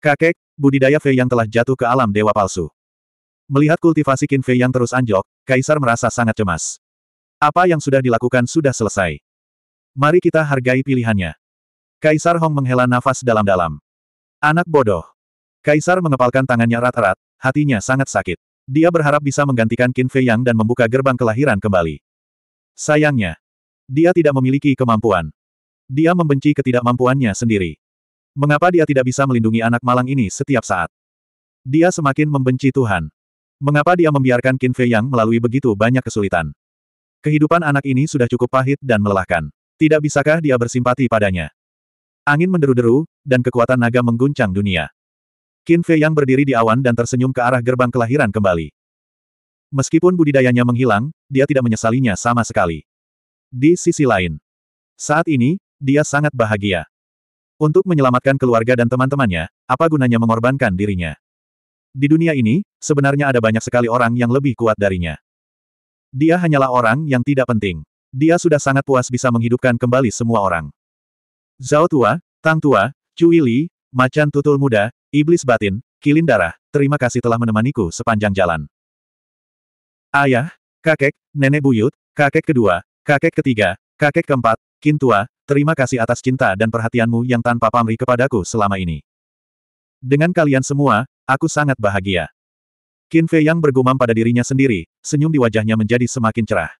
Kakek, budidaya Fei yang telah jatuh ke alam dewa palsu. Melihat kultivasi Qin Fei yang terus anjlok, Kaisar merasa sangat cemas. Apa yang sudah dilakukan sudah selesai. Mari kita hargai pilihannya. Kaisar Hong menghela nafas dalam-dalam. Anak bodoh. Kaisar mengepalkan tangannya rat-rat, hatinya sangat sakit. Dia berharap bisa menggantikan Qin Fei Yang dan membuka gerbang kelahiran kembali. Sayangnya, dia tidak memiliki kemampuan. Dia membenci ketidakmampuannya sendiri. Mengapa dia tidak bisa melindungi anak malang ini setiap saat? Dia semakin membenci Tuhan. Mengapa dia membiarkan Qin Fei Yang melalui begitu banyak kesulitan? Kehidupan anak ini sudah cukup pahit dan melelahkan. Tidak bisakah dia bersimpati padanya? Angin menderu-deru, dan kekuatan naga mengguncang dunia. Qin Fei Yang berdiri di awan dan tersenyum ke arah gerbang kelahiran kembali. Meskipun budidayanya menghilang, dia tidak menyesalinya sama sekali. Di sisi lain, saat ini, dia sangat bahagia. Untuk menyelamatkan keluarga dan teman-temannya, apa gunanya mengorbankan dirinya? Di dunia ini, sebenarnya ada banyak sekali orang yang lebih kuat darinya. Dia hanyalah orang yang tidak penting. Dia sudah sangat puas bisa menghidupkan kembali semua orang. Zhao Tua, Tang Tua, Cui Li, Macan Tutul Muda, Iblis Batin, Kilin Darah, terima kasih telah menemaniku sepanjang jalan. Ayah, kakek, nenek buyut, kakek kedua, kakek ketiga, kakek keempat, kintua. Terima kasih atas cinta dan perhatianmu yang tanpa pamrih kepadaku selama ini. Dengan kalian semua, aku sangat bahagia. Qin Fei yang bergumam pada dirinya sendiri, senyum di wajahnya menjadi semakin cerah.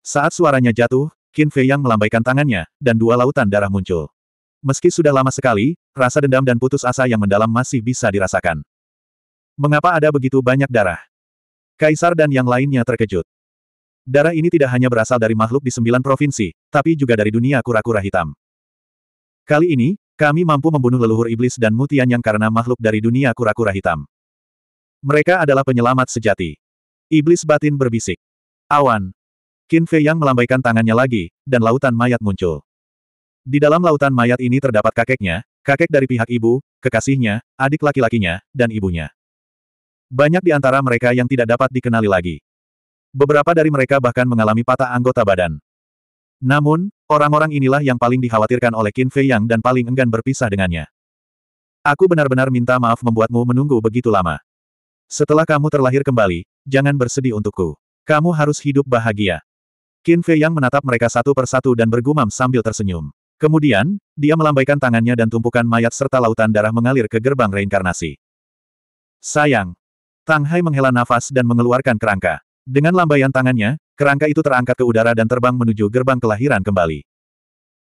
Saat suaranya jatuh, Qin Fei yang melambaikan tangannya, dan dua lautan darah muncul. Meski sudah lama sekali, rasa dendam dan putus asa yang mendalam masih bisa dirasakan. Mengapa ada begitu banyak darah? Kaisar dan yang lainnya terkejut. Darah ini tidak hanya berasal dari makhluk di sembilan provinsi, tapi juga dari dunia kura-kura hitam. Kali ini, kami mampu membunuh leluhur iblis dan mutian yang karena makhluk dari dunia kura-kura hitam. Mereka adalah penyelamat sejati. Iblis batin berbisik. Awan. Qin Fei yang melambaikan tangannya lagi, dan lautan mayat muncul. Di dalam lautan mayat ini terdapat kakeknya, kakek dari pihak ibu, kekasihnya, adik laki-lakinya, dan ibunya. Banyak di antara mereka yang tidak dapat dikenali lagi. Beberapa dari mereka bahkan mengalami patah anggota badan. Namun, orang-orang inilah yang paling dikhawatirkan oleh Qin Fei Yang dan paling enggan berpisah dengannya. Aku benar-benar minta maaf membuatmu menunggu begitu lama. Setelah kamu terlahir kembali, jangan bersedih untukku. Kamu harus hidup bahagia. Qin Fei Yang menatap mereka satu persatu dan bergumam sambil tersenyum. Kemudian, dia melambaikan tangannya dan tumpukan mayat serta lautan darah mengalir ke gerbang reinkarnasi. Sayang. Tang Hai menghela nafas dan mengeluarkan kerangka. Dengan lambaian tangannya, kerangka itu terangkat ke udara dan terbang menuju gerbang kelahiran kembali.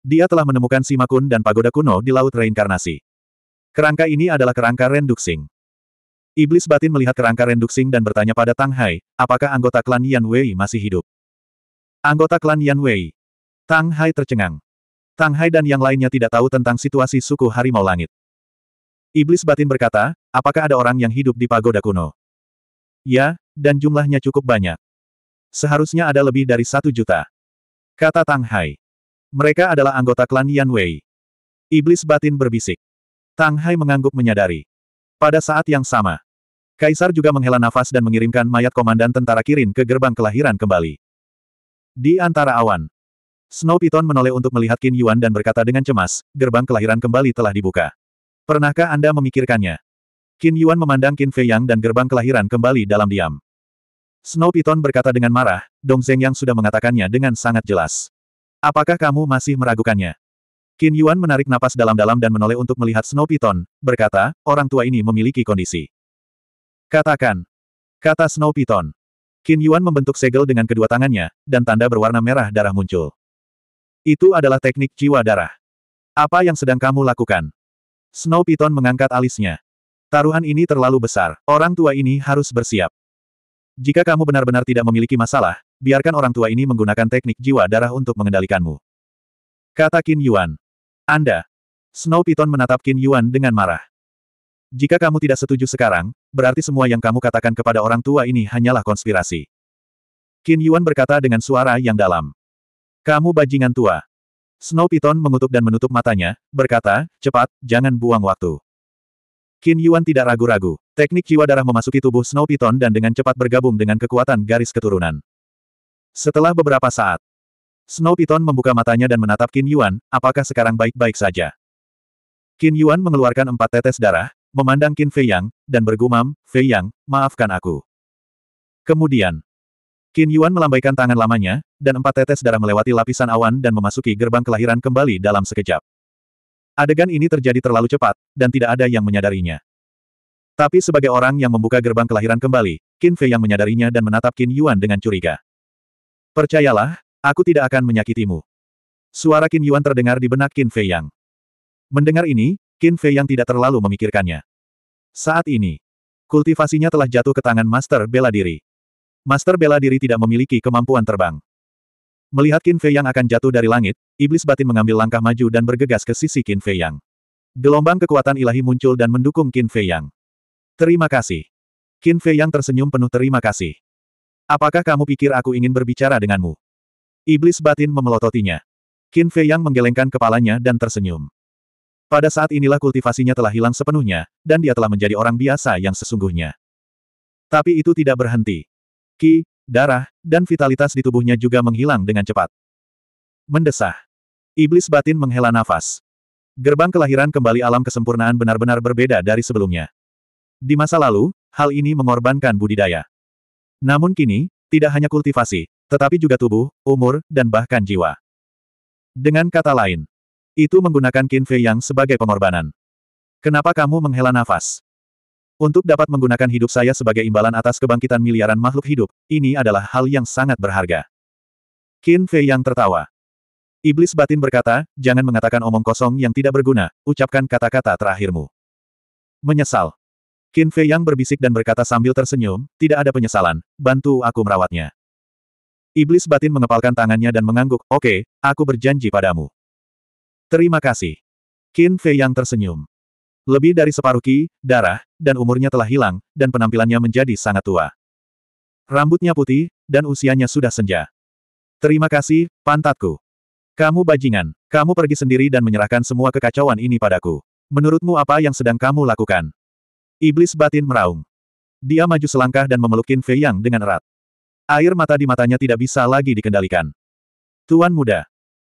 Dia telah menemukan Simakun dan pagoda kuno di Laut Reinkarnasi. Kerangka ini adalah kerangka Renduxing. Iblis batin melihat kerangka Renduxing dan bertanya pada Tang Hai, apakah anggota klan Yan Wei masih hidup? Anggota klan Yan Wei. Tang Hai tercengang. Tang Hai dan yang lainnya tidak tahu tentang situasi suku Harimau Langit. Iblis batin berkata, apakah ada orang yang hidup di pagoda kuno? Ya, dan jumlahnya cukup banyak. Seharusnya ada lebih dari satu juta. Kata Tang Hai. Mereka adalah anggota klan Yan Wei. Iblis batin berbisik. Tang Hai mengangguk menyadari. Pada saat yang sama, Kaisar juga menghela nafas dan mengirimkan mayat komandan tentara Kirin ke gerbang kelahiran kembali. Di antara awan, Snow Piton menoleh untuk melihat Qin Yuan dan berkata dengan cemas, gerbang kelahiran kembali telah dibuka. Pernahkah Anda memikirkannya? Qin Yuan memandang Qin Fei Yang dan gerbang kelahiran kembali dalam diam. Snow Piton berkata dengan marah, Dong Zeng Yang sudah mengatakannya dengan sangat jelas. Apakah kamu masih meragukannya? Qin Yuan menarik napas dalam-dalam dan menoleh untuk melihat Snow Piton, berkata, orang tua ini memiliki kondisi. Katakan. Kata Snow Piton. Qin Yuan membentuk segel dengan kedua tangannya, dan tanda berwarna merah darah muncul. Itu adalah teknik jiwa darah. Apa yang sedang kamu lakukan? Snow Piton mengangkat alisnya. Taruhan ini terlalu besar. Orang tua ini harus bersiap. Jika kamu benar-benar tidak memiliki masalah, biarkan orang tua ini menggunakan teknik jiwa darah untuk mengendalikanmu. Kata Qin Yuan. Anda. Snow Piton menatap Qin Yuan dengan marah. Jika kamu tidak setuju sekarang, berarti semua yang kamu katakan kepada orang tua ini hanyalah konspirasi. Qin Yuan berkata dengan suara yang dalam. Kamu bajingan tua. Snow Piton mengutuk dan menutup matanya, berkata, cepat, jangan buang waktu. Qin Yuan tidak ragu-ragu. Teknik jiwa darah memasuki tubuh Snow Python dan dengan cepat bergabung dengan kekuatan garis keturunan. Setelah beberapa saat, Snow Python membuka matanya dan menatap Qin Yuan, apakah sekarang baik-baik saja? Qin Yuan mengeluarkan empat tetes darah, memandang Qin Fei Yang, dan bergumam, Fei Yang, maafkan aku. Kemudian, Qin Yuan melambaikan tangan lamanya, dan empat tetes darah melewati lapisan awan dan memasuki gerbang kelahiran kembali dalam sekejap. Adegan ini terjadi terlalu cepat, dan tidak ada yang menyadarinya. Tapi sebagai orang yang membuka gerbang kelahiran kembali, Qin Fei yang menyadarinya dan menatap Qin Yuan dengan curiga. Percayalah, aku tidak akan menyakitimu. Suara Qin Yuan terdengar di benak Qin Fei Yang. Mendengar ini, Qin Fei Yang tidak terlalu memikirkannya. Saat ini, kultivasinya telah jatuh ke tangan Master Bela Diri. Master Bela Diri tidak memiliki kemampuan terbang. Melihat Qin Fei Yang akan jatuh dari langit, iblis batin mengambil langkah maju dan bergegas ke sisi Qin Fei Yang. Gelombang kekuatan ilahi muncul dan mendukung Qin Fei Yang. Terima kasih. Qin Fei Yang tersenyum penuh terima kasih. Apakah kamu pikir aku ingin berbicara denganmu? Iblis batin memelototinya. Qin Fei Yang menggelengkan kepalanya dan tersenyum. Pada saat inilah kultivasinya telah hilang sepenuhnya, dan dia telah menjadi orang biasa yang sesungguhnya. Tapi itu tidak berhenti. Ki, darah, dan vitalitas di tubuhnya juga menghilang dengan cepat. Mendesah. Iblis batin menghela nafas. Gerbang kelahiran kembali alam kesempurnaan benar-benar berbeda dari sebelumnya. Di masa lalu, hal ini mengorbankan budidaya. Namun kini, tidak hanya kultivasi, tetapi juga tubuh, umur, dan bahkan jiwa. Dengan kata lain, itu menggunakan Qin Fei Yang sebagai pengorbanan. Kenapa kamu menghela nafas? Untuk dapat menggunakan hidup saya sebagai imbalan atas kebangkitan miliaran makhluk hidup, ini adalah hal yang sangat berharga. Qin Fei yang tertawa. Iblis batin berkata, jangan mengatakan omong kosong yang tidak berguna, ucapkan kata-kata terakhirmu. Menyesal. Qin Fei yang berbisik dan berkata sambil tersenyum, tidak ada penyesalan, bantu aku merawatnya. Iblis batin mengepalkan tangannya dan mengangguk, oke, okay, aku berjanji padamu. Terima kasih. Qin Fei yang tersenyum. Lebih dari separuh ki, darah, dan umurnya telah hilang, dan penampilannya menjadi sangat tua. Rambutnya putih, dan usianya sudah senja. Terima kasih, pantatku. Kamu bajingan. Kamu pergi sendiri dan menyerahkan semua kekacauan ini padaku. Menurutmu apa yang sedang kamu lakukan? Iblis batin meraung. Dia maju selangkah dan memelukin Fei Yang dengan erat. Air mata di matanya tidak bisa lagi dikendalikan. Tuan muda.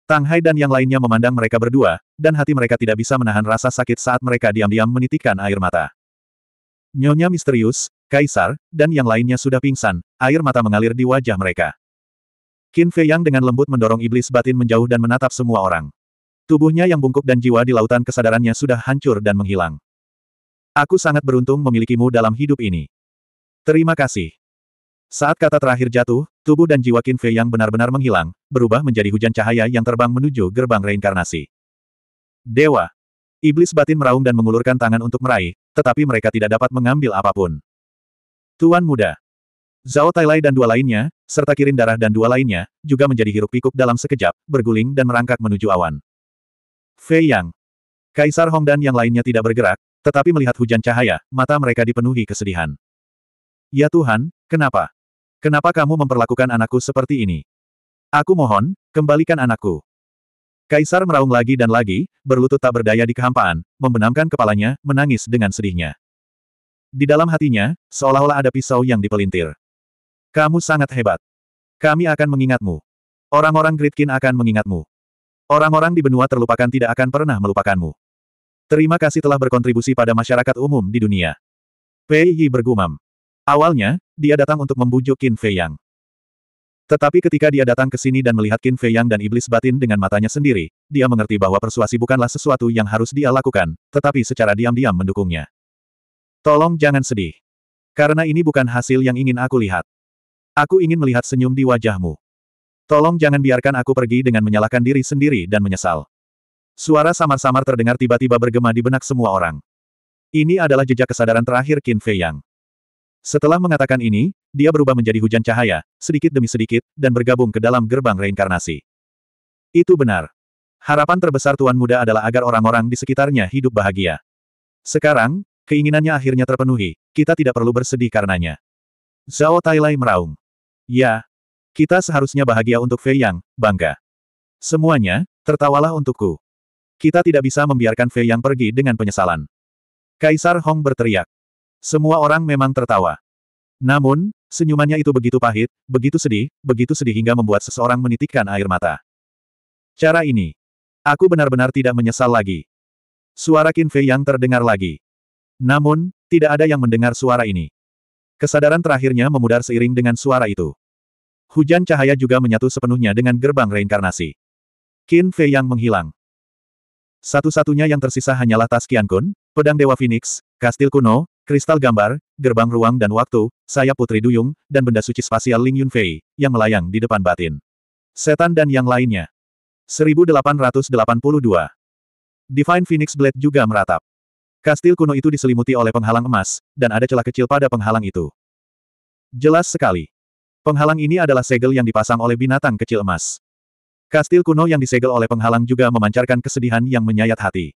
Tang Hai dan yang lainnya memandang mereka berdua, dan hati mereka tidak bisa menahan rasa sakit saat mereka diam-diam menitikkan air mata. Nyonya misterius, Kaisar, dan yang lainnya sudah pingsan, air mata mengalir di wajah mereka. Qin Fei Yang dengan lembut mendorong iblis batin menjauh dan menatap semua orang. Tubuhnya yang bungkuk dan jiwa di lautan kesadarannya sudah hancur dan menghilang. Aku sangat beruntung memilikimu dalam hidup ini. Terima kasih. Saat kata terakhir jatuh, tubuh dan jiwa Qin Fei yang benar-benar menghilang, berubah menjadi hujan cahaya yang terbang menuju gerbang reinkarnasi. Dewa, Iblis batin meraung dan mengulurkan tangan untuk meraih, tetapi mereka tidak dapat mengambil apapun. Tuan muda. Zhao Tailai dan dua lainnya, serta Kirin Darah dan dua lainnya, juga menjadi hiruk pikuk dalam sekejap, berguling dan merangkak menuju awan. Fei Yang. Kaisar Hong dan yang lainnya tidak bergerak, tetapi melihat hujan cahaya, mata mereka dipenuhi kesedihan. Ya Tuhan, kenapa? Kenapa kamu memperlakukan anakku seperti ini? Aku mohon, kembalikan anakku. Kaisar meraung lagi dan lagi, berlutut tak berdaya di kehampaan, membenamkan kepalanya, menangis dengan sedihnya. Di dalam hatinya, seolah-olah ada pisau yang dipelintir. Kamu sangat hebat. Kami akan mengingatmu. Orang-orang Gridkin akan mengingatmu. Orang-orang di benua terlupakan tidak akan pernah melupakanmu. Terima kasih telah berkontribusi pada masyarakat umum di dunia. Pei Yi bergumam. Awalnya, dia datang untuk membujuk Qin Fei Yang. Tetapi ketika dia datang ke sini dan melihat Qin Fei Yang dan iblis batin dengan matanya sendiri, dia mengerti bahwa persuasi bukanlah sesuatu yang harus dia lakukan, tetapi secara diam-diam mendukungnya. Tolong jangan sedih. Karena ini bukan hasil yang ingin aku lihat. Aku ingin melihat senyum di wajahmu. Tolong jangan biarkan aku pergi dengan menyalahkan diri sendiri dan menyesal. Suara samar-samar terdengar tiba-tiba bergema di benak semua orang. Ini adalah jejak kesadaran terakhir Qin Fei Yang. Setelah mengatakan ini, dia berubah menjadi hujan cahaya, sedikit demi sedikit, dan bergabung ke dalam gerbang reinkarnasi. Itu benar. Harapan terbesar Tuan Muda adalah agar orang-orang di sekitarnya hidup bahagia. Sekarang, keinginannya akhirnya terpenuhi, kita tidak perlu bersedih karenanya. Zhao Tailai meraung. Ya, kita seharusnya bahagia untuk Fei Yang, bangga. Semuanya, tertawalah untukku. Kita tidak bisa membiarkan Fei Yang pergi dengan penyesalan. Kaisar Hong berteriak. Semua orang memang tertawa. Namun, senyumannya itu begitu pahit, begitu sedih, begitu sedih hingga membuat seseorang menitikkan air mata. Cara ini. Aku benar-benar tidak menyesal lagi. Suara Qin Fei yang terdengar lagi. Namun, tidak ada yang mendengar suara ini. Kesadaran terakhirnya memudar seiring dengan suara itu. Hujan cahaya juga menyatu sepenuhnya dengan gerbang reinkarnasi. Qin Fei yang menghilang. Satu-satunya yang tersisa hanyalah tas Qian Kun, pedang Dewa Phoenix, kastil kuno, Kristal gambar, gerbang ruang dan waktu, saya Putri Duyung, dan benda suci spasial Ling Yunfei, yang melayang di depan batin. Setan dan yang lainnya. 1882. Divine Phoenix Blade juga meratap. Kastil kuno itu diselimuti oleh penghalang emas, dan ada celah kecil pada penghalang itu. Jelas sekali. Penghalang ini adalah segel yang dipasang oleh binatang kecil emas. Kastil kuno yang disegel oleh penghalang juga memancarkan kesedihan yang menyayat hati.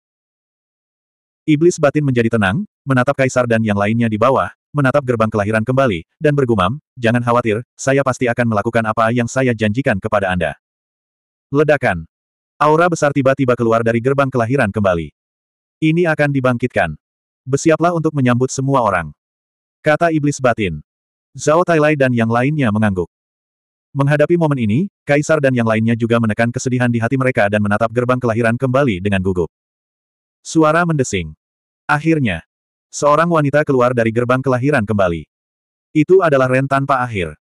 Iblis batin menjadi tenang, menatap kaisar dan yang lainnya di bawah, menatap gerbang kelahiran kembali, dan bergumam, jangan khawatir, saya pasti akan melakukan apa yang saya janjikan kepada Anda. Ledakan. Aura besar tiba-tiba keluar dari gerbang kelahiran kembali. Ini akan dibangkitkan. Bersiaplah untuk menyambut semua orang. Kata iblis batin. Zhao Tailai dan yang lainnya mengangguk. Menghadapi momen ini, Kaisar dan yang lainnya juga menekan kesedihan di hati mereka dan menatap gerbang kelahiran kembali dengan gugup. Suara mendesing. Akhirnya, seorang wanita keluar dari gerbang kelahiran kembali. Itu adalah Ren tanpa akhir.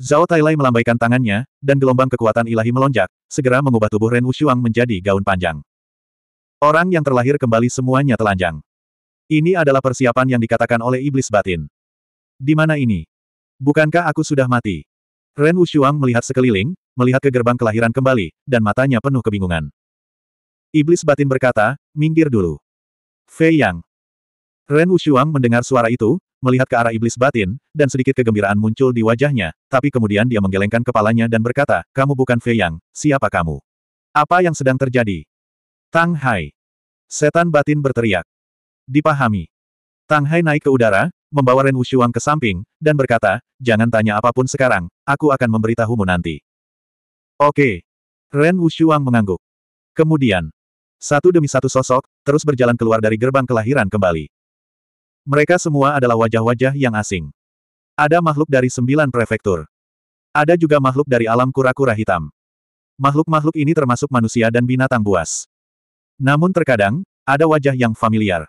Zhao Tailai melambaikan tangannya, dan gelombang kekuatan ilahi melonjak, segera mengubah tubuh Ren Wushuang menjadi gaun panjang. Orang yang terlahir kembali semuanya telanjang. Ini adalah persiapan yang dikatakan oleh iblis batin. Di mana ini? Bukankah aku sudah mati? Ren Wushuang melihat sekeliling, melihat ke gerbang kelahiran kembali, dan matanya penuh kebingungan. Iblis batin berkata, minggir dulu. Fei Yang. Ren Wushuang mendengar suara itu, melihat ke arah iblis batin, dan sedikit kegembiraan muncul di wajahnya, tapi kemudian dia menggelengkan kepalanya dan berkata, kamu bukan Fei Yang, siapa kamu? Apa yang sedang terjadi? Tang Hai. Setan batin berteriak. Dipahami. Tang Hai naik ke udara, membawa Ren Wushuang ke samping, dan berkata, jangan tanya apapun sekarang, aku akan memberitahumu nanti. Oke. Ren Wushuang mengangguk. Kemudian, satu demi satu sosok, terus berjalan keluar dari gerbang kelahiran kembali. Mereka semua adalah wajah-wajah yang asing. Ada makhluk dari sembilan prefektur. Ada juga makhluk dari alam kura-kura hitam. Makhluk-makhluk ini termasuk manusia dan binatang buas. Namun terkadang, ada wajah yang familiar.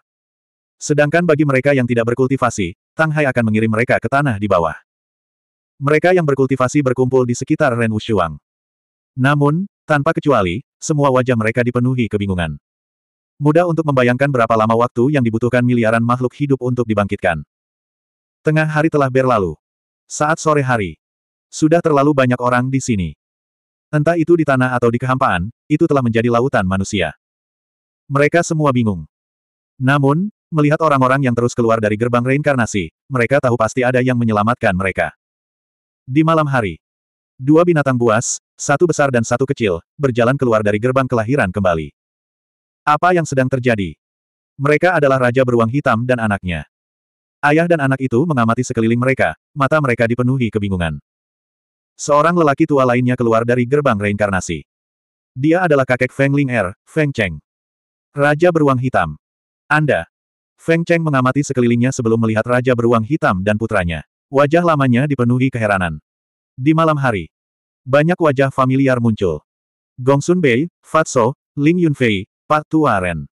Sedangkan bagi mereka yang tidak berkultivasi, Tang Hai akan mengirim mereka ke tanah di bawah. Mereka yang berkultivasi berkumpul di sekitar Ren Wushuang. Namun, tanpa kecuali, semua wajah mereka dipenuhi kebingungan. Mudah untuk membayangkan berapa lama waktu yang dibutuhkan miliaran makhluk hidup untuk dibangkitkan. Tengah hari telah berlalu. Saat sore hari. Sudah terlalu banyak orang di sini. Entah itu di tanah atau di kehampaan, itu telah menjadi lautan manusia. Mereka semua bingung. Namun, melihat orang-orang yang terus keluar dari gerbang reinkarnasi, mereka tahu pasti ada yang menyelamatkan mereka. Di malam hari, Dua binatang buas, satu besar dan satu kecil, berjalan keluar dari gerbang kelahiran kembali. Apa yang sedang terjadi? Mereka adalah Raja Beruang Hitam dan anaknya. Ayah dan anak itu mengamati sekeliling mereka, mata mereka dipenuhi kebingungan. Seorang lelaki tua lainnya keluar dari gerbang reinkarnasi. Dia adalah kakek Feng Ling Er, Feng Cheng. Raja Beruang Hitam. Anda. Feng Cheng mengamati sekelilingnya sebelum melihat Raja Beruang Hitam dan putranya. Wajah lamanya dipenuhi keheranan. Di malam hari, banyak wajah familiar muncul. Gong Sun Bei, Fatso, Ling Yunfei, Pak Tua Ren.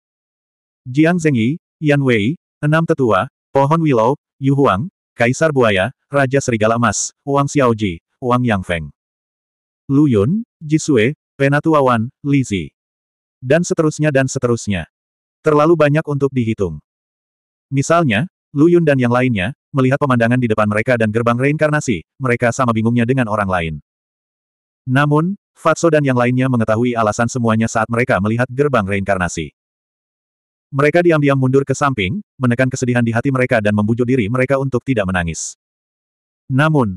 Jiang Zhengyi, Yan Wei, Enam Tetua, Pohon Willow, Yu Huang, Kaisar Buaya, Raja Serigala Emas, Wang Xiaoji, Wang Yangfeng. Lu Yun, Jisue, Penatua Wan, Li Zi. Dan seterusnya dan seterusnya. Terlalu banyak untuk dihitung. Misalnya, Lu Yun dan yang lainnya, melihat pemandangan di depan mereka dan gerbang reinkarnasi, mereka sama bingungnya dengan orang lain. Namun, Fatso dan yang lainnya mengetahui alasan semuanya saat mereka melihat gerbang reinkarnasi. Mereka diam-diam mundur ke samping, menekan kesedihan di hati mereka dan membujuk diri mereka untuk tidak menangis. Namun,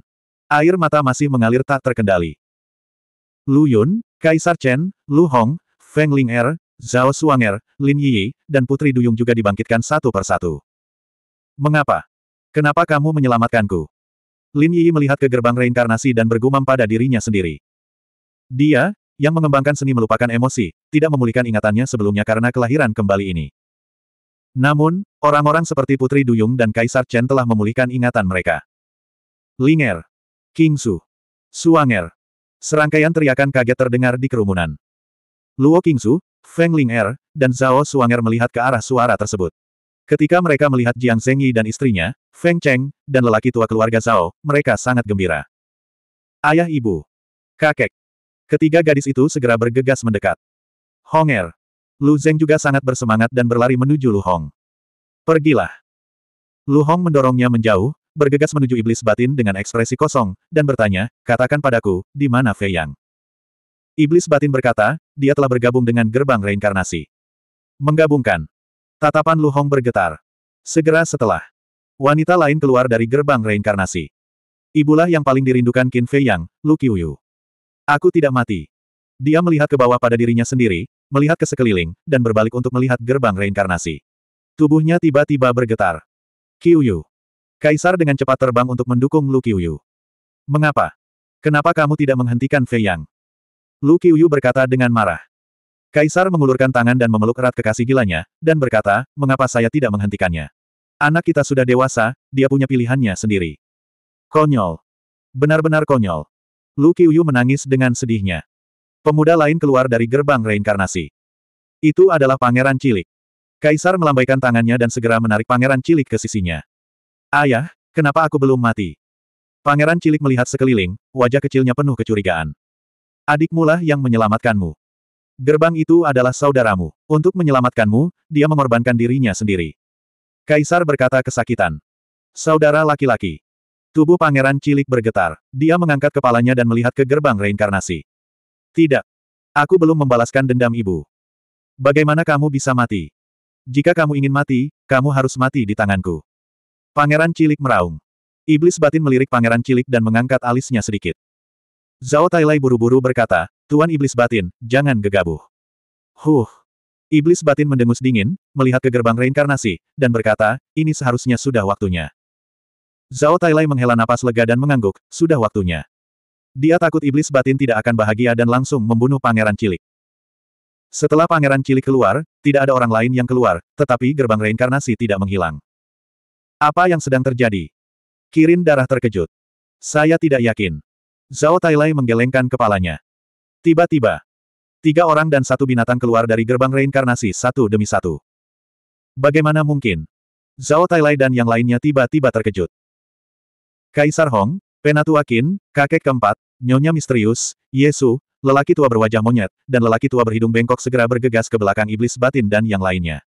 air mata masih mengalir tak terkendali. Lu Yun, Kaisar Chen, Lu Hong, Feng Ling Er, Zhao Suanger, Lin Yi, dan Putri Duyung juga dibangkitkan satu persatu. Mengapa? Kenapa kamu menyelamatkanku? Lin Yi melihat ke gerbang reinkarnasi dan bergumam pada dirinya sendiri. Dia, yang mengembangkan seni melupakan emosi, tidak memulihkan ingatannya sebelumnya karena kelahiran kembali ini. Namun, orang-orang seperti Putri Duyung dan Kaisar Chen telah memulihkan ingatan mereka. Linger, King Su, Suanger. Serangkaian teriakan kaget terdengar di kerumunan. Luo King Su, Feng Linger, dan Zhao Suanger melihat ke arah suara tersebut. Ketika mereka melihat Jiang Zhengyi dan istrinya, Feng Cheng, dan lelaki tua keluarga Zhao, mereka sangat gembira. Ayah ibu. Kakek. Ketiga gadis itu segera bergegas mendekat. Hong Er. Lu Zeng juga sangat bersemangat dan berlari menuju Lu Hong. Pergilah. Lu Hong mendorongnya menjauh, bergegas menuju iblis batin dengan ekspresi kosong, dan bertanya, katakan padaku, di mana Fei Yang? Iblis batin berkata, dia telah bergabung dengan gerbang reinkarnasi. Menggabungkan. Tatapan Lu Hong bergetar. Segera setelah, wanita lain keluar dari gerbang reinkarnasi. Ibulah yang paling dirindukan Qin Fei Yang, Lu Qiuyu. Aku tidak mati. Dia melihat ke bawah pada dirinya sendiri, melihat ke sekeliling, dan berbalik untuk melihat gerbang reinkarnasi. Tubuhnya tiba-tiba bergetar. Qiuyu. Kaisar dengan cepat terbang untuk mendukung Lu Qiuyu. Mengapa? Kenapa kamu tidak menghentikan Fei Yang? Lu Qiuyu berkata dengan marah. Kaisar mengulurkan tangan dan memeluk erat kekasih gilanya, dan berkata, mengapa saya tidak menghentikannya? Anak kita sudah dewasa, dia punya pilihannya sendiri. Konyol. Benar-benar konyol. Lu Qiuyu menangis dengan sedihnya. Pemuda lain keluar dari gerbang reinkarnasi. Itu adalah pangeran cilik. Kaisar melambaikan tangannya dan segera menarik pangeran cilik ke sisinya. Ayah, kenapa aku belum mati? Pangeran cilik melihat sekeliling, wajah kecilnya penuh kecurigaan. Adikmulah yang menyelamatkanmu. Gerbang itu adalah saudaramu. Untuk menyelamatkanmu, dia mengorbankan dirinya sendiri. Kaisar berkata kesakitan. Saudara laki-laki. Tubuh pangeran cilik bergetar. Dia mengangkat kepalanya dan melihat ke gerbang reinkarnasi. Tidak. Aku belum membalaskan dendam ibu. Bagaimana kamu bisa mati? Jika kamu ingin mati, kamu harus mati di tanganku. Pangeran cilik meraung. Iblis batin melirik pangeran cilik dan mengangkat alisnya sedikit. Zhao Tailai buru-buru berkata, Tuan Iblis Batin, jangan gegabuh. Huh. Iblis Batin mendengus dingin, melihat ke gerbang reinkarnasi, dan berkata, ini seharusnya sudah waktunya. Zhao Tailai menghela napas lega dan mengangguk, sudah waktunya. Dia takut Iblis Batin tidak akan bahagia dan langsung membunuh pangeran cilik. Setelah pangeran cilik keluar, tidak ada orang lain yang keluar, tetapi gerbang reinkarnasi tidak menghilang. Apa yang sedang terjadi? Kirin darah terkejut. Saya tidak yakin. Zhao Tailai menggelengkan kepalanya. Tiba-tiba, tiga orang dan satu binatang keluar dari gerbang reinkarnasi satu demi satu. Bagaimana mungkin? Zhao Tailai dan yang lainnya tiba-tiba terkejut. Kaisar Hong, Penatua Qin, kakek keempat, nyonya misterius, Yesu, lelaki tua berwajah monyet, dan lelaki tua berhidung bengkok segera bergegas ke belakang iblis batin dan yang lainnya.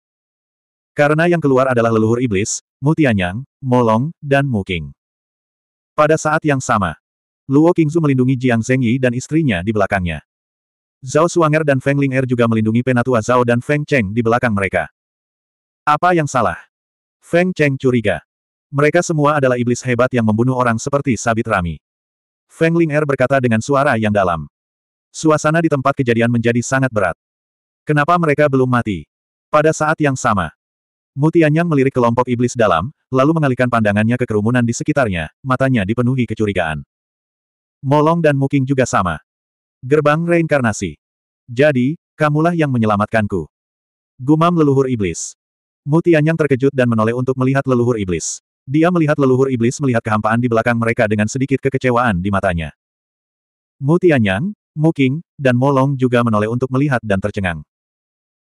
Karena yang keluar adalah leluhur iblis, Mutianyang, Molong, dan Muking. Pada saat yang sama, Luo Qingzu melindungi Jiang Zhengyi dan istrinya di belakangnya. Zhao Suanger dan Feng Ling Er juga melindungi Penatua Zhao dan Feng Cheng di belakang mereka. Apa yang salah? Feng Cheng curiga. Mereka semua adalah iblis hebat yang membunuh orang seperti sabit rami. Feng Ling Er berkata dengan suara yang dalam. Suasana di tempat kejadian menjadi sangat berat. Kenapa mereka belum mati? Pada saat yang sama, Mutianyang melirik kelompok iblis dalam, lalu mengalihkan pandangannya ke kerumunan di sekitarnya, matanya dipenuhi kecurigaan. Molong dan Muking juga sama. Gerbang reinkarnasi. Jadi, kamulah yang menyelamatkanku. Gumam leluhur iblis. Mutianyang terkejut dan menoleh untuk melihat leluhur iblis. Dia melihat leluhur iblis melihat kehampaan di belakang mereka dengan sedikit kekecewaan di matanya. Mutianyang, Muking, dan Molong juga menoleh untuk melihat dan tercengang.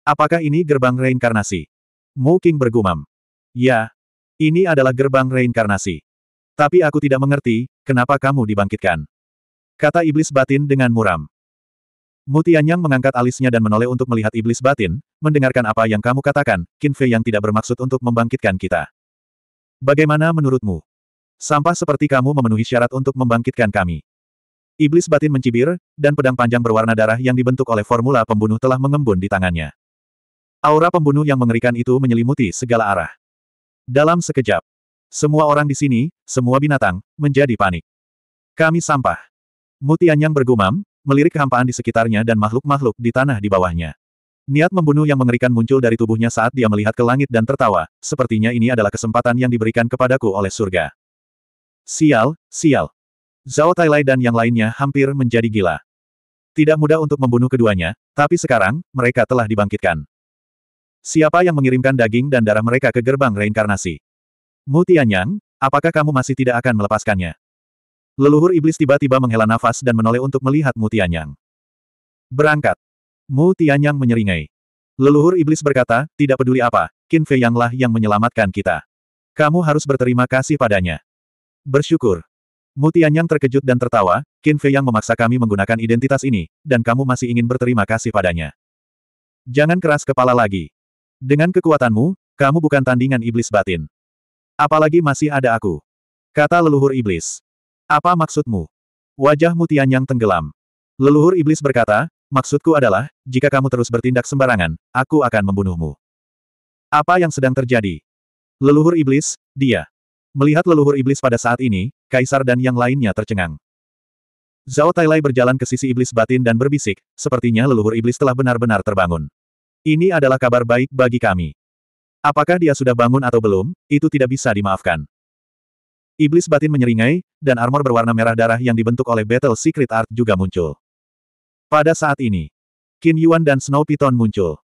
Apakah ini gerbang reinkarnasi? Muking bergumam. Ya, ini adalah gerbang reinkarnasi. Tapi aku tidak mengerti, kenapa kamu dibangkitkan. Kata iblis batin dengan muram. Mutianyang mengangkat alisnya dan menoleh untuk melihat iblis batin, mendengarkan apa yang kamu katakan, Kinfe yang tidak bermaksud untuk membangkitkan kita. Bagaimana menurutmu? Sampah seperti kamu memenuhi syarat untuk membangkitkan kami. Iblis batin mencibir, dan pedang panjang berwarna darah yang dibentuk oleh formula pembunuh telah mengembun di tangannya. Aura pembunuh yang mengerikan itu menyelimuti segala arah. Dalam sekejap, semua orang di sini, semua binatang, menjadi panik. Kami sampah. Mutianyang bergumam, melirik kehampaan di sekitarnya dan makhluk-makhluk di tanah di bawahnya. Niat membunuh yang mengerikan muncul dari tubuhnya saat dia melihat ke langit dan tertawa, sepertinya ini adalah kesempatan yang diberikan kepadaku oleh surga. Sial, sial. Zhao Tailai dan yang lainnya hampir menjadi gila. Tidak mudah untuk membunuh keduanya, tapi sekarang, mereka telah dibangkitkan. Siapa yang mengirimkan daging dan darah mereka ke gerbang reinkarnasi? Mutianyang, apakah kamu masih tidak akan melepaskannya? Leluhur iblis tiba-tiba menghela nafas dan menoleh untuk melihat Mu Tianyang. Berangkat. Mu Tianyang menyeringai. Leluhur iblis berkata, tidak peduli apa, Qin Fei Yanglah yang menyelamatkan kita. Kamu harus berterima kasih padanya. Bersyukur. Mu Tianyang terkejut dan tertawa, Qin Fei Yang memaksa kami menggunakan identitas ini, dan kamu masih ingin berterima kasih padanya. Jangan keras kepala lagi. Dengan kekuatanmu, kamu bukan tandingan iblis batin. Apalagi masih ada aku. Kata leluhur iblis. Apa maksudmu? Wajah yang tenggelam. Leluhur iblis berkata, maksudku adalah, jika kamu terus bertindak sembarangan, aku akan membunuhmu. Apa yang sedang terjadi? Leluhur iblis, dia. Melihat leluhur iblis pada saat ini, Kaisar dan yang lainnya tercengang. Zhao Tailai berjalan ke sisi iblis batin dan berbisik, sepertinya leluhur iblis telah benar-benar terbangun. Ini adalah kabar baik bagi kami. Apakah dia sudah bangun atau belum, itu tidak bisa dimaafkan. Iblis batin menyeringai, dan armor berwarna merah darah yang dibentuk oleh Battle Secret Art juga muncul. Pada saat ini, Qin Yuan dan Snow Python muncul.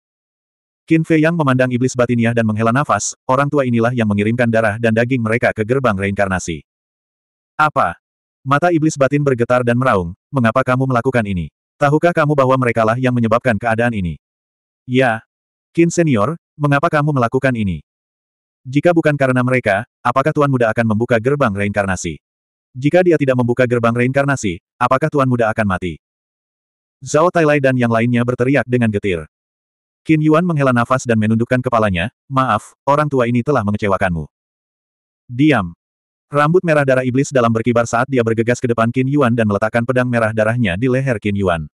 Qin Fei Yang memandang iblis batiniah dan menghela nafas, orang tua inilah yang mengirimkan darah dan daging mereka ke gerbang reinkarnasi. Apa? Mata iblis batin bergetar dan meraung, mengapa kamu melakukan ini? Tahukah kamu bahwa merekalah yang menyebabkan keadaan ini? Ya. Qin Senior, mengapa kamu melakukan ini? Jika bukan karena mereka, apakah Tuan Muda akan membuka gerbang reinkarnasi? Jika dia tidak membuka gerbang reinkarnasi, apakah Tuan Muda akan mati? Zhao Tailai dan yang lainnya berteriak dengan getir. Qin Yuan menghela nafas dan menundukkan kepalanya, maaf, orang tua ini telah mengecewakanmu. Diam. Rambut merah darah iblis dalam berkibar saat dia bergegas ke depan Qin Yuan dan meletakkan pedang merah darahnya di leher Qin Yuan.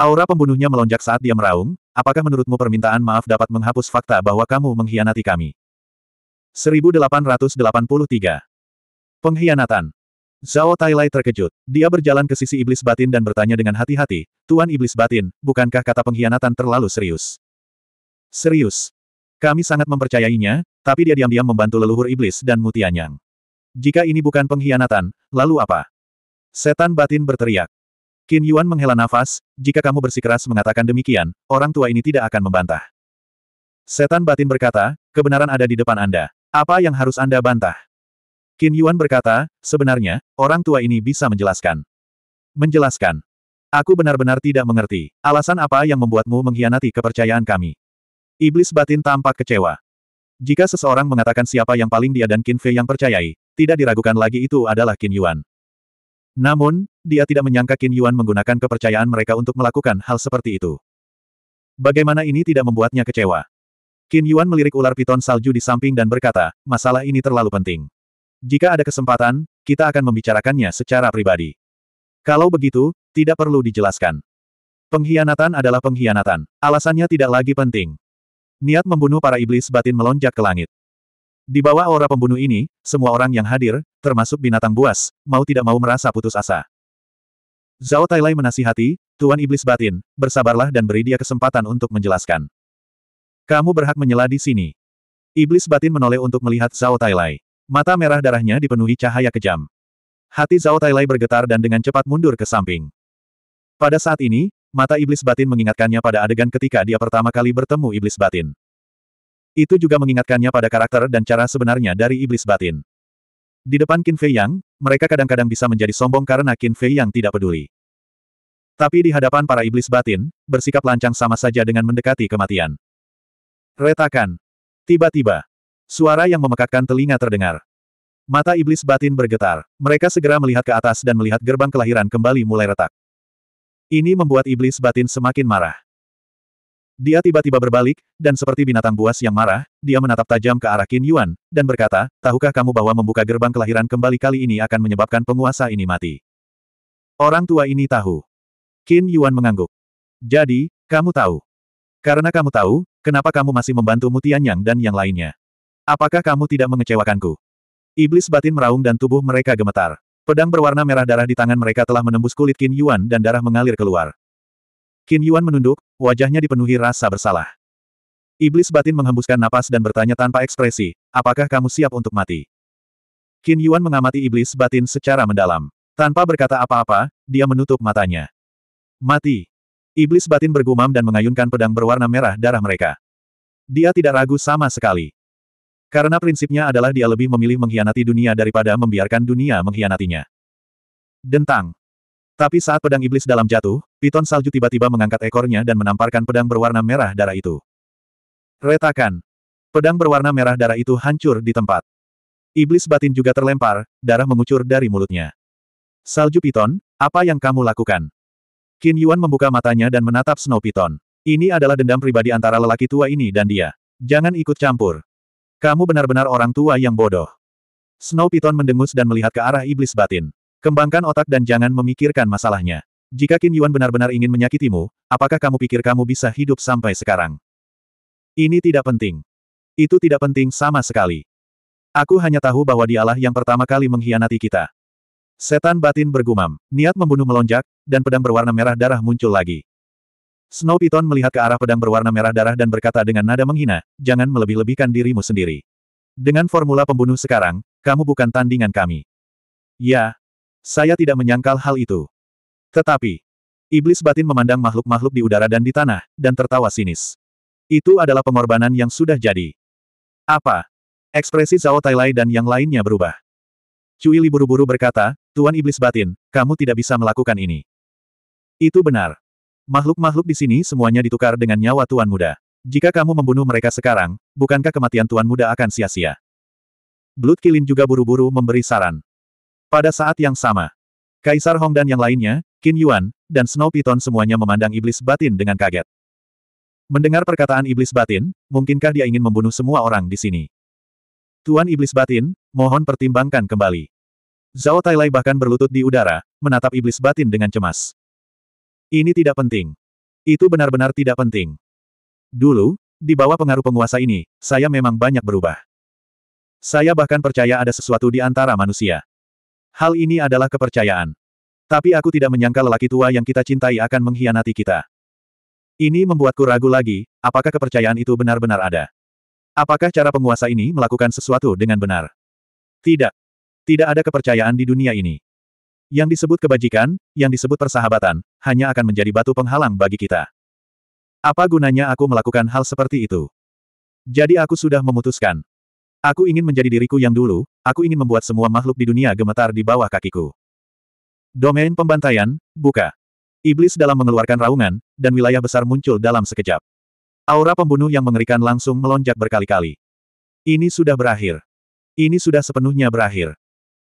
Aura pembunuhnya melonjak saat dia meraung, apakah menurutmu permintaan maaf dapat menghapus fakta bahwa kamu mengkhianati kami? 1883. Pengkhianatan. Zhao Tailai terkejut. Dia berjalan ke sisi iblis batin dan bertanya dengan hati-hati, Tuan Iblis Batin, bukankah kata pengkhianatan terlalu serius? Serius. Kami sangat mempercayainya, tapi dia diam-diam membantu leluhur iblis dan mutianyang. Jika ini bukan pengkhianatan, lalu apa? Setan batin berteriak. Qin Yuan menghela nafas, jika kamu bersikeras mengatakan demikian, orang tua ini tidak akan membantah. Setan batin berkata, kebenaran ada di depan Anda. Apa yang harus Anda bantah? Qin Yuan berkata, sebenarnya, orang tua ini bisa menjelaskan. Menjelaskan. Aku benar-benar tidak mengerti. Alasan apa yang membuatmu mengkhianati kepercayaan kami? Iblis batin tampak kecewa. Jika seseorang mengatakan siapa yang paling dia dan Qin Fei yang percayai, tidak diragukan lagi itu adalah Qin Yuan. Namun, dia tidak menyangka Qin Yuan menggunakan kepercayaan mereka untuk melakukan hal seperti itu. Bagaimana ini tidak membuatnya kecewa? Qin Yuan melirik ular piton salju di samping dan berkata, masalah ini terlalu penting. Jika ada kesempatan, kita akan membicarakannya secara pribadi. Kalau begitu, tidak perlu dijelaskan. Pengkhianatan adalah pengkhianatan. Alasannya tidak lagi penting. Niat membunuh para iblis batin melonjak ke langit. Di bawah aura pembunuh ini, semua orang yang hadir, termasuk binatang buas, mau tidak mau merasa putus asa. Zhao Tailai menasihati, Tuan Iblis Batin, bersabarlah dan beri dia kesempatan untuk menjelaskan. Kamu berhak menyela di sini. Iblis batin menoleh untuk melihat Zhao Tailai. Mata merah darahnya dipenuhi cahaya kejam. Hati Zhao Tailai bergetar dan dengan cepat mundur ke samping. Pada saat ini, mata iblis batin mengingatkannya pada adegan ketika dia pertama kali bertemu iblis batin. Itu juga mengingatkannya pada karakter dan cara sebenarnya dari iblis batin. Di depan Qin Fei Yang, mereka kadang-kadang bisa menjadi sombong karena Qin Fei Yang tidak peduli. Tapi di hadapan para iblis batin, bersikap lancang sama saja dengan mendekati kematian. Retakan. Tiba-tiba. Suara yang memekakkan telinga terdengar. Mata iblis batin bergetar. Mereka segera melihat ke atas dan melihat gerbang kelahiran kembali mulai retak. Ini membuat iblis batin semakin marah. Dia tiba-tiba berbalik, dan seperti binatang buas yang marah, dia menatap tajam ke arah Qin Yuan, dan berkata, tahukah kamu bahwa membuka gerbang kelahiran kembali kali ini akan menyebabkan penguasa ini mati? Orang tua ini tahu. Qin Yuan mengangguk. Jadi, kamu tahu. Karena kamu tahu, kenapa kamu masih membantu Mutianyang dan yang lainnya. Apakah kamu tidak mengecewakanku? Iblis batin meraung dan tubuh mereka gemetar. Pedang berwarna merah darah di tangan mereka telah menembus kulit Qin Yuan dan darah mengalir keluar. Qin Yuan menunduk, wajahnya dipenuhi rasa bersalah. Iblis batin menghembuskan napas dan bertanya tanpa ekspresi, apakah kamu siap untuk mati? Qin Yuan mengamati iblis batin secara mendalam. Tanpa berkata apa-apa, dia menutup matanya. Mati. Iblis batin bergumam dan mengayunkan pedang berwarna merah darah mereka. Dia tidak ragu sama sekali. Karena prinsipnya adalah dia lebih memilih mengkhianati dunia daripada membiarkan dunia mengkhianatinya. Dentang. Tapi saat pedang iblis dalam jatuh, piton salju tiba-tiba mengangkat ekornya dan menamparkan pedang berwarna merah darah itu. Retakan. Pedang berwarna merah darah itu hancur di tempat. Iblis batin juga terlempar, darah mengucur dari mulutnya. Salju piton, apa yang kamu lakukan? Qin Yuan membuka matanya dan menatap Snow Piton. Ini adalah dendam pribadi antara lelaki tua ini dan dia. Jangan ikut campur. Kamu benar-benar orang tua yang bodoh. Snow Piton mendengus dan melihat ke arah iblis batin. Kembangkan otak dan jangan memikirkan masalahnya. Jika Qin Yuan benar-benar ingin menyakitimu, apakah kamu pikir kamu bisa hidup sampai sekarang? Ini tidak penting. Itu tidak penting sama sekali. Aku hanya tahu bahwa dialah yang pertama kali mengkhianati kita. Setan batin bergumam, niat membunuh melonjak, dan pedang berwarna merah darah muncul lagi. Snow Piton melihat ke arah pedang berwarna merah darah dan berkata dengan nada menghina, jangan melebih-lebihkan dirimu sendiri. Dengan formula pembunuh sekarang, kamu bukan tandingan kami. Ya, saya tidak menyangkal hal itu. Tetapi, iblis batin memandang makhluk-makhluk di udara dan di tanah, dan tertawa sinis. Itu adalah pengorbanan yang sudah jadi. Apa? Ekspresi Zhao Tailai dan yang lainnya berubah. Cui Li buru-buru berkata, Tuan Iblis Batin, kamu tidak bisa melakukan ini. Itu benar. Makhluk-makhluk di sini semuanya ditukar dengan nyawa Tuan Muda. Jika kamu membunuh mereka sekarang, bukankah kematian Tuan Muda akan sia-sia? Blood Kilin juga buru-buru memberi saran. Pada saat yang sama, Kaisar Hong dan yang lainnya, Qin Yuan, dan Snow Piton semuanya memandang iblis batin dengan kaget. Mendengar perkataan iblis batin, mungkinkah dia ingin membunuh semua orang di sini? Tuan iblis batin, mohon pertimbangkan kembali. Zhao Tailai bahkan berlutut di udara, menatap iblis batin dengan cemas. Ini tidak penting. Itu benar-benar tidak penting. Dulu, di bawah pengaruh penguasa ini, saya memang banyak berubah. Saya bahkan percaya ada sesuatu di antara manusia. Hal ini adalah kepercayaan. Tapi aku tidak menyangka lelaki tua yang kita cintai akan mengkhianati kita. Ini membuatku ragu lagi, apakah kepercayaan itu benar-benar ada. Apakah cara penguasa ini melakukan sesuatu dengan benar? Tidak. Tidak ada kepercayaan di dunia ini. Yang disebut kebajikan, yang disebut persahabatan, hanya akan menjadi batu penghalang bagi kita. Apa gunanya aku melakukan hal seperti itu? Jadi aku sudah memutuskan. Aku ingin menjadi diriku yang dulu, aku ingin membuat semua makhluk di dunia gemetar di bawah kakiku. Domain pembantaian, buka. Iblis dalam mengeluarkan raungan, dan wilayah besar muncul dalam sekejap. Aura pembunuh yang mengerikan langsung melonjak berkali-kali. Ini sudah berakhir. Ini sudah sepenuhnya berakhir.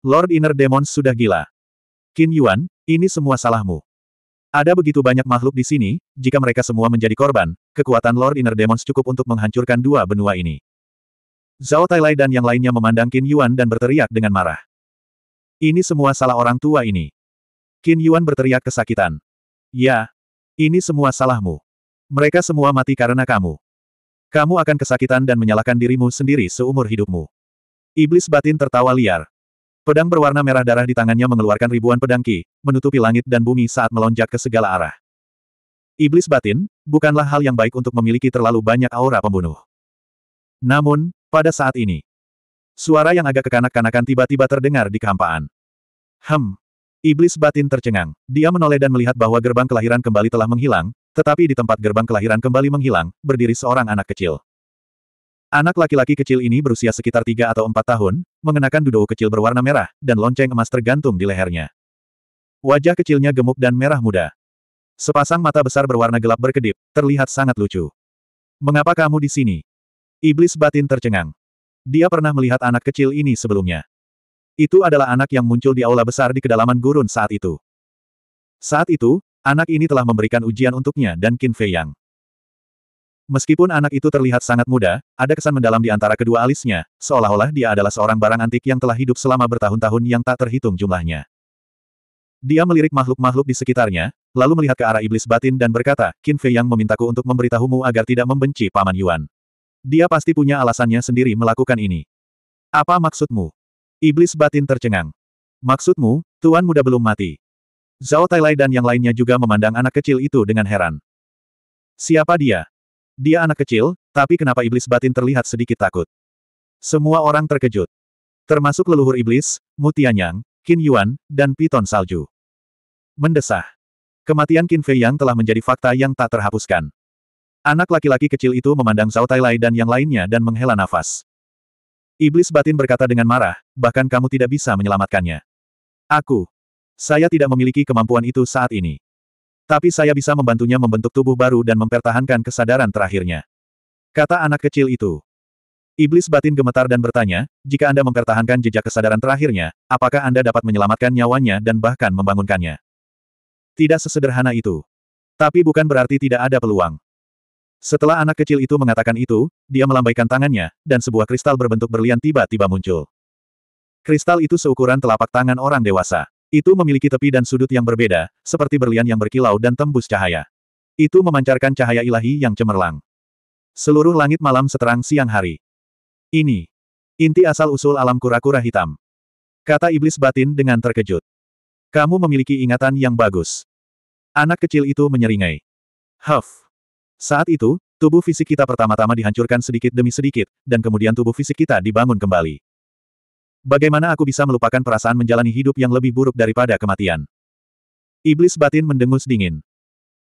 Lord Inner Demons sudah gila. Qin Yuan, ini semua salahmu. Ada begitu banyak makhluk di sini, jika mereka semua menjadi korban, kekuatan Lord Inner Demons cukup untuk menghancurkan dua benua ini. Zhao Lai dan yang lainnya memandang Qin Yuan dan berteriak dengan marah. Ini semua salah orang tua ini. Qin Yuan berteriak kesakitan. Ya, ini semua salahmu. Mereka semua mati karena kamu. Kamu akan kesakitan dan menyalahkan dirimu sendiri seumur hidupmu. Iblis batin tertawa liar. Pedang berwarna merah darah di tangannya mengeluarkan ribuan pedang ki, menutupi langit dan bumi saat melonjak ke segala arah. Iblis batin, bukanlah hal yang baik untuk memiliki terlalu banyak aura pembunuh. Namun, pada saat ini, suara yang agak kekanak-kanakan tiba-tiba terdengar di kehampaan. Hem. Iblis batin tercengang. Dia menoleh dan melihat bahwa gerbang kelahiran kembali telah menghilang, tetapi di tempat gerbang kelahiran kembali menghilang, berdiri seorang anak kecil. Anak laki-laki kecil ini berusia sekitar tiga atau empat tahun, mengenakan dudou kecil berwarna merah, dan lonceng emas tergantung di lehernya. Wajah kecilnya gemuk dan merah muda. Sepasang mata besar berwarna gelap berkedip, terlihat sangat lucu. Mengapa kamu di sini? Iblis batin tercengang. Dia pernah melihat anak kecil ini sebelumnya. Itu adalah anak yang muncul di aula besar di kedalaman gurun saat itu. Saat itu, anak ini telah memberikan ujian untuknya dan Qin Fei Yang. Meskipun anak itu terlihat sangat muda, ada kesan mendalam di antara kedua alisnya, seolah-olah dia adalah seorang barang antik yang telah hidup selama bertahun-tahun yang tak terhitung jumlahnya. Dia melirik makhluk-makhluk di sekitarnya, lalu melihat ke arah iblis batin dan berkata, Qin Fei yang memintaku untuk memberitahumu agar tidak membenci Paman Yuan. Dia pasti punya alasannya sendiri melakukan ini. Apa maksudmu? Iblis batin tercengang. Maksudmu, Tuan muda belum mati. Zhao Tailai dan yang lainnya juga memandang anak kecil itu dengan heran. Siapa dia? Dia anak kecil, tapi kenapa iblis batin terlihat sedikit takut? Semua orang terkejut. Termasuk leluhur iblis, Mutianyang, Qin Yuan, dan Piton Salju. Mendesah. Kematian Qin Fei Yang telah menjadi fakta yang tak terhapuskan. Anak laki-laki kecil itu memandang Zhao Tailai dan yang lainnya dan menghela nafas. Iblis batin berkata dengan marah, bahkan kamu tidak bisa menyelamatkannya. Aku. Saya tidak memiliki kemampuan itu saat ini. Tapi saya bisa membantunya membentuk tubuh baru dan mempertahankan kesadaran terakhirnya. Kata anak kecil itu. Iblis batin gemetar dan bertanya, jika Anda mempertahankan jejak kesadaran terakhirnya, apakah Anda dapat menyelamatkan nyawanya dan bahkan membangunkannya? Tidak sesederhana itu. Tapi bukan berarti tidak ada peluang. Setelah anak kecil itu mengatakan itu, dia melambaikan tangannya, dan sebuah kristal berbentuk berlian tiba-tiba muncul. Kristal itu seukuran telapak tangan orang dewasa. Itu memiliki tepi dan sudut yang berbeda, seperti berlian yang berkilau dan tembus cahaya. Itu memancarkan cahaya ilahi yang cemerlang. Seluruh langit malam seterang siang hari. Ini. Inti asal-usul alam kura-kura hitam. Kata iblis batin dengan terkejut. Kamu memiliki ingatan yang bagus. Anak kecil itu menyeringai. Huff. Saat itu, tubuh fisik kita pertama-tama dihancurkan sedikit demi sedikit, dan kemudian tubuh fisik kita dibangun kembali. Bagaimana aku bisa melupakan perasaan menjalani hidup yang lebih buruk daripada kematian? Iblis batin mendengus dingin.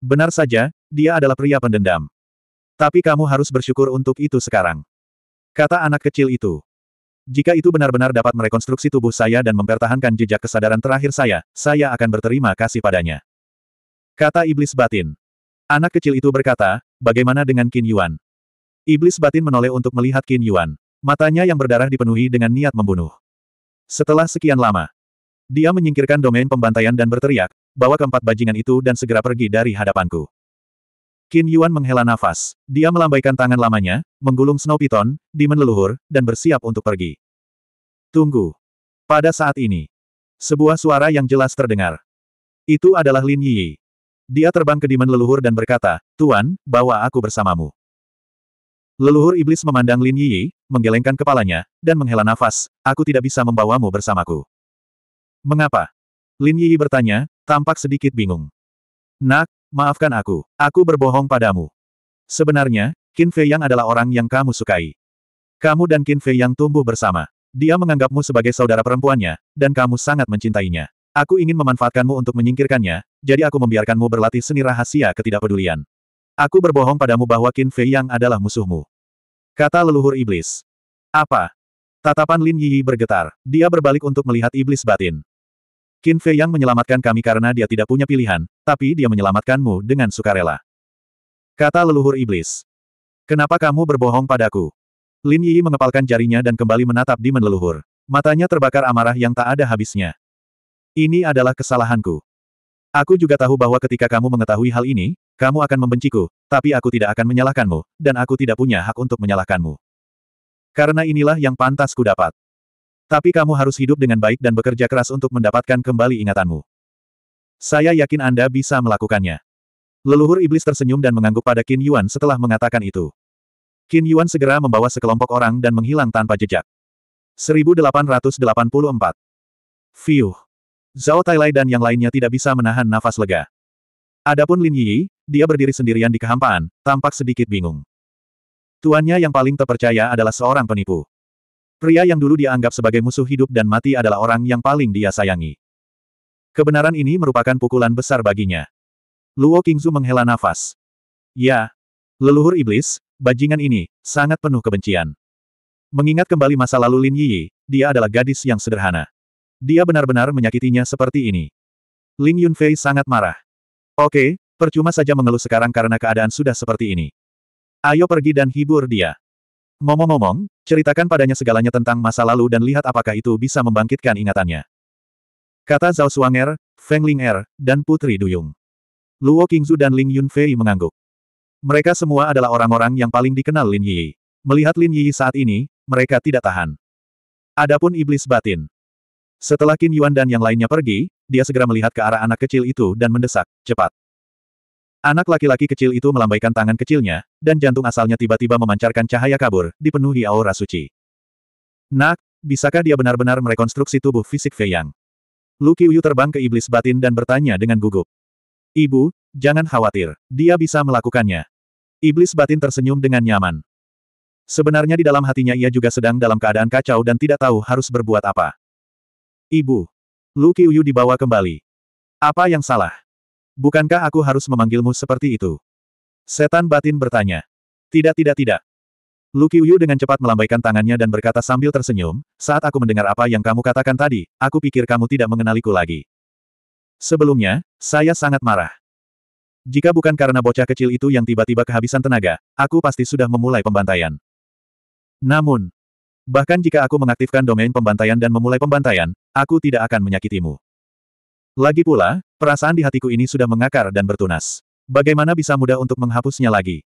Benar saja, dia adalah pria pendendam. Tapi kamu harus bersyukur untuk itu sekarang. Kata anak kecil itu. Jika itu benar-benar dapat merekonstruksi tubuh saya dan mempertahankan jejak kesadaran terakhir saya, saya akan berterima kasih padanya. Kata iblis batin. Anak kecil itu berkata, bagaimana dengan Qin Yuan? Iblis batin menoleh untuk melihat Qin Yuan. Matanya yang berdarah dipenuhi dengan niat membunuh. Setelah sekian lama, dia menyingkirkan domain pembantaian dan berteriak, bawa keempat bajingan itu dan segera pergi dari hadapanku. Qin Yuan menghela nafas. Dia melambaikan tangan lamanya, menggulung Snow Python, Demon Leluhur, dan bersiap untuk pergi. Tunggu. Pada saat ini, sebuah suara yang jelas terdengar. Itu adalah Lin Yi. Dia terbang ke Demon Leluhur dan berkata, Tuan, bawa aku bersamamu. Leluhur iblis memandang Lin Yi, menggelengkan kepalanya, dan menghela nafas, aku tidak bisa membawamu bersamaku. Mengapa? Lin Yi bertanya, tampak sedikit bingung. Nak, maafkan aku, aku berbohong padamu. Sebenarnya, Qin Fei Yang adalah orang yang kamu sukai. Kamu dan Qin Fei Yang tumbuh bersama. Dia menganggapmu sebagai saudara perempuannya, dan kamu sangat mencintainya. Aku ingin memanfaatkanmu untuk menyingkirkannya, jadi aku membiarkanmu berlatih seni rahasia ketidakpedulian. Aku berbohong padamu bahwa Qin Fei Yang adalah musuhmu. Kata leluhur iblis. Apa? Tatapan Lin Yi bergetar. Dia berbalik untuk melihat iblis batin. Qin Fei Yang menyelamatkan kami karena dia tidak punya pilihan, tapi dia menyelamatkanmu dengan sukarela. Kata leluhur iblis. Kenapa kamu berbohong padaku? Lin Yi mengepalkan jarinya dan kembali menatap di leluhur. Matanya terbakar amarah yang tak ada habisnya. Ini adalah kesalahanku. Aku juga tahu bahwa ketika kamu mengetahui hal ini, kamu akan membenciku, tapi aku tidak akan menyalahkanmu, dan aku tidak punya hak untuk menyalahkanmu. Karena inilah yang pantas ku dapat. Tapi kamu harus hidup dengan baik dan bekerja keras untuk mendapatkan kembali ingatanmu. Saya yakin Anda bisa melakukannya. Leluhur iblis tersenyum dan mengangguk pada Qin Yuan setelah mengatakan itu. Qin Yuan segera membawa sekelompok orang dan menghilang tanpa jejak. 1884 Fiuh. Zhao Tailai dan yang lainnya tidak bisa menahan nafas lega. Adapun Lin Yi, dia berdiri sendirian di kehampaan, tampak sedikit bingung. Tuannya yang paling terpercaya adalah seorang penipu. Pria yang dulu dianggap sebagai musuh hidup dan mati adalah orang yang paling dia sayangi. Kebenaran ini merupakan pukulan besar baginya. Luo Qingzu menghela nafas. Ya, leluhur iblis, bajingan ini, sangat penuh kebencian. Mengingat kembali masa lalu Lin Yi, dia adalah gadis yang sederhana. Dia benar-benar menyakitinya seperti ini. Ling Yunfei sangat marah. Oke, percuma saja mengeluh sekarang karena keadaan sudah seperti ini. Ayo pergi dan hibur dia. Ngomong-ngomong, ceritakan padanya segalanya tentang masa lalu dan lihat apakah itu bisa membangkitkan ingatannya. Kata Zhao Suanger, Feng Ling Er, dan Putri Duyung. Luo Qingzu dan Ling Yunfei mengangguk. Mereka semua adalah orang-orang yang paling dikenal Lin Yi. Melihat Lin Yi saat ini, mereka tidak tahan. Adapun iblis batin. Setelah Qin Yuan dan yang lainnya pergi, dia segera melihat ke arah anak kecil itu dan mendesak, cepat. Anak laki-laki kecil itu melambaikan tangan kecilnya, dan jantung asalnya tiba-tiba memancarkan cahaya kabur, dipenuhi aura suci. Nak, bisakah dia benar-benar merekonstruksi tubuh fisik Fei Yang? Lu Qiuyu terbang ke iblis batin dan bertanya dengan gugup. Ibu, jangan khawatir, dia bisa melakukannya. Iblis batin tersenyum dengan nyaman. Sebenarnya di dalam hatinya ia juga sedang dalam keadaan kacau dan tidak tahu harus berbuat apa. Ibu. Lu Qiuyu dibawa kembali. Apa yang salah? Bukankah aku harus memanggilmu seperti itu? Setan batin bertanya. Tidak tidak tidak. Lu Qiuyu dengan cepat melambaikan tangannya dan berkata sambil tersenyum, saat aku mendengar apa yang kamu katakan tadi, aku pikir kamu tidak mengenaliku lagi. Sebelumnya, saya sangat marah. Jika bukan karena bocah kecil itu yang tiba-tiba kehabisan tenaga, aku pasti sudah memulai pembantaian. Namun, Bahkan jika aku mengaktifkan domain pembantaian dan memulai pembantaian, aku tidak akan menyakitimu. Lagi pula, perasaan di hatiku ini sudah mengakar dan bertunas. Bagaimana bisa mudah untuk menghapusnya lagi?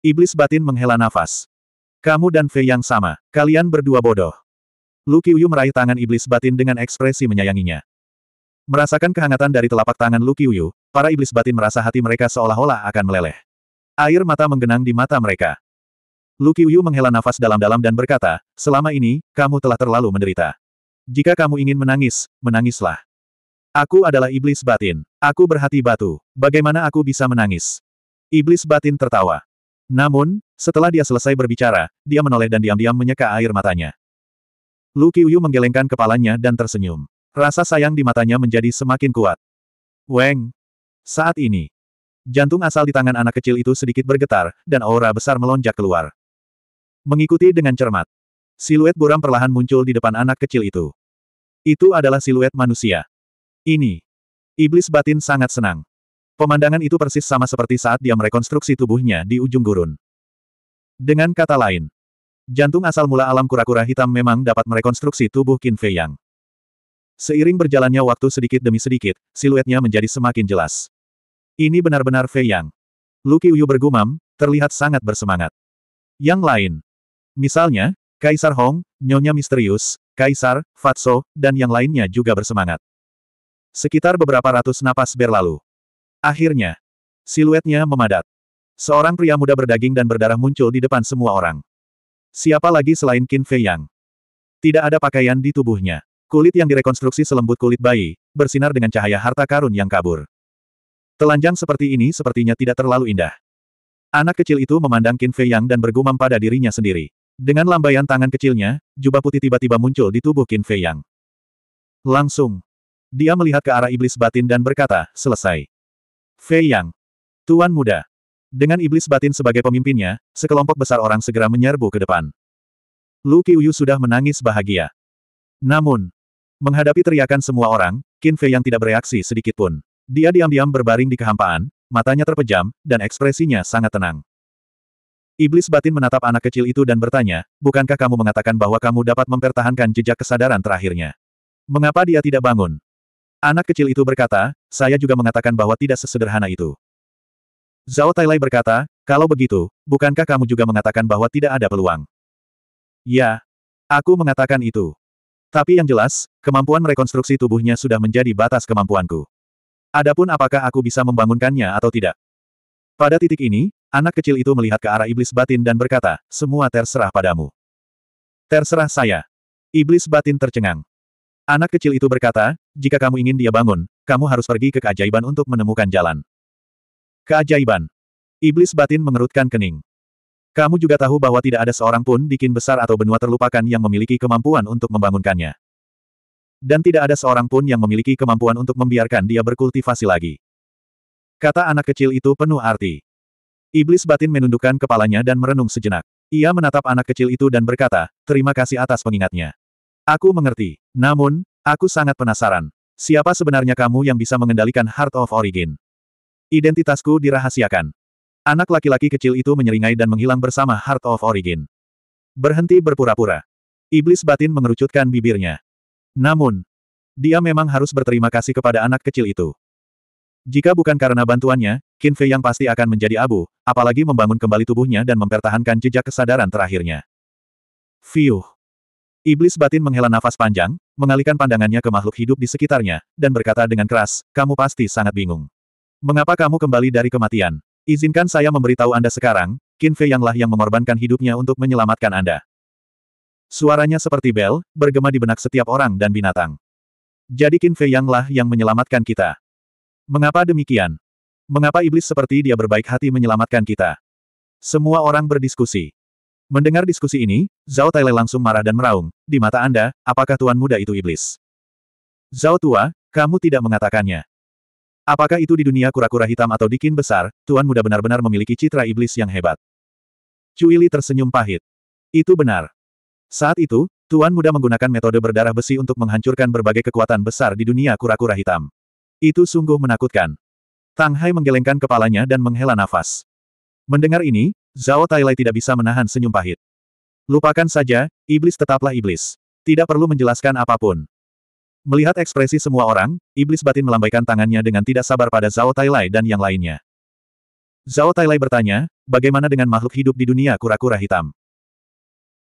Iblis batin menghela nafas. Kamu dan Fei yang sama, kalian berdua bodoh. Lu Qiuyu meraih tangan iblis batin dengan ekspresi menyayanginya. Merasakan kehangatan dari telapak tangan Lu Qiuyu, para iblis batin merasa hati mereka seolah-olah akan meleleh. Air mata menggenang di mata mereka. Lu Qiuyu menghela nafas dalam-dalam dan berkata, selama ini, kamu telah terlalu menderita. Jika kamu ingin menangis, menangislah. Aku adalah iblis batin. Aku berhati batu. Bagaimana aku bisa menangis? Iblis batin tertawa. Namun, setelah dia selesai berbicara, dia menoleh dan diam-diam menyeka air matanya. Lu Qiuyu menggelengkan kepalanya dan tersenyum. Rasa sayang di matanya menjadi semakin kuat. Weng! Saat ini, jantung asal di tangan anak kecil itu sedikit bergetar, dan aura besar melonjak keluar. Mengikuti dengan cermat. Siluet buram perlahan muncul di depan anak kecil itu. Itu adalah siluet manusia. Ini. Iblis batin sangat senang. Pemandangan itu persis sama seperti saat dia merekonstruksi tubuhnya di ujung gurun. Dengan kata lain, jantung asal mula alam kura-kura hitam memang dapat merekonstruksi tubuh Qin Fei Yang. Seiring berjalannya waktu sedikit demi sedikit, siluetnya menjadi semakin jelas. Ini benar-benar Fei Yang. Lu Qiuyu bergumam, terlihat sangat bersemangat. Yang lain, Misalnya, Kaisar Hong, Nyonya Misterius, Kaisar, Fatso, dan yang lainnya juga bersemangat. Sekitar beberapa ratus napas berlalu. Akhirnya, siluetnya memadat. Seorang pria muda berdaging dan berdarah muncul di depan semua orang. Siapa lagi selain Qin Fei Yang? Tidak ada pakaian di tubuhnya. Kulit yang direkonstruksi selembut kulit bayi, bersinar dengan cahaya harta karun yang kabur. Telanjang seperti ini sepertinya tidak terlalu indah. Anak kecil itu memandang Qin Fei Yang dan bergumam pada dirinya sendiri. Dengan lambaian tangan kecilnya, jubah putih tiba-tiba muncul di tubuh Qin Fei Yang. Langsung. Dia melihat ke arah iblis batin dan berkata, selesai. Fei Yang. Tuan muda. Dengan iblis batin sebagai pemimpinnya, sekelompok besar orang segera menyerbu ke depan. Lu Qiuyu sudah menangis bahagia. Namun, menghadapi teriakan semua orang, Qin Fei Yang tidak bereaksi sedikitpun. Dia diam-diam berbaring di kehampaan, matanya terpejam, dan ekspresinya sangat tenang. Iblis batin menatap anak kecil itu dan bertanya, bukankah kamu mengatakan bahwa kamu dapat mempertahankan jejak kesadaran terakhirnya? Mengapa dia tidak bangun? Anak kecil itu berkata, saya juga mengatakan bahwa tidak sesederhana itu. Zhao Tailai berkata, kalau begitu, bukankah kamu juga mengatakan bahwa tidak ada peluang? Ya. Aku mengatakan itu. Tapi yang jelas, kemampuan merekonstruksi tubuhnya sudah menjadi batas kemampuanku. Adapun apakah aku bisa membangunkannya atau tidak? Pada titik ini, anak kecil itu melihat ke arah iblis batin dan berkata, semua terserah padamu. Terserah saya. Iblis batin tercengang. Anak kecil itu berkata, jika kamu ingin dia bangun, kamu harus pergi ke keajaiban untuk menemukan jalan. Keajaiban. Iblis batin mengerutkan kening. Kamu juga tahu bahwa tidak ada seorang pun di kin besar atau benua terlupakan yang memiliki kemampuan untuk membangunkannya. Dan tidak ada seorang pun yang memiliki kemampuan untuk membiarkan dia berkultivasi lagi. Kata anak kecil itu penuh arti. Iblis batin menundukkan kepalanya dan merenung sejenak. Ia menatap anak kecil itu dan berkata, terima kasih atas pengingatnya. Aku mengerti. Namun, aku sangat penasaran. Siapa sebenarnya kamu yang bisa mengendalikan Heart of Origin? Identitasku dirahasiakan. Anak laki-laki kecil itu menyeringai dan menghilang bersama Heart of Origin. Berhenti berpura-pura. Iblis batin mengerucutkan bibirnya. Namun, dia memang harus berterima kasih kepada anak kecil itu. Jika bukan karena bantuannya, Qin Fei yang pasti akan menjadi abu, apalagi membangun kembali tubuhnya dan mempertahankan jejak kesadaran terakhirnya. Fiuh. Iblis batin menghela nafas panjang, mengalihkan pandangannya ke makhluk hidup di sekitarnya, dan berkata dengan keras, kamu pasti sangat bingung. Mengapa kamu kembali dari kematian? Izinkan saya memberitahu Anda sekarang, Qin Fei Yanglah yang mengorbankan hidupnya untuk menyelamatkan Anda. Suaranya seperti bel, bergema di benak setiap orang dan binatang. Jadi Qin Fei Yanglah yang menyelamatkan kita. Mengapa demikian? Mengapa iblis seperti dia berbaik hati menyelamatkan kita? Semua orang berdiskusi. Mendengar diskusi ini, Zhao Taile langsung marah dan meraung, di mata Anda, apakah tuan muda itu iblis? Zhao tua, kamu tidak mengatakannya. Apakah itu di dunia kura-kura hitam atau dikin besar, tuan muda benar-benar memiliki citra iblis yang hebat? Cuili tersenyum pahit. Itu benar. Saat itu, Tuan Muda menggunakan metode berdarah besi untuk menghancurkan berbagai kekuatan besar di dunia kura-kura hitam. Itu sungguh menakutkan. Tang Hai menggelengkan kepalanya dan menghela nafas. Mendengar ini, Zhao Tailai tidak bisa menahan senyum pahit. Lupakan saja, iblis tetaplah iblis. Tidak perlu menjelaskan apapun. Melihat ekspresi semua orang, iblis batin melambaikan tangannya dengan tidak sabar pada Zhao Tailai dan yang lainnya. Zhao Tailai bertanya, bagaimana dengan makhluk hidup di dunia kura-kura hitam?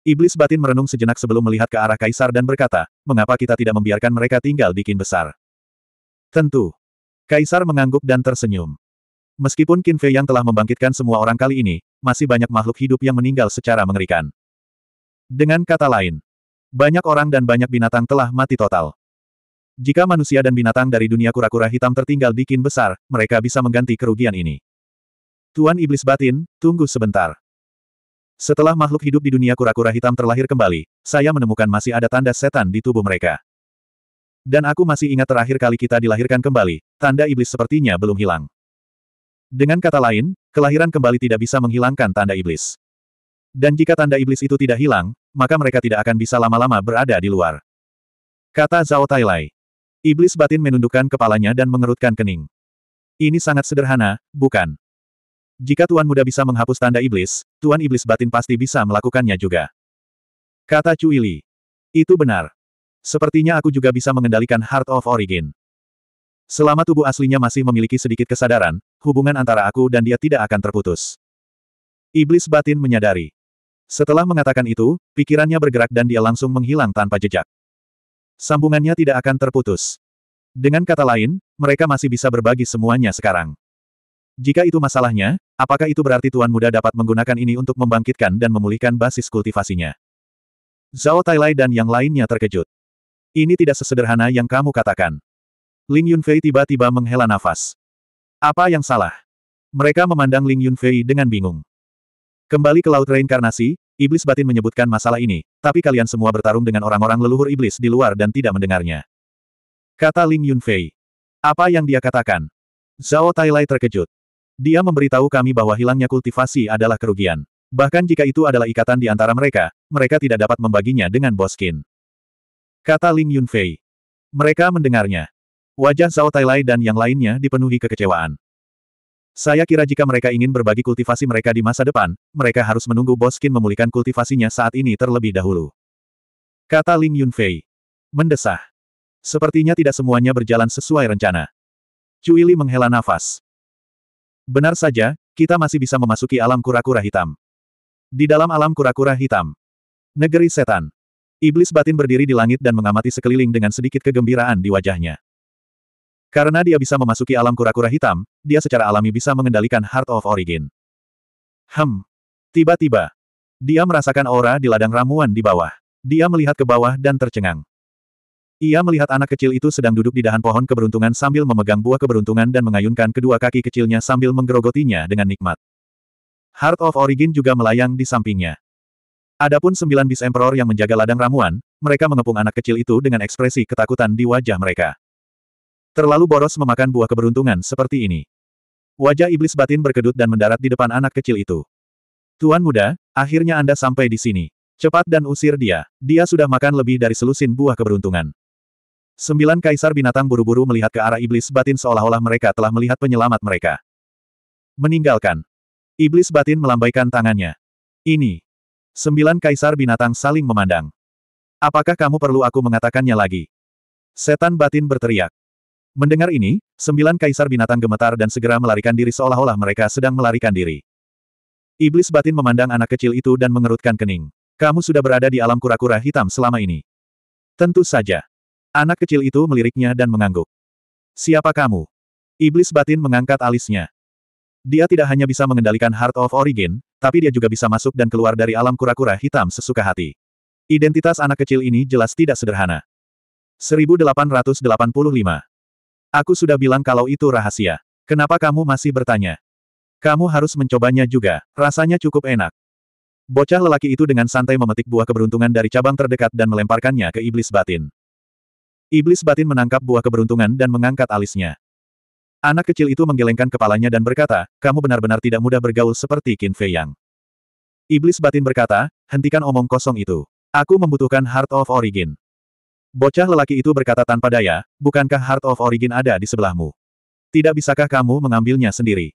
Iblis batin merenung sejenak sebelum melihat ke arah kaisar dan berkata, mengapa kita tidak membiarkan mereka tinggal di kin besar? Tentu. Kaisar mengangguk dan tersenyum. Meskipun Qin Fei yang telah membangkitkan semua orang kali ini, masih banyak makhluk hidup yang meninggal secara mengerikan. Dengan kata lain, banyak orang dan banyak binatang telah mati total. Jika manusia dan binatang dari dunia kura-kura hitam tertinggal di Qin besar, mereka bisa mengganti kerugian ini. Tuan Iblis Batin, tunggu sebentar. Setelah makhluk hidup di dunia kura-kura hitam terlahir kembali, saya menemukan masih ada tanda setan di tubuh mereka. Dan aku masih ingat terakhir kali kita dilahirkan kembali, tanda iblis sepertinya belum hilang. Dengan kata lain, kelahiran kembali tidak bisa menghilangkan tanda iblis. Dan jika tanda iblis itu tidak hilang, maka mereka tidak akan bisa lama-lama berada di luar. Kata Zhao Tailai. Iblis batin menundukkan kepalanya dan mengerutkan kening. Ini sangat sederhana, bukan? Jika Tuan Muda bisa menghapus tanda iblis, Tuan Iblis batin pasti bisa melakukannya juga. Kata Cuili. Itu benar. Sepertinya aku juga bisa mengendalikan Heart of Origin. Selama tubuh aslinya masih memiliki sedikit kesadaran, hubungan antara aku dan dia tidak akan terputus. Iblis batin menyadari. Setelah mengatakan itu, pikirannya bergerak dan dia langsung menghilang tanpa jejak. Sambungannya tidak akan terputus. Dengan kata lain, mereka masih bisa berbagi semuanya sekarang. Jika itu masalahnya, apakah itu berarti Tuan Muda dapat menggunakan ini untuk membangkitkan dan memulihkan basis kultivasinya? Zhao Tailai dan yang lainnya terkejut. Ini tidak sesederhana yang kamu katakan. Ling Yunfei tiba-tiba menghela nafas. Apa yang salah? Mereka memandang Ling Yunfei dengan bingung. Kembali ke Laut Reinkarnasi, Iblis Batin menyebutkan masalah ini, tapi kalian semua bertarung dengan orang-orang leluhur iblis di luar dan tidak mendengarnya. Kata Ling Yunfei. Apa yang dia katakan? Zhao Tailai terkejut. Dia memberitahu kami bahwa hilangnya kultivasi adalah kerugian. Bahkan jika itu adalah ikatan di antara mereka, mereka tidak dapat membaginya dengan Boskin. Kata Ling Yunfei. Mereka mendengarnya. Wajah Zhao Tailai dan yang lainnya dipenuhi kekecewaan. Saya kira jika mereka ingin berbagi kultivasi mereka di masa depan, mereka harus menunggu Boskin memulihkan kultivasinya saat ini terlebih dahulu. Kata Ling Yunfei. Mendesah. Sepertinya tidak semuanya berjalan sesuai rencana. Cuili menghela nafas. Benar saja, kita masih bisa memasuki alam kura-kura hitam. Di dalam alam kura-kura hitam. Negeri setan. Iblis batin berdiri di langit dan mengamati sekeliling dengan sedikit kegembiraan di wajahnya. Karena dia bisa memasuki alam kura-kura hitam, dia secara alami bisa mengendalikan Heart of Origin. Hem. Tiba-tiba, dia merasakan aura di ladang ramuan di bawah. Dia melihat ke bawah dan tercengang. Ia melihat anak kecil itu sedang duduk di dahan pohon keberuntungan sambil memegang buah keberuntungan dan mengayunkan kedua kaki kecilnya sambil menggerogotinya dengan nikmat. Heart of Origin juga melayang di sampingnya. Adapun sembilan bis emperor yang menjaga ladang ramuan, mereka mengepung anak kecil itu dengan ekspresi ketakutan di wajah mereka. Terlalu boros memakan buah keberuntungan seperti ini. Wajah iblis batin berkedut dan mendarat di depan anak kecil itu. Tuan muda, akhirnya Anda sampai di sini. Cepat dan usir dia. Dia sudah makan lebih dari selusin buah keberuntungan. Sembilan kaisar binatang buru-buru melihat ke arah iblis batin seolah-olah mereka telah melihat penyelamat mereka. Meninggalkan. Iblis batin melambaikan tangannya. Ini, Sembilan kaisar binatang saling memandang. Apakah kamu perlu aku mengatakannya lagi? Setan batin berteriak. Mendengar ini, sembilan kaisar binatang gemetar dan segera melarikan diri seolah-olah mereka sedang melarikan diri. Iblis batin memandang anak kecil itu dan mengerutkan kening. Kamu sudah berada di alam kura-kura hitam selama ini. Tentu saja. Anak kecil itu meliriknya dan mengangguk. Siapa kamu? Iblis batin mengangkat alisnya. Dia tidak hanya bisa mengendalikan Heart of Origin, tapi dia juga bisa masuk dan keluar dari alam kura-kura hitam sesuka hati. Identitas anak kecil ini jelas tidak sederhana. 1885. Aku sudah bilang kalau itu rahasia. Kenapa kamu masih bertanya? Kamu harus mencobanya juga, rasanya cukup enak. Bocah lelaki itu dengan santai memetik buah keberuntungan dari cabang terdekat dan melemparkannya ke iblis batin. Iblis batin menangkap buah keberuntungan dan mengangkat alisnya. Anak kecil itu menggelengkan kepalanya dan berkata, kamu benar-benar tidak mudah bergaul seperti Qin Fei Yang. Iblis batin berkata, hentikan omong kosong itu. Aku membutuhkan Heart of Origin. Bocah lelaki itu berkata tanpa daya, bukankah Heart of Origin ada di sebelahmu? Tidak bisakah kamu mengambilnya sendiri?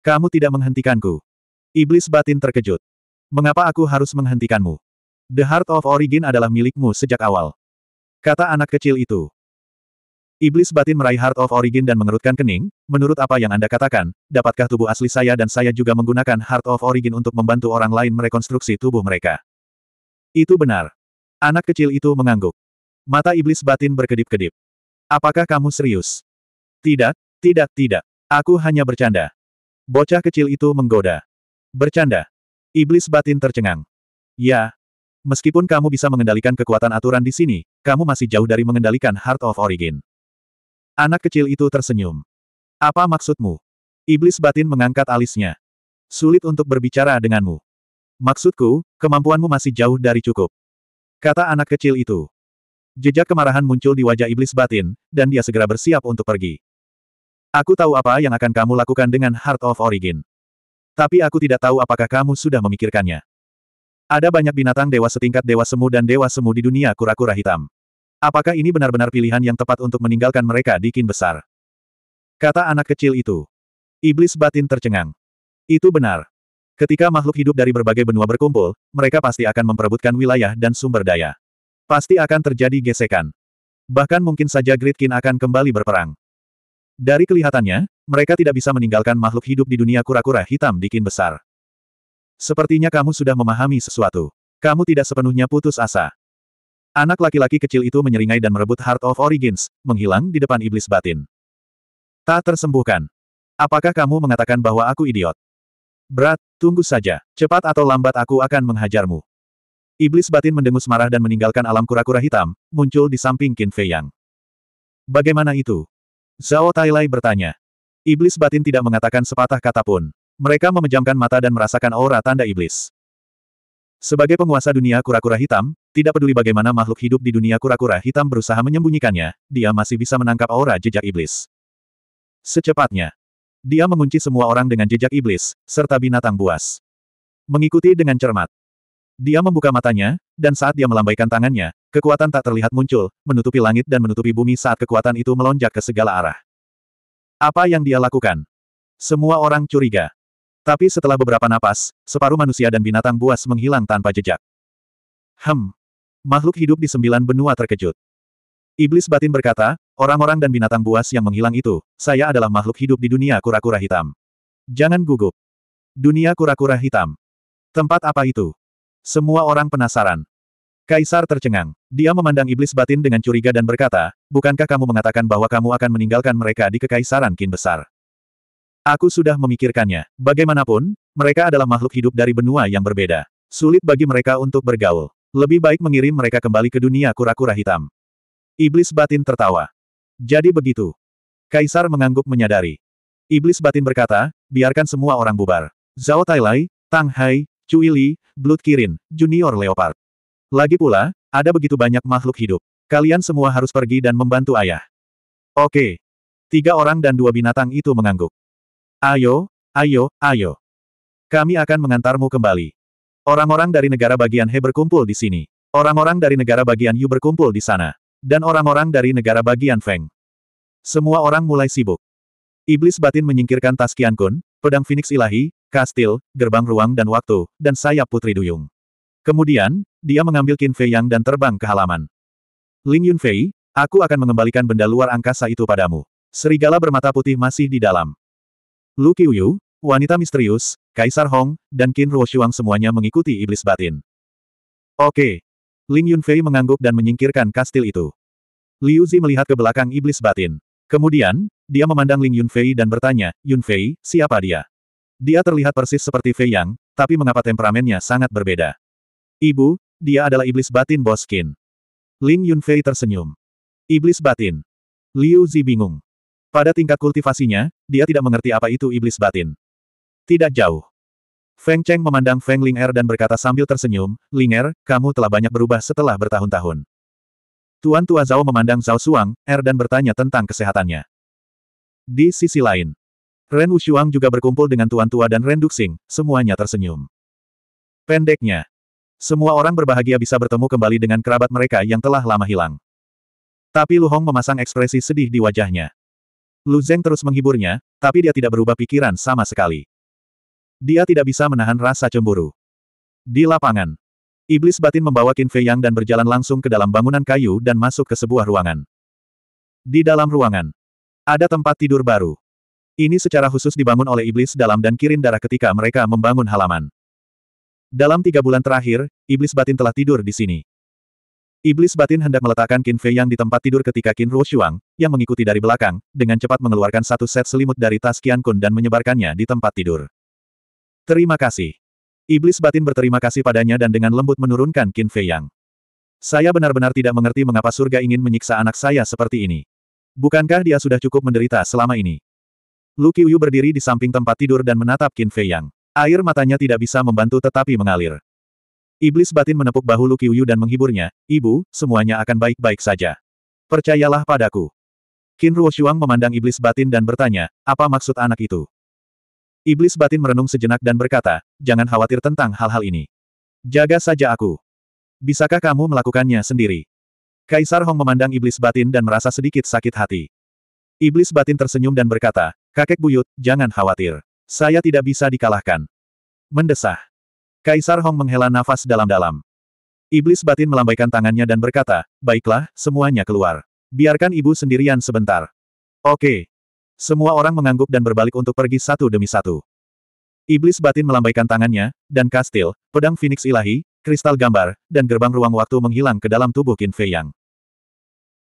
Kamu tidak menghentikanku. Iblis batin terkejut. Mengapa aku harus menghentikanmu? The Heart of Origin adalah milikmu sejak awal. Kata anak kecil itu. Iblis batin meraih Heart of Origin dan mengerutkan kening, menurut apa yang Anda katakan, dapatkah tubuh asli saya dan saya juga menggunakan Heart of Origin untuk membantu orang lain merekonstruksi tubuh mereka? Itu benar. Anak kecil itu mengangguk. Mata iblis batin berkedip-kedip. Apakah kamu serius? Tidak, tidak, tidak. Aku hanya bercanda. Bocah kecil itu menggoda. Bercanda. Iblis batin tercengang. Ya. Meskipun kamu bisa mengendalikan kekuatan aturan di sini, kamu masih jauh dari mengendalikan Heart of Origin. Anak kecil itu tersenyum. Apa maksudmu? Iblis batin mengangkat alisnya. Sulit untuk berbicara denganmu. Maksudku, kemampuanmu masih jauh dari cukup. Kata anak kecil itu. Jejak kemarahan muncul di wajah iblis batin, dan dia segera bersiap untuk pergi. Aku tahu apa yang akan kamu lakukan dengan Heart of Origin. Tapi aku tidak tahu apakah kamu sudah memikirkannya. Ada banyak binatang dewa setingkat dewa semu dan dewa semu di dunia kura-kura hitam. Apakah ini benar-benar pilihan yang tepat untuk meninggalkan mereka di kin besar? Kata anak kecil itu. Iblis batin tercengang. Itu benar. Ketika makhluk hidup dari berbagai benua berkumpul, mereka pasti akan memperebutkan wilayah dan sumber daya. Pasti akan terjadi gesekan. Bahkan mungkin saja Gridkin akan kembali berperang. Dari kelihatannya, mereka tidak bisa meninggalkan makhluk hidup di dunia kura-kura hitam di kin besar. Sepertinya kamu sudah memahami sesuatu. Kamu tidak sepenuhnya putus asa. Anak laki-laki kecil itu menyeringai dan merebut Heart of Origins, menghilang di depan iblis batin. Tak tersembuhkan. Apakah kamu mengatakan bahwa aku idiot? Berat, tunggu saja. Cepat atau lambat aku akan menghajarmu. Iblis batin mendengus marah dan meninggalkan alam kura-kura hitam, muncul di samping Qin Fei Yang. Bagaimana itu? Zhao Tailai bertanya. Iblis batin tidak mengatakan sepatah kata pun. Mereka memejamkan mata dan merasakan aura tanda iblis. Sebagai penguasa dunia kura-kura hitam, tidak peduli bagaimana makhluk hidup di dunia kura-kura hitam berusaha menyembunyikannya, dia masih bisa menangkap aura jejak iblis. Secepatnya, dia mengunci semua orang dengan jejak iblis, serta binatang buas. Mengikuti dengan cermat. Dia membuka matanya, dan saat dia melambaikan tangannya, kekuatan tak terlihat muncul, menutupi langit dan menutupi bumi saat kekuatan itu melonjak ke segala arah. Apa yang dia lakukan? Semua orang curiga. Tapi setelah beberapa napas, separuh manusia dan binatang buas menghilang tanpa jejak. Hem, makhluk hidup di sembilan benua terkejut. Iblis batin berkata, orang-orang dan binatang buas yang menghilang itu, saya adalah makhluk hidup di dunia kura-kura hitam. Jangan gugup. Dunia kura-kura hitam. Tempat apa itu? Semua orang penasaran. Kaisar tercengang. Dia memandang iblis batin dengan curiga dan berkata, bukankah kamu mengatakan bahwa kamu akan meninggalkan mereka di kekaisaran kin besar? Aku sudah memikirkannya. Bagaimanapun, mereka adalah makhluk hidup dari benua yang berbeda. Sulit bagi mereka untuk bergaul. Lebih baik mengirim mereka kembali ke dunia kura-kura hitam. Iblis batin tertawa. Jadi begitu. Kaisar mengangguk menyadari. Iblis batin berkata, biarkan semua orang bubar. Zhao Tailai, Tang Hai, Cui Li, Blood Kirin, Junior Leopard. Lagi pula, ada begitu banyak makhluk hidup. Kalian semua harus pergi dan membantu ayah. Oke. Tiga orang dan dua binatang itu mengangguk. Ayo, ayo, ayo. Kami akan mengantarmu kembali. Orang-orang dari negara bagian He berkumpul di sini. Orang-orang dari negara bagian Yu berkumpul di sana. Dan orang-orang dari negara bagian Feng. Semua orang mulai sibuk. Iblis batin menyingkirkan tas Kun, pedang Phoenix ilahi, kastil, gerbang ruang dan waktu, dan sayap putri duyung. Kemudian, dia mengambil Qin Fei Yang dan terbang ke halaman. Ling Yun Fei, aku akan mengembalikan benda luar angkasa itu padamu. Serigala bermata putih masih di dalam. Lu Qiuyu, wanita misterius, Kaisar Hong, dan Qin Ruoshuang semuanya mengikuti iblis batin. Oke. Ling Yunfei mengangguk dan menyingkirkan kastil itu. Liu Zi melihat ke belakang iblis batin. Kemudian, dia memandang Ling Yunfei dan bertanya, Yunfei, siapa dia? Dia terlihat persis seperti Fei Yang, tapi mengapa temperamennya sangat berbeda? Ibu, dia adalah iblis batin bos Qin. Ling Yunfei tersenyum. Iblis batin. Liu Zi bingung. Pada tingkat kultivasinya, dia tidak mengerti apa itu iblis batin. Tidak jauh. Feng Cheng memandang Feng Ling Er dan berkata sambil tersenyum, Ling Er, kamu telah banyak berubah setelah bertahun-tahun. Tuan Tua Zhao memandang Zhao Suang, Er dan bertanya tentang kesehatannya. Di sisi lain, Ren Wushuang juga berkumpul dengan Tuan Tua dan Ren Duxing, semuanya tersenyum. Pendeknya, semua orang berbahagia bisa bertemu kembali dengan kerabat mereka yang telah lama hilang. Tapi Lu Hong memasang ekspresi sedih di wajahnya. Lu Zeng terus menghiburnya, tapi dia tidak berubah pikiran sama sekali. Dia tidak bisa menahan rasa cemburu. Di lapangan, iblis batin membawa Qin Fei Yang dan berjalan langsung ke dalam bangunan kayu dan masuk ke sebuah ruangan. Di dalam ruangan, ada tempat tidur baru. Ini secara khusus dibangun oleh iblis dalam dan kirin darah ketika mereka membangun halaman. Dalam tiga bulan terakhir, iblis batin telah tidur di sini. Iblis batin hendak meletakkan Qin Fei yang di tempat tidur ketika Qin Ruo Shuang, yang mengikuti dari belakang, dengan cepat mengeluarkan satu set selimut dari tas Qian Kun dan menyebarkannya di tempat tidur. Terima kasih. Iblis batin berterima kasih padanya dan dengan lembut menurunkan Qin Fei Yang. Saya benar-benar tidak mengerti mengapa surga ingin menyiksa anak saya seperti ini. Bukankah dia sudah cukup menderita selama ini? Lu Qiuyu berdiri di samping tempat tidur dan menatap Qin Fei Yang. Air matanya tidak bisa membantu tetapi mengalir. Iblis batin menepuk bahu Lu Qiuyu dan menghiburnya, Ibu, semuanya akan baik-baik saja. Percayalah padaku. Qin Ruo Shuang memandang iblis batin dan bertanya, apa maksud anak itu? Iblis batin merenung sejenak dan berkata, jangan khawatir tentang hal-hal ini. Jaga saja aku. Bisakah kamu melakukannya sendiri? Kaisar Hong memandang iblis batin dan merasa sedikit sakit hati. Iblis batin tersenyum dan berkata, kakek buyut, jangan khawatir. Saya tidak bisa dikalahkan. Mendesah. Kaisar Hong menghela nafas dalam-dalam. Iblis batin melambaikan tangannya dan berkata, baiklah, semuanya keluar. Biarkan ibu sendirian sebentar. Oke, semua orang mengangguk dan berbalik untuk pergi satu demi satu. Iblis batin melambaikan tangannya, dan kastil, pedang Phoenix ilahi, kristal gambar, dan gerbang ruang waktu menghilang ke dalam tubuh Qin Fei Yang.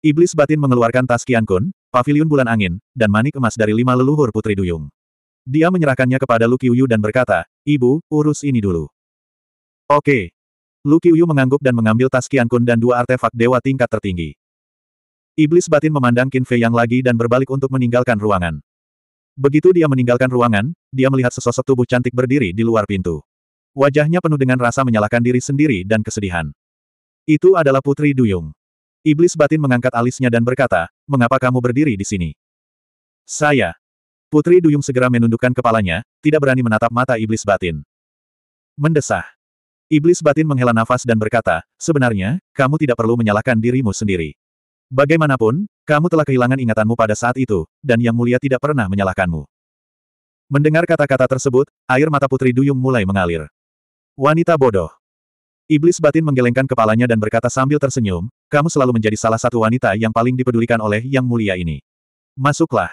Iblis batin mengeluarkan tas Qian Kun, pavilion bulan angin, dan manik emas dari lima leluhur Putri Duyung. Dia menyerahkannya kepada Lu Qiuyu dan berkata, Ibu, urus ini dulu. Oke. Lu Qiuyu mengangguk dan mengambil tas Qian Kun dan dua artefak dewa tingkat tertinggi. Iblis batin memandang Qin Fei Yang lagi dan berbalik untuk meninggalkan ruangan. Begitu dia meninggalkan ruangan, dia melihat sesosok tubuh cantik berdiri di luar pintu. Wajahnya penuh dengan rasa menyalahkan diri sendiri dan kesedihan. Itu adalah Putri Duyung. Iblis batin mengangkat alisnya dan berkata, mengapa kamu berdiri di sini? Saya. Putri Duyung segera menundukkan kepalanya, tidak berani menatap mata iblis batin. Mendesah. Iblis batin menghela nafas dan berkata, sebenarnya, kamu tidak perlu menyalahkan dirimu sendiri. Bagaimanapun, kamu telah kehilangan ingatanmu pada saat itu, dan Yang Mulia tidak pernah menyalahkanmu. Mendengar kata-kata tersebut, air mata Putri Duyung mulai mengalir. Wanita bodoh. Iblis batin menggelengkan kepalanya dan berkata sambil tersenyum, kamu selalu menjadi salah satu wanita yang paling dipedulikan oleh Yang Mulia ini. Masuklah.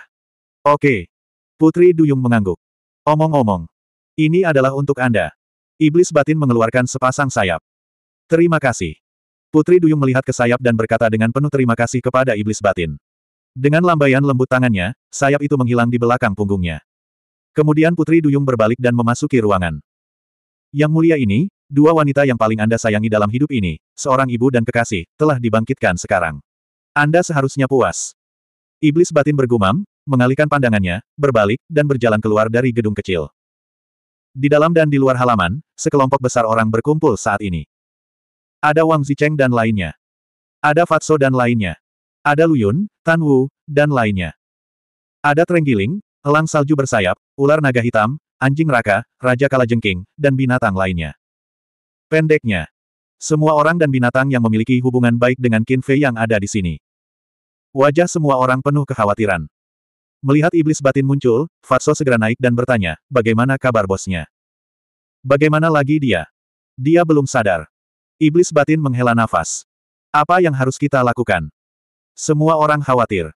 Oke. Putri Duyung mengangguk. Omong-omong. Ini adalah untuk Anda. Iblis batin mengeluarkan sepasang sayap. Terima kasih. Putri Duyung melihat ke sayap dan berkata dengan penuh terima kasih kepada iblis batin. Dengan lambaian lembut tangannya, sayap itu menghilang di belakang punggungnya. Kemudian Putri Duyung berbalik dan memasuki ruangan. Yang mulia ini, dua wanita yang paling Anda sayangi dalam hidup ini, seorang ibu dan kekasih, telah dibangkitkan sekarang. Anda seharusnya puas. Iblis batin bergumam, mengalihkan pandangannya, berbalik, dan berjalan keluar dari gedung kecil. Di dalam dan di luar halaman, sekelompok besar orang berkumpul saat ini. Ada Wang Zicheng dan lainnya. Ada Fatso dan lainnya. Ada Luyun, Tan Wu, dan lainnya. Ada Trenggiling, elang salju bersayap, ular naga hitam, anjing raka, raja kalajengking, dan binatang lainnya. Pendeknya, semua orang dan binatang yang memiliki hubungan baik dengan Qin Fei yang ada di sini. Wajah semua orang penuh kekhawatiran. Melihat iblis batin muncul, Fatso segera naik dan bertanya, bagaimana kabar bosnya? Bagaimana lagi dia? Dia belum sadar. Iblis batin menghela nafas. Apa yang harus kita lakukan? Semua orang khawatir.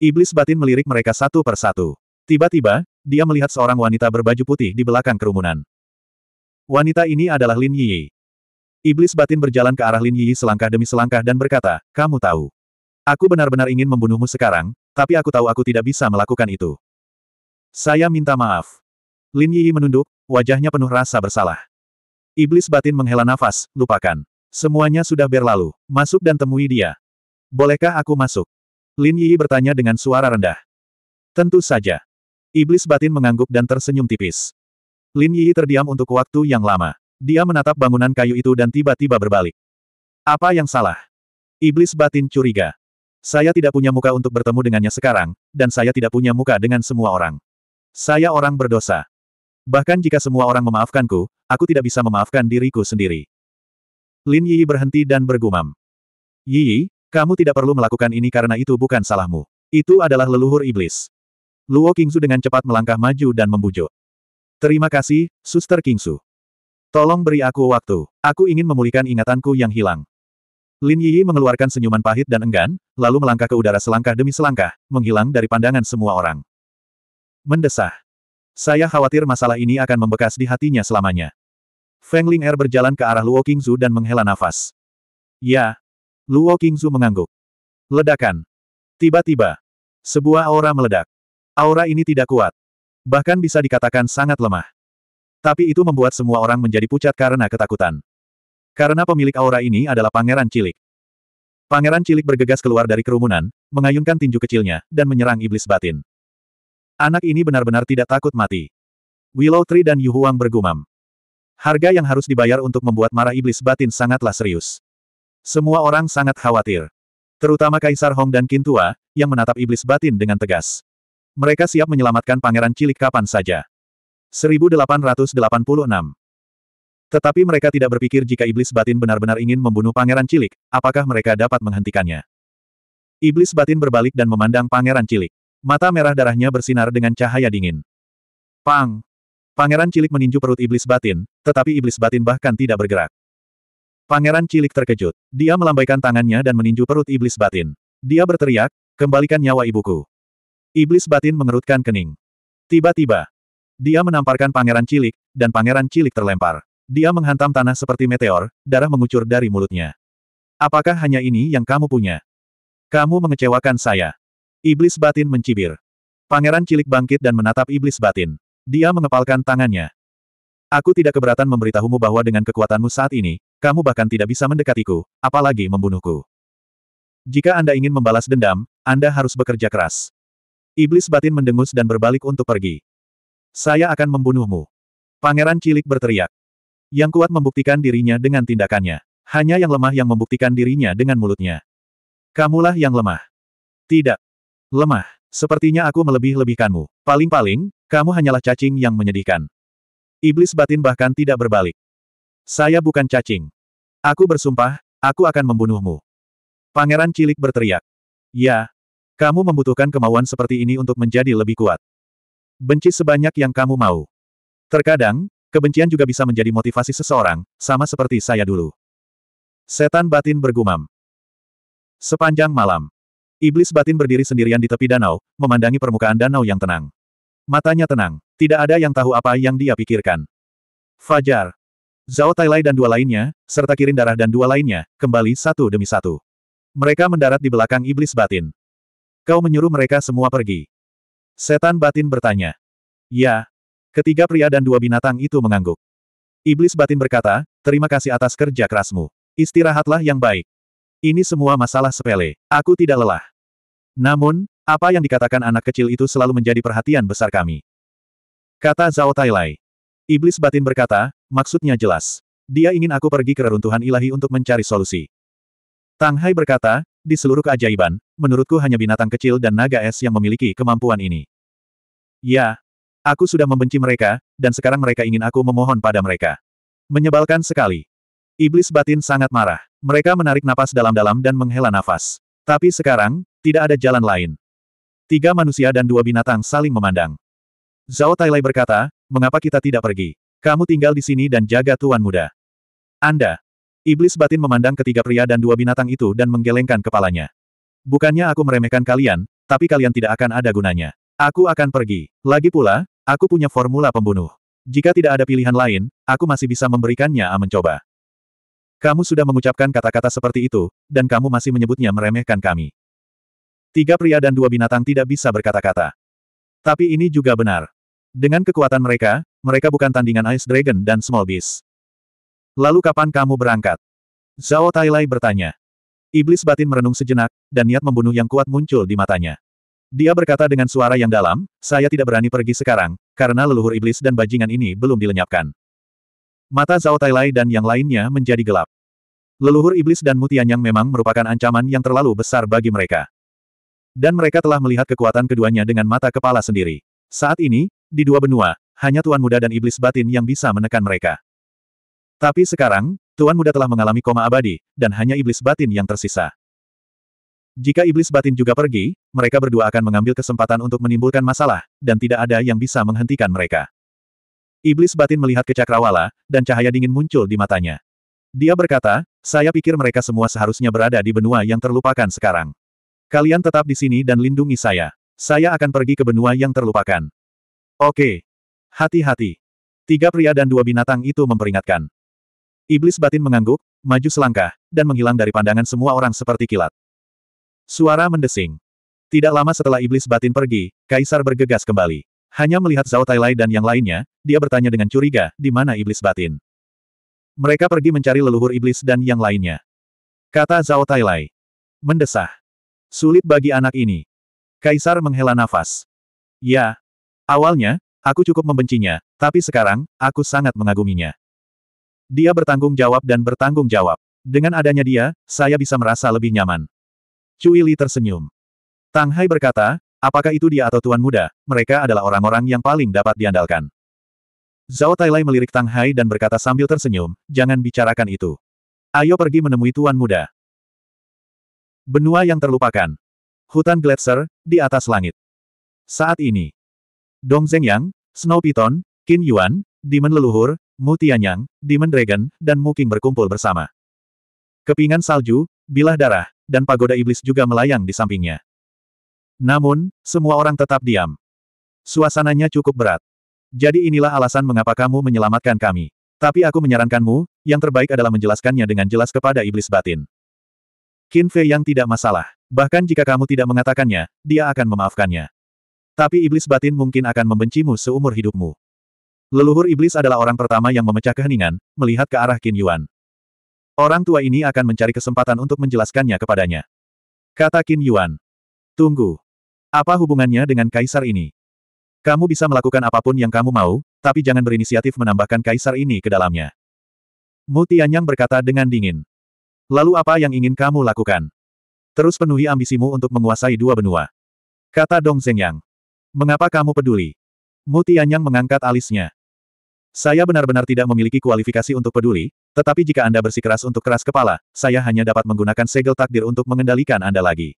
Iblis batin melirik mereka satu per satu. Tiba-tiba, dia melihat seorang wanita berbaju putih di belakang kerumunan. Wanita ini adalah Lin Yi. Iblis batin berjalan ke arah Lin Yi selangkah demi selangkah dan berkata, kamu tahu. Aku benar-benar ingin membunuhmu sekarang, tapi aku tahu aku tidak bisa melakukan itu. Saya minta maaf. Lin Yi menunduk, wajahnya penuh rasa bersalah. Iblis batin menghela nafas, lupakan. Semuanya sudah berlalu, masuk dan temui dia. Bolehkah aku masuk? Lin Yi bertanya dengan suara rendah. Tentu saja. Iblis batin mengangguk dan tersenyum tipis. Lin Yi terdiam untuk waktu yang lama. Dia menatap bangunan kayu itu dan tiba-tiba berbalik. Apa yang salah? Iblis batin curiga. Saya tidak punya muka untuk bertemu dengannya sekarang, dan saya tidak punya muka dengan semua orang. Saya orang berdosa. Bahkan jika semua orang memaafkanku, aku tidak bisa memaafkan diriku sendiri. Lin Yi berhenti dan bergumam. Yi, kamu tidak perlu melakukan ini karena itu bukan salahmu. Itu adalah leluhur iblis. Luo Kingsu dengan cepat melangkah maju dan membujuk. Terima kasih, Suster Kingsu. Tolong beri aku waktu. Aku ingin memulihkan ingatanku yang hilang. Lin Yi mengeluarkan senyuman pahit dan enggan, lalu melangkah ke udara selangkah demi selangkah, menghilang dari pandangan semua orang. Mendesah. Saya khawatir masalah ini akan membekas di hatinya selamanya. Feng Ling Er berjalan ke arah Luo Qingzu dan menghela nafas. Ya. Luo Qingzu mengangguk. Ledakan. Tiba-tiba. Sebuah aura meledak. Aura ini tidak kuat. Bahkan bisa dikatakan sangat lemah. Tapi itu membuat semua orang menjadi pucat karena ketakutan. Karena pemilik aura ini adalah pangeran cilik. Pangeran cilik bergegas keluar dari kerumunan, mengayunkan tinju kecilnya, dan menyerang iblis batin. Anak ini benar-benar tidak takut mati. Willow Tree dan Yu Huang bergumam. Harga yang harus dibayar untuk membuat marah iblis batin sangatlah serius. Semua orang sangat khawatir. Terutama Kaisar Hong dan Kintua, yang menatap iblis batin dengan tegas. Mereka siap menyelamatkan pangeran cilik kapan saja. 1886 Tetapi mereka tidak berpikir jika iblis batin benar-benar ingin membunuh pangeran cilik, apakah mereka dapat menghentikannya. Iblis batin berbalik dan memandang pangeran cilik. Mata merah darahnya bersinar dengan cahaya dingin. Pang! Pangeran cilik meninju perut iblis batin, tetapi iblis batin bahkan tidak bergerak. Pangeran cilik terkejut. Dia melambaikan tangannya dan meninju perut iblis batin. Dia berteriak, kembalikan nyawa ibuku. Iblis batin mengerutkan kening. Tiba-tiba, dia menamparkan pangeran cilik, dan pangeran cilik terlempar. Dia menghantam tanah seperti meteor, darah mengucur dari mulutnya. Apakah hanya ini yang kamu punya? Kamu mengecewakan saya. Iblis batin mencibir. Pangeran cilik bangkit dan menatap iblis batin. Dia mengepalkan tangannya. Aku tidak keberatan memberitahumu bahwa dengan kekuatanmu saat ini, kamu bahkan tidak bisa mendekatiku, apalagi membunuhku. Jika Anda ingin membalas dendam, Anda harus bekerja keras. Iblis batin mendengus dan berbalik untuk pergi. Saya akan membunuhmu. Pangeran cilik berteriak. Yang kuat membuktikan dirinya dengan tindakannya. Hanya yang lemah yang membuktikan dirinya dengan mulutnya. Kamulah yang lemah. Tidak, Lemah. Sepertinya aku melebih-lebihkanmu. Paling-paling, kamu hanyalah cacing yang menyedihkan. Iblis batin bahkan tidak berbalik. Saya bukan cacing. Aku bersumpah, aku akan membunuhmu. Pangeran cilik berteriak. Ya. Kamu membutuhkan kemauan seperti ini untuk menjadi lebih kuat. Benci sebanyak yang kamu mau. Terkadang, kebencian juga bisa menjadi motivasi seseorang, sama seperti saya dulu. Setan batin bergumam. Sepanjang malam. Iblis batin berdiri sendirian di tepi danau, memandangi permukaan danau yang tenang. Matanya tenang, tidak ada yang tahu apa yang dia pikirkan. Fajar. Zhao Tailai dan dua lainnya, serta Kirin Darah dan dua lainnya, kembali satu demi satu. Mereka mendarat di belakang iblis batin. Kau menyuruh mereka semua pergi. Setan batin bertanya. Ya. Ketiga pria dan dua binatang itu mengangguk. Iblis batin berkata, terima kasih atas kerja kerasmu. Istirahatlah yang baik. Ini semua masalah sepele. Aku tidak lelah. Namun, apa yang dikatakan anak kecil itu selalu menjadi perhatian besar kami. Kata Zhao Tailai. Iblis batin berkata, maksudnya jelas. Dia ingin aku pergi ke reruntuhan ilahi untuk mencari solusi. Tang Hai berkata, di seluruh keajaiban, menurutku hanya binatang kecil dan naga es yang memiliki kemampuan ini. Ya, aku sudah membenci mereka, dan sekarang mereka ingin aku memohon pada mereka. Menyebalkan sekali. Iblis batin sangat marah. Mereka menarik napas dalam-dalam dan menghela nafas. Tapi sekarang, tidak ada jalan lain. Tiga manusia dan dua binatang saling memandang. Zhao Tailai berkata, mengapa kita tidak pergi? Kamu tinggal di sini dan jaga tuan muda. Anda. Iblis batin memandang ketiga pria dan dua binatang itu dan menggelengkan kepalanya. Bukannya aku meremehkan kalian, tapi kalian tidak akan ada gunanya. Aku akan pergi. Lagi pula, aku punya formula pembunuh. Jika tidak ada pilihan lain, aku masih bisa memberikannya A ah, mencoba. Kamu sudah mengucapkan kata-kata seperti itu, dan kamu masih menyebutnya meremehkan kami. Tiga pria dan dua binatang tidak bisa berkata-kata. Tapi ini juga benar. Dengan kekuatan mereka, mereka bukan tandingan Ice Dragon dan Small Beast. Lalu kapan kamu berangkat? Zhao Tailai bertanya. Iblis batin merenung sejenak, dan niat membunuh yang kuat muncul di matanya. Dia berkata dengan suara yang dalam, saya tidak berani pergi sekarang, karena leluhur iblis dan bajingan ini belum dilenyapkan. Mata Zhao Tailai dan yang lainnya menjadi gelap. Leluhur iblis dan mutianyang memang merupakan ancaman yang terlalu besar bagi mereka. Dan mereka telah melihat kekuatan keduanya dengan mata kepala sendiri. Saat ini, di dua benua, hanya Tuan Muda dan Iblis Batin yang bisa menekan mereka. Tapi sekarang, Tuan Muda telah mengalami koma abadi, dan hanya Iblis Batin yang tersisa. Jika Iblis Batin juga pergi, mereka berdua akan mengambil kesempatan untuk menimbulkan masalah, dan tidak ada yang bisa menghentikan mereka. Iblis Batin melihat ke Cakrawala, dan cahaya dingin muncul di matanya. Dia berkata, saya pikir mereka semua seharusnya berada di benua yang terlupakan sekarang. Kalian tetap di sini dan lindungi saya. Saya akan pergi ke benua yang terlupakan. Oke. Hati-hati. Tiga pria dan dua binatang itu memperingatkan. Iblis batin mengangguk, maju selangkah, dan menghilang dari pandangan semua orang seperti kilat. Suara mendesing. Tidak lama setelah iblis batin pergi, Kaisar bergegas kembali. Hanya melihat Zhao Tailai dan yang lainnya, dia bertanya dengan curiga, di mana iblis batin. Mereka pergi mencari leluhur iblis dan yang lainnya. Kata Zhao Tailai. Mendesah. Sulit bagi anak ini. Kaisar menghela nafas. Ya. Awalnya, aku cukup membencinya, tapi sekarang, aku sangat mengaguminya. Dia bertanggung jawab dan bertanggung jawab. Dengan adanya dia, saya bisa merasa lebih nyaman. Cui Li tersenyum. Tang Hai berkata, apakah itu dia atau tuan muda, mereka adalah orang-orang yang paling dapat diandalkan. Zhao Tailai melirik Tang Hai dan berkata sambil tersenyum, jangan bicarakan itu. Ayo pergi menemui Tuan Muda. Benua yang terlupakan. Hutan gletser, di atas langit. Saat ini. Dong Zhengyang, Snow Python, Qin Yuan, Demon Leluhur, Mu Tianyang, Demon Dragon, dan Mu King berkumpul bersama. Kepingan salju, bilah darah, dan pagoda iblis juga melayang di sampingnya. Namun, semua orang tetap diam. Suasananya cukup berat. Jadi inilah alasan mengapa kamu menyelamatkan kami. Tapi aku menyarankanmu, yang terbaik adalah menjelaskannya dengan jelas kepada iblis batin. Qin Fei yang tidak masalah. Bahkan jika kamu tidak mengatakannya, dia akan memaafkannya. Tapi iblis batin mungkin akan membencimu seumur hidupmu. Leluhur iblis adalah orang pertama yang memecah keheningan, melihat ke arah Qin Yuan. Orang tua ini akan mencari kesempatan untuk menjelaskannya kepadanya. Kata Qin Yuan. Tunggu. Apa hubungannya dengan kaisar ini? Kamu bisa melakukan apapun yang kamu mau, tapi jangan berinisiatif menambahkan kaisar ini ke dalamnya. Mutianyang berkata dengan dingin. Lalu apa yang ingin kamu lakukan? Terus penuhi ambisimu untuk menguasai dua benua. Kata Dong Zengyang. Mengapa kamu peduli? Mutianyang mengangkat alisnya. Saya benar-benar tidak memiliki kualifikasi untuk peduli, tetapi jika Anda bersikeras untuk keras kepala, saya hanya dapat menggunakan segel takdir untuk mengendalikan Anda lagi.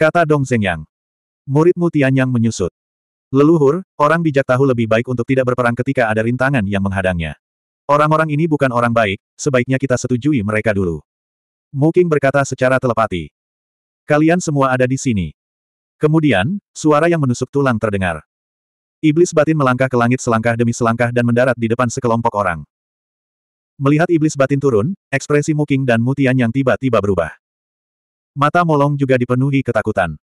Kata Dong Zengyang. Murid Mutianyang menyusut. Leluhur, orang bijak tahu lebih baik untuk tidak berperang ketika ada rintangan yang menghadangnya. Orang-orang ini bukan orang baik, sebaiknya kita setujui mereka dulu. Muking berkata secara telepati. Kalian semua ada di sini. Kemudian, suara yang menusuk tulang terdengar. Iblis batin melangkah ke langit selangkah demi selangkah dan mendarat di depan sekelompok orang. Melihat iblis batin turun, ekspresi Muking dan Mutian yang tiba-tiba berubah. Mata Molong juga dipenuhi ketakutan.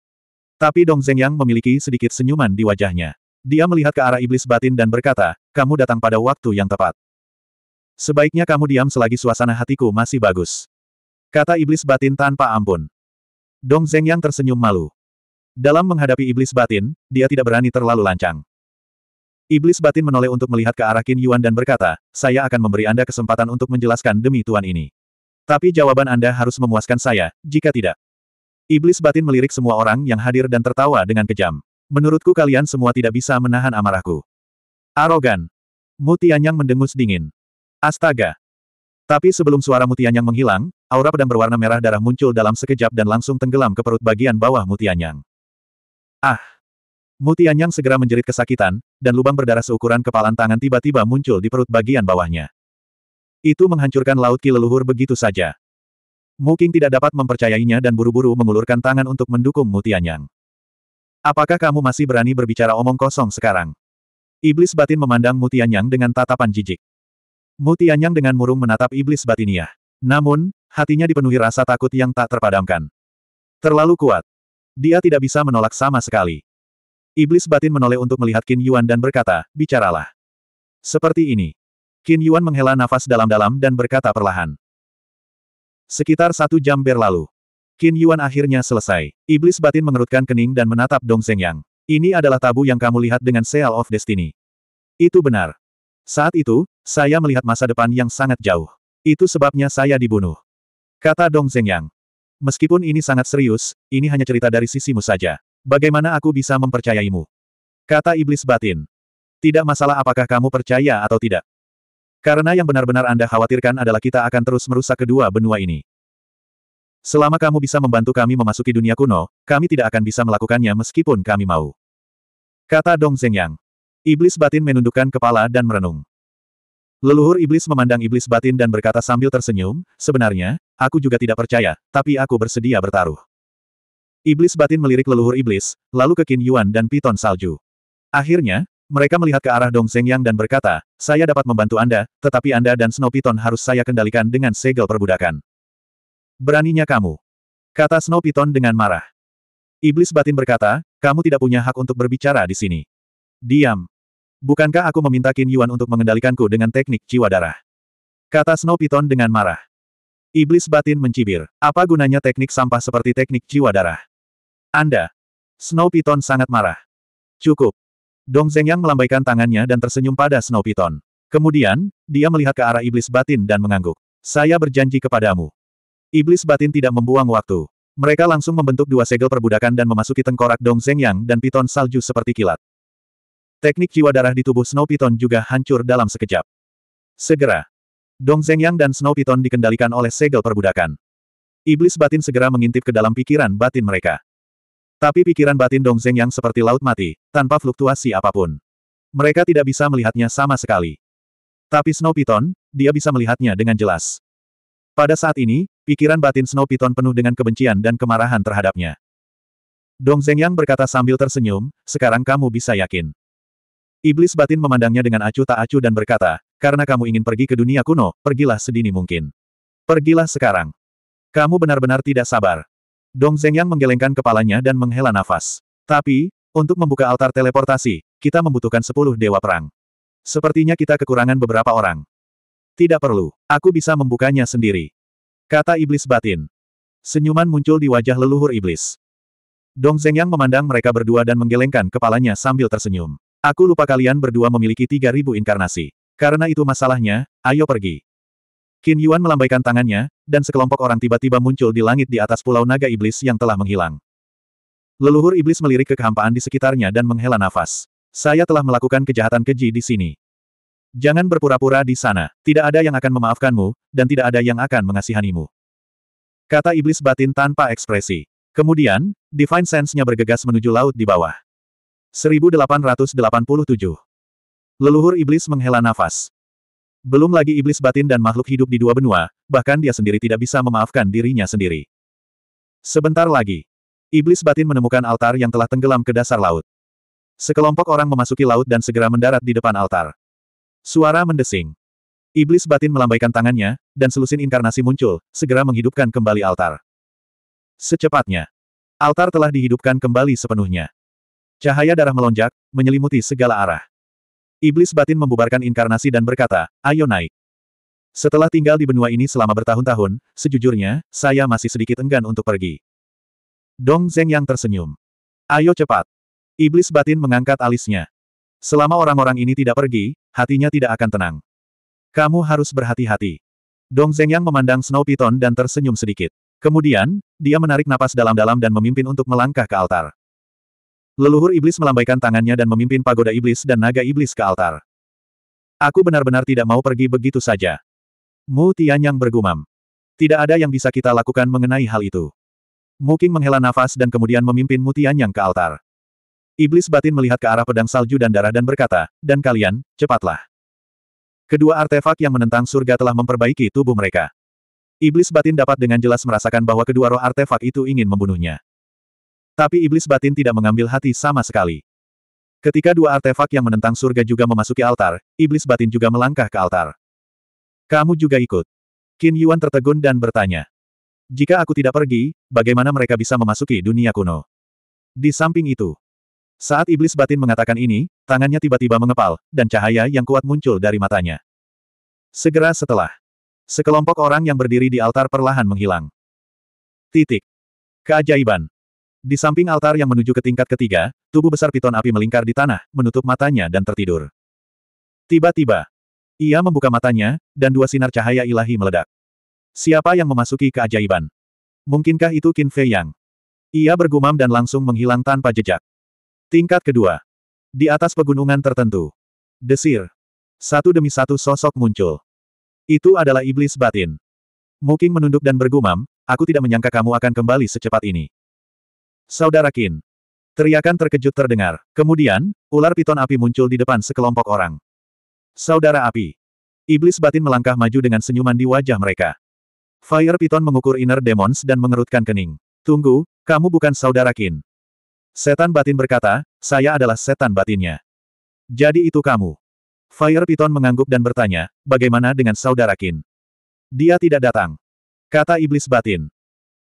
Tapi Dong Yang memiliki sedikit senyuman di wajahnya. Dia melihat ke arah iblis batin dan berkata, kamu datang pada waktu yang tepat. Sebaiknya kamu diam selagi suasana hatiku masih bagus. Kata iblis batin tanpa ampun. Dong Yang tersenyum malu. Dalam menghadapi iblis batin, dia tidak berani terlalu lancang. Iblis batin menoleh untuk melihat ke arah Qin Yuan dan berkata, saya akan memberi Anda kesempatan untuk menjelaskan demi Tuan ini. Tapi jawaban Anda harus memuaskan saya, jika tidak. Iblis batin melirik semua orang yang hadir dan tertawa dengan kejam. Menurutku kalian semua tidak bisa menahan amarahku. Arogan. Mutianyang mendengus dingin. Astaga. Tapi sebelum suara Mutianyang menghilang, aura pedang berwarna merah darah muncul dalam sekejap dan langsung tenggelam ke perut bagian bawah Mutianyang. Ah! Mutianyang segera menjerit kesakitan, dan lubang berdarah seukuran kepalan tangan tiba-tiba muncul di perut bagian bawahnya. Itu menghancurkan laut ki leluhur begitu saja. Mu tidak dapat mempercayainya dan buru-buru mengulurkan tangan untuk mendukung Mu Tianyang. Apakah kamu masih berani berbicara omong kosong sekarang? Iblis batin memandang Mu Tianyang dengan tatapan jijik. Mu Tianyang dengan murung menatap iblis batiniah. Namun, hatinya dipenuhi rasa takut yang tak terpadamkan. Terlalu kuat. Dia tidak bisa menolak sama sekali. Iblis batin menoleh untuk melihat Qin Yuan dan berkata, bicaralah. Seperti ini. Qin Yuan menghela nafas dalam-dalam dan berkata perlahan. Sekitar satu jam berlalu. Qin Yuan akhirnya selesai. Iblis batin mengerutkan kening dan menatap Dong Zeng Yang. Ini adalah tabu yang kamu lihat dengan Seal of Destiny. Itu benar. Saat itu, saya melihat masa depan yang sangat jauh. Itu sebabnya saya dibunuh. Kata Dong Zeng Yang. Meskipun ini sangat serius, ini hanya cerita dari sisimu saja. Bagaimana aku bisa mempercayaimu? Kata iblis batin. Tidak masalah apakah kamu percaya atau tidak. Karena yang benar-benar Anda khawatirkan adalah kita akan terus merusak kedua benua ini. Selama kamu bisa membantu kami memasuki dunia kuno, kami tidak akan bisa melakukannya meskipun kami mau. Kata Dong Zengyang. Iblis batin menundukkan kepala dan merenung. Leluhur iblis memandang iblis batin dan berkata sambil tersenyum, sebenarnya, aku juga tidak percaya, tapi aku bersedia bertaruh. Iblis batin melirik leluhur iblis, lalu ke Qin Yuan dan Piton Salju. Akhirnya, mereka melihat ke arah Dong Zhengyang dan berkata, saya dapat membantu Anda, tetapi Anda dan Snow Piton harus saya kendalikan dengan segel perbudakan. Beraninya kamu. Kata Snow Piton dengan marah. Iblis batin berkata, kamu tidak punya hak untuk berbicara di sini. Diam. Bukankah aku meminta Qin Yuan untuk mengendalikanku dengan teknik jiwa darah? Kata Snow Piton dengan marah. Iblis batin mencibir, apa gunanya teknik sampah seperti teknik jiwa darah? Anda. Snow Piton sangat marah. Cukup. Dong Yang melambaikan tangannya dan tersenyum pada Snow Python. Kemudian, dia melihat ke arah iblis batin dan mengangguk. Saya berjanji kepadamu. Iblis batin tidak membuang waktu. Mereka langsung membentuk dua segel perbudakan dan memasuki tengkorak Dong Yang dan Piton salju seperti kilat. Teknik jiwa darah di tubuh Snow Piton juga hancur dalam sekejap. Segera, Dong Yang dan Snow Piton dikendalikan oleh segel perbudakan. Iblis batin segera mengintip ke dalam pikiran batin mereka. Tapi pikiran batin Dong Zeng yang seperti laut mati, tanpa fluktuasi apapun. Mereka tidak bisa melihatnya sama sekali. Tapi Snow Piton, dia bisa melihatnya dengan jelas. Pada saat ini, pikiran batin Snow Piton penuh dengan kebencian dan kemarahan terhadapnya. Dong Zeng yang berkata sambil tersenyum, sekarang kamu bisa yakin. Iblis batin memandangnya dengan acuh tak acuh dan berkata, karena kamu ingin pergi ke dunia kuno, pergilah sedini mungkin. Pergilah sekarang. Kamu benar-benar tidak sabar. Dong Yang menggelengkan kepalanya dan menghela nafas. Tapi, untuk membuka altar teleportasi, kita membutuhkan sepuluh dewa perang. Sepertinya kita kekurangan beberapa orang. Tidak perlu, aku bisa membukanya sendiri. Kata iblis batin. Senyuman muncul di wajah leluhur iblis. Dong Yang memandang mereka berdua dan menggelengkan kepalanya sambil tersenyum. Aku lupa kalian berdua memiliki tiga ribu inkarnasi. Karena itu masalahnya, ayo pergi. Qin Yuan melambaikan tangannya, dan sekelompok orang tiba-tiba muncul di langit di atas pulau naga iblis yang telah menghilang. Leluhur iblis melirik ke kehampaan di sekitarnya dan menghela nafas. Saya telah melakukan kejahatan keji di sini. Jangan berpura-pura di sana. Tidak ada yang akan memaafkanmu, dan tidak ada yang akan mengasihanimu. Kata iblis batin tanpa ekspresi. Kemudian, Divine Sense-nya bergegas menuju laut di bawah. 1887 Leluhur iblis menghela nafas. Belum lagi iblis batin dan makhluk hidup di dua benua, bahkan dia sendiri tidak bisa memaafkan dirinya sendiri. Sebentar lagi, iblis batin menemukan altar yang telah tenggelam ke dasar laut. Sekelompok orang memasuki laut dan segera mendarat di depan altar. Suara mendesing. Iblis batin melambaikan tangannya, dan selusin inkarnasi muncul, segera menghidupkan kembali altar. Secepatnya, altar telah dihidupkan kembali sepenuhnya. Cahaya darah melonjak, menyelimuti segala arah. Iblis batin membubarkan inkarnasi dan berkata, ayo naik. Setelah tinggal di benua ini selama bertahun-tahun, sejujurnya, saya masih sedikit enggan untuk pergi. Dong Zeng yang tersenyum. Ayo cepat. Iblis batin mengangkat alisnya. Selama orang-orang ini tidak pergi, hatinya tidak akan tenang. Kamu harus berhati-hati. Dong Zeng yang memandang Snow Python dan tersenyum sedikit. Kemudian, dia menarik napas dalam-dalam dan memimpin untuk melangkah ke altar. Leluhur iblis melambaikan tangannya dan memimpin pagoda iblis dan naga iblis ke altar. Aku benar-benar tidak mau pergi begitu saja. Mu Tianyang bergumam. Tidak ada yang bisa kita lakukan mengenai hal itu. Qing menghela nafas dan kemudian memimpin Mu Tianyang ke altar. Iblis batin melihat ke arah pedang salju dan darah dan berkata, dan kalian, cepatlah. Kedua artefak yang menentang surga telah memperbaiki tubuh mereka. Iblis batin dapat dengan jelas merasakan bahwa kedua roh artefak itu ingin membunuhnya. Tapi iblis batin tidak mengambil hati sama sekali. Ketika dua artefak yang menentang surga juga memasuki altar, iblis batin juga melangkah ke altar. Kamu juga ikut. Qin Yuan tertegun dan bertanya. Jika aku tidak pergi, bagaimana mereka bisa memasuki dunia kuno? Di samping itu, saat iblis batin mengatakan ini, tangannya tiba-tiba mengepal, dan cahaya yang kuat muncul dari matanya. Segera setelah, sekelompok orang yang berdiri di altar perlahan menghilang. Titik. Keajaiban. Di samping altar yang menuju ke tingkat ketiga, tubuh besar piton api melingkar di tanah, menutup matanya dan tertidur. Tiba-tiba, ia membuka matanya, dan dua sinar cahaya ilahi meledak. Siapa yang memasuki keajaiban? Mungkinkah itu Qin Fei Yang? Ia bergumam dan langsung menghilang tanpa jejak. Tingkat kedua. Di atas pegunungan tertentu. Desir. Satu demi satu sosok muncul. Itu adalah iblis batin. Mungkin menunduk dan bergumam, aku tidak menyangka kamu akan kembali secepat ini. Saudara Qin. Teriakan terkejut terdengar. Kemudian, ular piton api muncul di depan sekelompok orang. Saudara api. Iblis batin melangkah maju dengan senyuman di wajah mereka. Fire Piton mengukur inner demons dan mengerutkan kening. Tunggu, kamu bukan saudara Qin. Setan batin berkata, saya adalah setan batinnya. Jadi itu kamu. Fire Piton mengangguk dan bertanya, bagaimana dengan saudara Qin? Dia tidak datang. Kata iblis batin.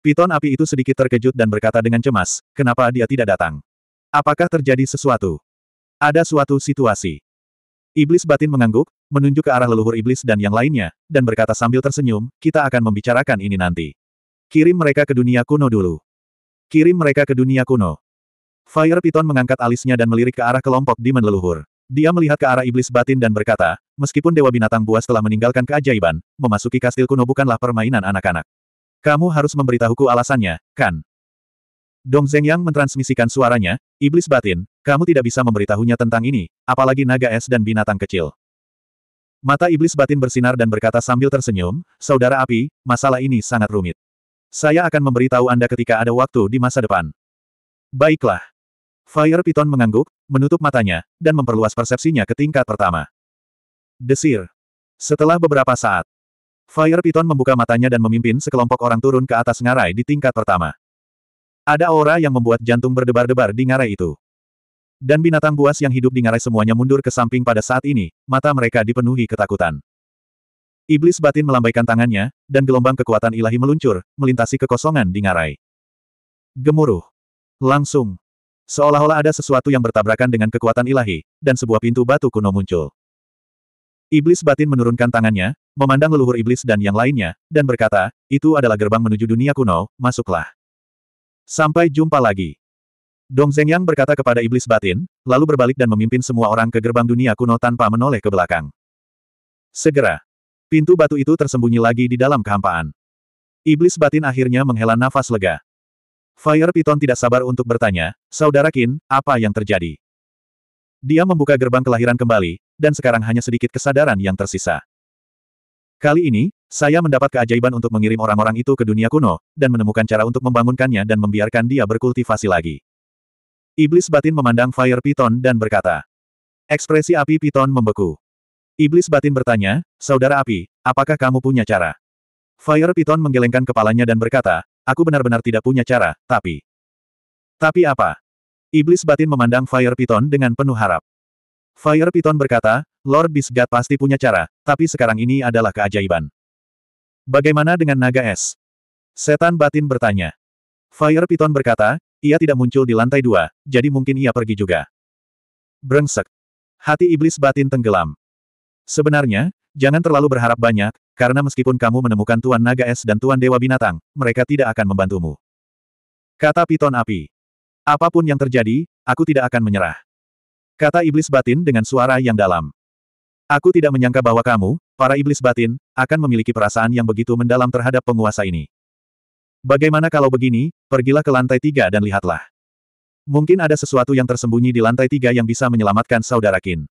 Piton api itu sedikit terkejut dan berkata dengan cemas, kenapa dia tidak datang? Apakah terjadi sesuatu? Ada suatu situasi. Iblis batin mengangguk, menunjuk ke arah leluhur iblis dan yang lainnya, dan berkata sambil tersenyum, kita akan membicarakan ini nanti. Kirim mereka ke dunia kuno dulu. Kirim mereka ke dunia kuno. Fire Piton mengangkat alisnya dan melirik ke arah kelompok demon leluhur. Dia melihat ke arah iblis batin dan berkata, meskipun Dewa Binatang Buas telah meninggalkan keajaiban, memasuki kastil kuno bukanlah permainan anak-anak. Kamu harus memberitahuku alasannya, kan? Dong Zhengyang mentransmisikan suaranya, Iblis batin, kamu tidak bisa memberitahunya tentang ini, apalagi naga es dan binatang kecil. Mata Iblis batin bersinar dan berkata sambil tersenyum, Saudara api, masalah ini sangat rumit. Saya akan memberitahu Anda ketika ada waktu di masa depan. Baiklah. Fire Piton mengangguk, menutup matanya, dan memperluas persepsinya ke tingkat pertama. Desir. Setelah beberapa saat, Fire Piton membuka matanya dan memimpin sekelompok orang turun ke atas ngarai di tingkat pertama. Ada aura yang membuat jantung berdebar-debar di ngarai itu. Dan binatang buas yang hidup di ngarai semuanya mundur ke samping pada saat ini, mata mereka dipenuhi ketakutan. Iblis batin melambaikan tangannya, dan gelombang kekuatan ilahi meluncur, melintasi kekosongan di ngarai. Gemuruh. Langsung. Seolah-olah ada sesuatu yang bertabrakan dengan kekuatan ilahi, dan sebuah pintu batu kuno muncul. Iblis batin menurunkan tangannya, memandang leluhur iblis dan yang lainnya, dan berkata, itu adalah gerbang menuju dunia kuno, masuklah. Sampai jumpa lagi. Dong Zhengyang berkata kepada iblis batin, lalu berbalik dan memimpin semua orang ke gerbang dunia kuno tanpa menoleh ke belakang. Segera. Pintu batu itu tersembunyi lagi di dalam kehampaan. Iblis batin akhirnya menghela nafas lega. Fire Piton tidak sabar untuk bertanya, Saudara Qin, apa yang terjadi? Dia membuka gerbang kelahiran kembali, dan sekarang hanya sedikit kesadaran yang tersisa. Kali ini, saya mendapat keajaiban untuk mengirim orang-orang itu ke dunia kuno, dan menemukan cara untuk membangunkannya dan membiarkan dia berkultivasi lagi. Iblis batin memandang Fire Python dan berkata. Ekspresi api Python membeku. Iblis batin bertanya, Saudara api, apakah kamu punya cara? Fire Python menggelengkan kepalanya dan berkata, Aku benar-benar tidak punya cara, tapi... Tapi apa? Iblis batin memandang Fire Python dengan penuh harap. Fire Piton berkata, Lord Bisgat pasti punya cara, tapi sekarang ini adalah keajaiban. Bagaimana dengan naga es? Setan batin bertanya. Fire Piton berkata, ia tidak muncul di lantai dua, jadi mungkin ia pergi juga. Brengsek. Hati iblis batin tenggelam. Sebenarnya, jangan terlalu berharap banyak, karena meskipun kamu menemukan Tuan Naga Es dan Tuan Dewa Binatang, mereka tidak akan membantumu. Kata Piton Api. Apapun yang terjadi, aku tidak akan menyerah. Kata iblis batin dengan suara yang dalam. Aku tidak menyangka bahwa kamu, para iblis batin, akan memiliki perasaan yang begitu mendalam terhadap penguasa ini. Bagaimana kalau begini, pergilah ke lantai tiga dan lihatlah. Mungkin ada sesuatu yang tersembunyi di lantai tiga yang bisa menyelamatkan saudara Kin.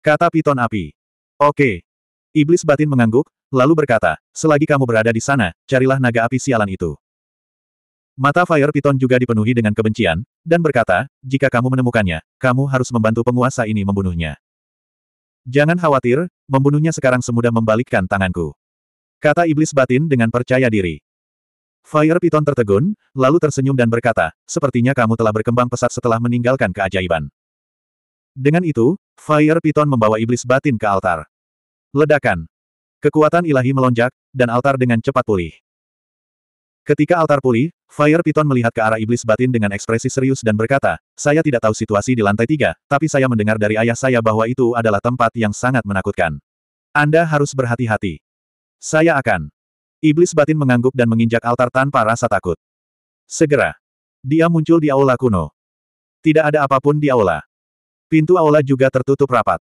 Kata piton api. Oke. Iblis batin mengangguk, lalu berkata, selagi kamu berada di sana, carilah naga api sialan itu. Mata Fire Piton juga dipenuhi dengan kebencian, dan berkata, jika kamu menemukannya, kamu harus membantu penguasa ini membunuhnya. Jangan khawatir, membunuhnya sekarang semudah membalikkan tanganku. Kata iblis batin dengan percaya diri. Fire Piton tertegun, lalu tersenyum dan berkata, sepertinya kamu telah berkembang pesat setelah meninggalkan keajaiban. Dengan itu, Fire Piton membawa iblis batin ke altar. Ledakan. Kekuatan ilahi melonjak, dan altar dengan cepat pulih. Ketika altar pulih, Fire Piton melihat ke arah iblis batin dengan ekspresi serius dan berkata, saya tidak tahu situasi di lantai tiga, tapi saya mendengar dari ayah saya bahwa itu adalah tempat yang sangat menakutkan. Anda harus berhati-hati. Saya akan. Iblis batin mengangguk dan menginjak altar tanpa rasa takut. Segera. Dia muncul di aula kuno. Tidak ada apapun di aula. Pintu aula juga tertutup rapat.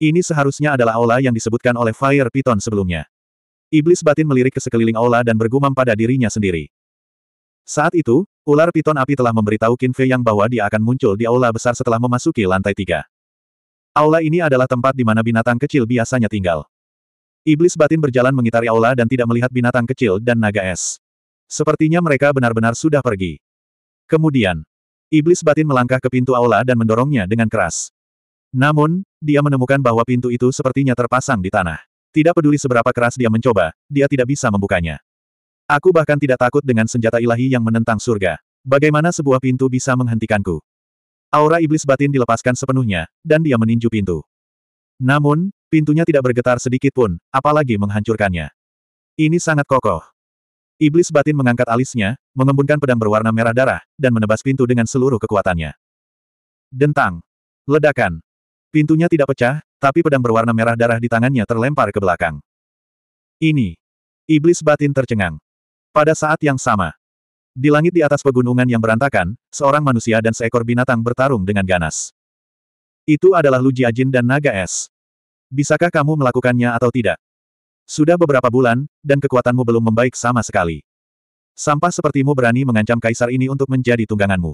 Ini seharusnya adalah aula yang disebutkan oleh Fire Piton sebelumnya. Iblis batin melirik ke sekeliling aula dan bergumam pada dirinya sendiri. Saat itu, ular piton api telah memberitahu Qin Fei Yang bahwa dia akan muncul di aula besar setelah memasuki lantai tiga. Aula ini adalah tempat di mana binatang kecil biasanya tinggal. Iblis batin berjalan mengitari aula dan tidak melihat binatang kecil dan naga es. Sepertinya mereka benar-benar sudah pergi. Kemudian, iblis batin melangkah ke pintu aula dan mendorongnya dengan keras. Namun, dia menemukan bahwa pintu itu sepertinya terpasang di tanah. Tidak peduli seberapa keras dia mencoba, dia tidak bisa membukanya. Aku bahkan tidak takut dengan senjata ilahi yang menentang surga. Bagaimana sebuah pintu bisa menghentikanku? Aura iblis batin dilepaskan sepenuhnya, dan dia meninju pintu. Namun, pintunya tidak bergetar sedikit pun, apalagi menghancurkannya. Ini sangat kokoh. Iblis batin mengangkat alisnya, mengembunkan pedang berwarna merah darah, dan menebas pintu dengan seluruh kekuatannya. Dentang. Ledakan. Pintunya tidak pecah, tapi pedang berwarna merah darah di tangannya terlempar ke belakang. Ini. Iblis batin tercengang. Pada saat yang sama. Di langit di atas pegunungan yang berantakan, seorang manusia dan seekor binatang bertarung dengan ganas. Itu adalah Luji Ajin dan Naga Es. Bisakah kamu melakukannya atau tidak? Sudah beberapa bulan, dan kekuatanmu belum membaik sama sekali. Sampah sepertimu berani mengancam kaisar ini untuk menjadi tungganganmu.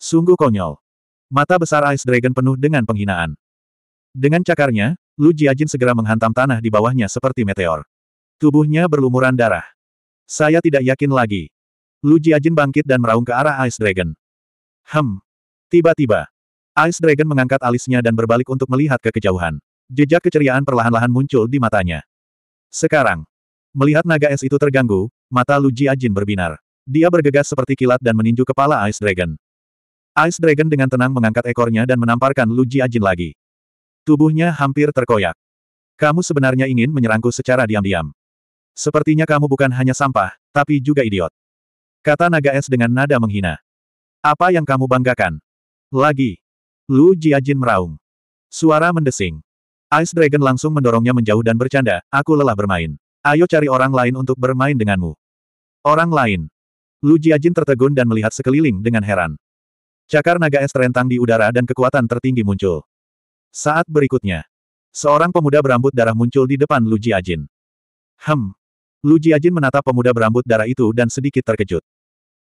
Sungguh konyol. Mata besar Ice Dragon penuh dengan penghinaan. Dengan cakarnya, Lu Jiajin segera menghantam tanah di bawahnya seperti meteor. Tubuhnya berlumuran darah. Saya tidak yakin lagi. Lu Jiajin bangkit dan meraung ke arah Ice Dragon. Hem. Tiba-tiba, Ice Dragon mengangkat alisnya dan berbalik untuk melihat ke kejauhan. Jejak keceriaan perlahan-lahan muncul di matanya. Sekarang, melihat naga es itu terganggu, mata Lu Jiajin berbinar. Dia bergegas seperti kilat dan meninju kepala Ice Dragon. Ice Dragon dengan tenang mengangkat ekornya dan menamparkan Lu Jiajin lagi. Tubuhnya hampir terkoyak. Kamu sebenarnya ingin menyerangku secara diam-diam. Sepertinya kamu bukan hanya sampah, tapi juga idiot. Kata naga es dengan nada menghina. Apa yang kamu banggakan? Lagi. Lu Jiajin meraung. Suara mendesing. Ice Dragon langsung mendorongnya menjauh dan bercanda, aku lelah bermain. Ayo cari orang lain untuk bermain denganmu. Orang lain. Lu Jiajin tertegun dan melihat sekeliling dengan heran. Cakar naga es terentang di udara dan kekuatan tertinggi muncul. Saat berikutnya, seorang pemuda berambut darah muncul di depan Lu Jiajin. Hem. Lu Jiajin menatap pemuda berambut darah itu dan sedikit terkejut.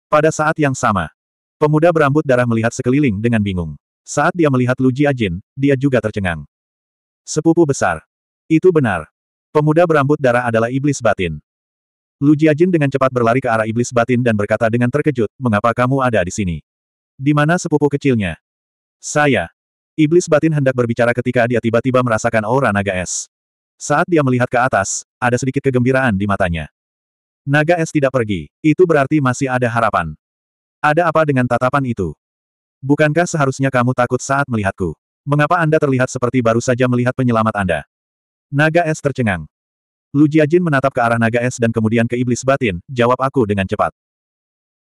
Pada saat yang sama, pemuda berambut darah melihat sekeliling dengan bingung. Saat dia melihat Lu Jiajin, dia juga tercengang. Sepupu besar. Itu benar. Pemuda berambut darah adalah iblis batin. Lu Jiajin dengan cepat berlari ke arah iblis batin dan berkata dengan terkejut, mengapa kamu ada di sini? Di mana sepupu kecilnya? Saya. Iblis batin hendak berbicara ketika dia tiba-tiba merasakan aura naga es. Saat dia melihat ke atas, ada sedikit kegembiraan di matanya. Naga es tidak pergi, itu berarti masih ada harapan. Ada apa dengan tatapan itu? Bukankah seharusnya kamu takut saat melihatku? Mengapa Anda terlihat seperti baru saja melihat penyelamat Anda? Naga es tercengang. Lu Jiajin menatap ke arah naga es dan kemudian ke iblis batin, jawab aku dengan cepat.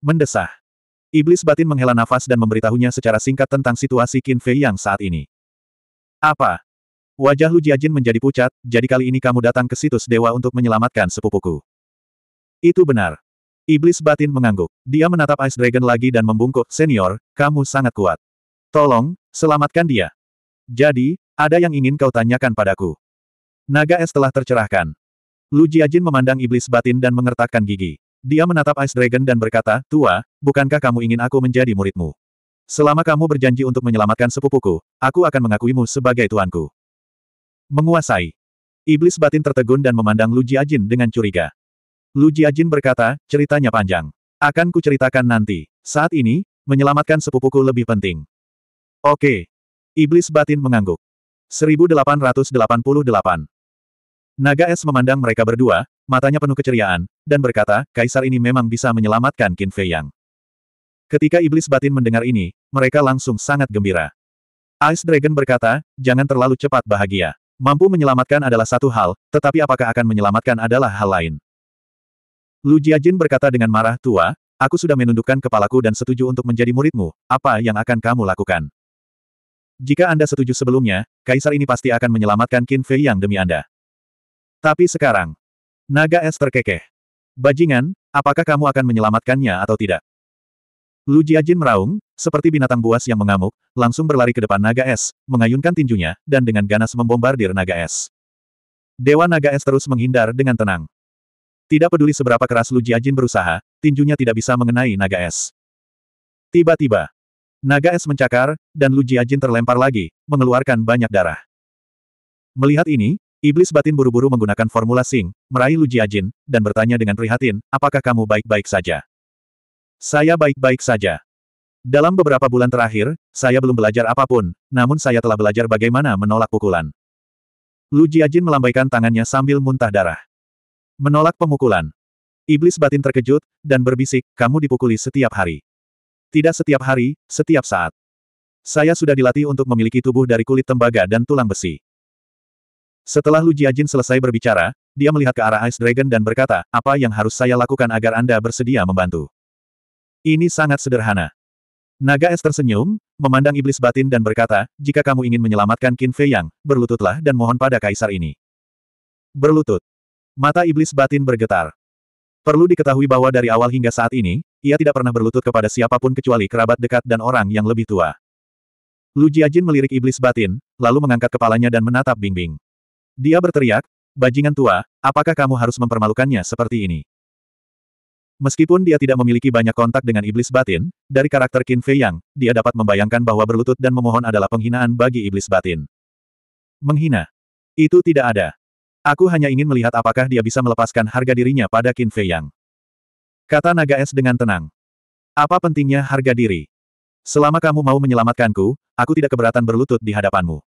Mendesah. Iblis batin menghela nafas dan memberitahunya secara singkat tentang situasi Qin Fei yang saat ini. Apa? Wajah Lu Jiajin menjadi pucat, jadi kali ini kamu datang ke situs dewa untuk menyelamatkan sepupuku. Itu benar. Iblis batin mengangguk. Dia menatap Ice Dragon lagi dan membungkuk, Senior, kamu sangat kuat. Tolong, selamatkan dia. Jadi, ada yang ingin kau tanyakan padaku. Naga es telah tercerahkan. Lu Jiajin memandang iblis batin dan mengertakkan gigi. Dia menatap Ice Dragon dan berkata, Tua, bukankah kamu ingin aku menjadi muridmu? Selama kamu berjanji untuk menyelamatkan sepupuku, aku akan mengakuimu sebagai tuanku. Menguasai. Iblis batin tertegun dan memandang Lu Jiajin dengan curiga. Lu Jiajin berkata, ceritanya panjang. Akan kuceritakan nanti. Saat ini, menyelamatkan sepupuku lebih penting. Oke. Iblis batin mengangguk. 1888. Naga es memandang mereka berdua, matanya penuh keceriaan, dan berkata, Kaisar ini memang bisa menyelamatkan Qin Fei Yang. Ketika iblis batin mendengar ini, mereka langsung sangat gembira. Ice Dragon berkata, jangan terlalu cepat bahagia. Mampu menyelamatkan adalah satu hal, tetapi apakah akan menyelamatkan adalah hal lain. Lu Jin berkata dengan marah tua, aku sudah menundukkan kepalaku dan setuju untuk menjadi muridmu, apa yang akan kamu lakukan? Jika Anda setuju sebelumnya, Kaisar ini pasti akan menyelamatkan Qin Fei Yang demi Anda. Tapi sekarang, Naga es terkekeh. Bajingan, apakah kamu akan menyelamatkannya atau tidak? Lu Jiajin meraung, seperti binatang buas yang mengamuk, langsung berlari ke depan naga es, mengayunkan tinjunya, dan dengan ganas membombardir naga es. Dewa naga es terus menghindar dengan tenang. Tidak peduli seberapa keras Lu Jiajin berusaha, tinjunya tidak bisa mengenai naga es. Tiba-tiba, naga es mencakar, dan Lu Jiajin terlempar lagi, mengeluarkan banyak darah. Melihat ini, Iblis batin buru-buru menggunakan formula Sing, meraih Lu Jiajin, dan bertanya dengan prihatin, apakah kamu baik-baik saja? Saya baik-baik saja. Dalam beberapa bulan terakhir, saya belum belajar apapun, namun saya telah belajar bagaimana menolak pukulan. Lu Jiajin melambaikan tangannya sambil muntah darah. Menolak pemukulan. Iblis batin terkejut, dan berbisik, kamu dipukuli setiap hari. Tidak setiap hari, setiap saat. Saya sudah dilatih untuk memiliki tubuh dari kulit tembaga dan tulang besi. Setelah Lu Jiajin selesai berbicara, dia melihat ke arah Ice Dragon dan berkata, apa yang harus saya lakukan agar Anda bersedia membantu? Ini sangat sederhana. Naga es tersenyum, memandang iblis batin dan berkata, jika kamu ingin menyelamatkan Qin Fei Yang, berlututlah dan mohon pada kaisar ini. Berlutut. Mata iblis batin bergetar. Perlu diketahui bahwa dari awal hingga saat ini, ia tidak pernah berlutut kepada siapapun kecuali kerabat dekat dan orang yang lebih tua. Lu Jiajin melirik iblis batin, lalu mengangkat kepalanya dan menatap Bingbing. Dia berteriak, bajingan tua, apakah kamu harus mempermalukannya seperti ini? Meskipun dia tidak memiliki banyak kontak dengan iblis batin, dari karakter Qin Fei Yang, dia dapat membayangkan bahwa berlutut dan memohon adalah penghinaan bagi iblis batin. Menghina. Itu tidak ada. Aku hanya ingin melihat apakah dia bisa melepaskan harga dirinya pada Qin Fei Yang. Kata naga es dengan tenang. Apa pentingnya harga diri? Selama kamu mau menyelamatkanku, aku tidak keberatan berlutut di hadapanmu.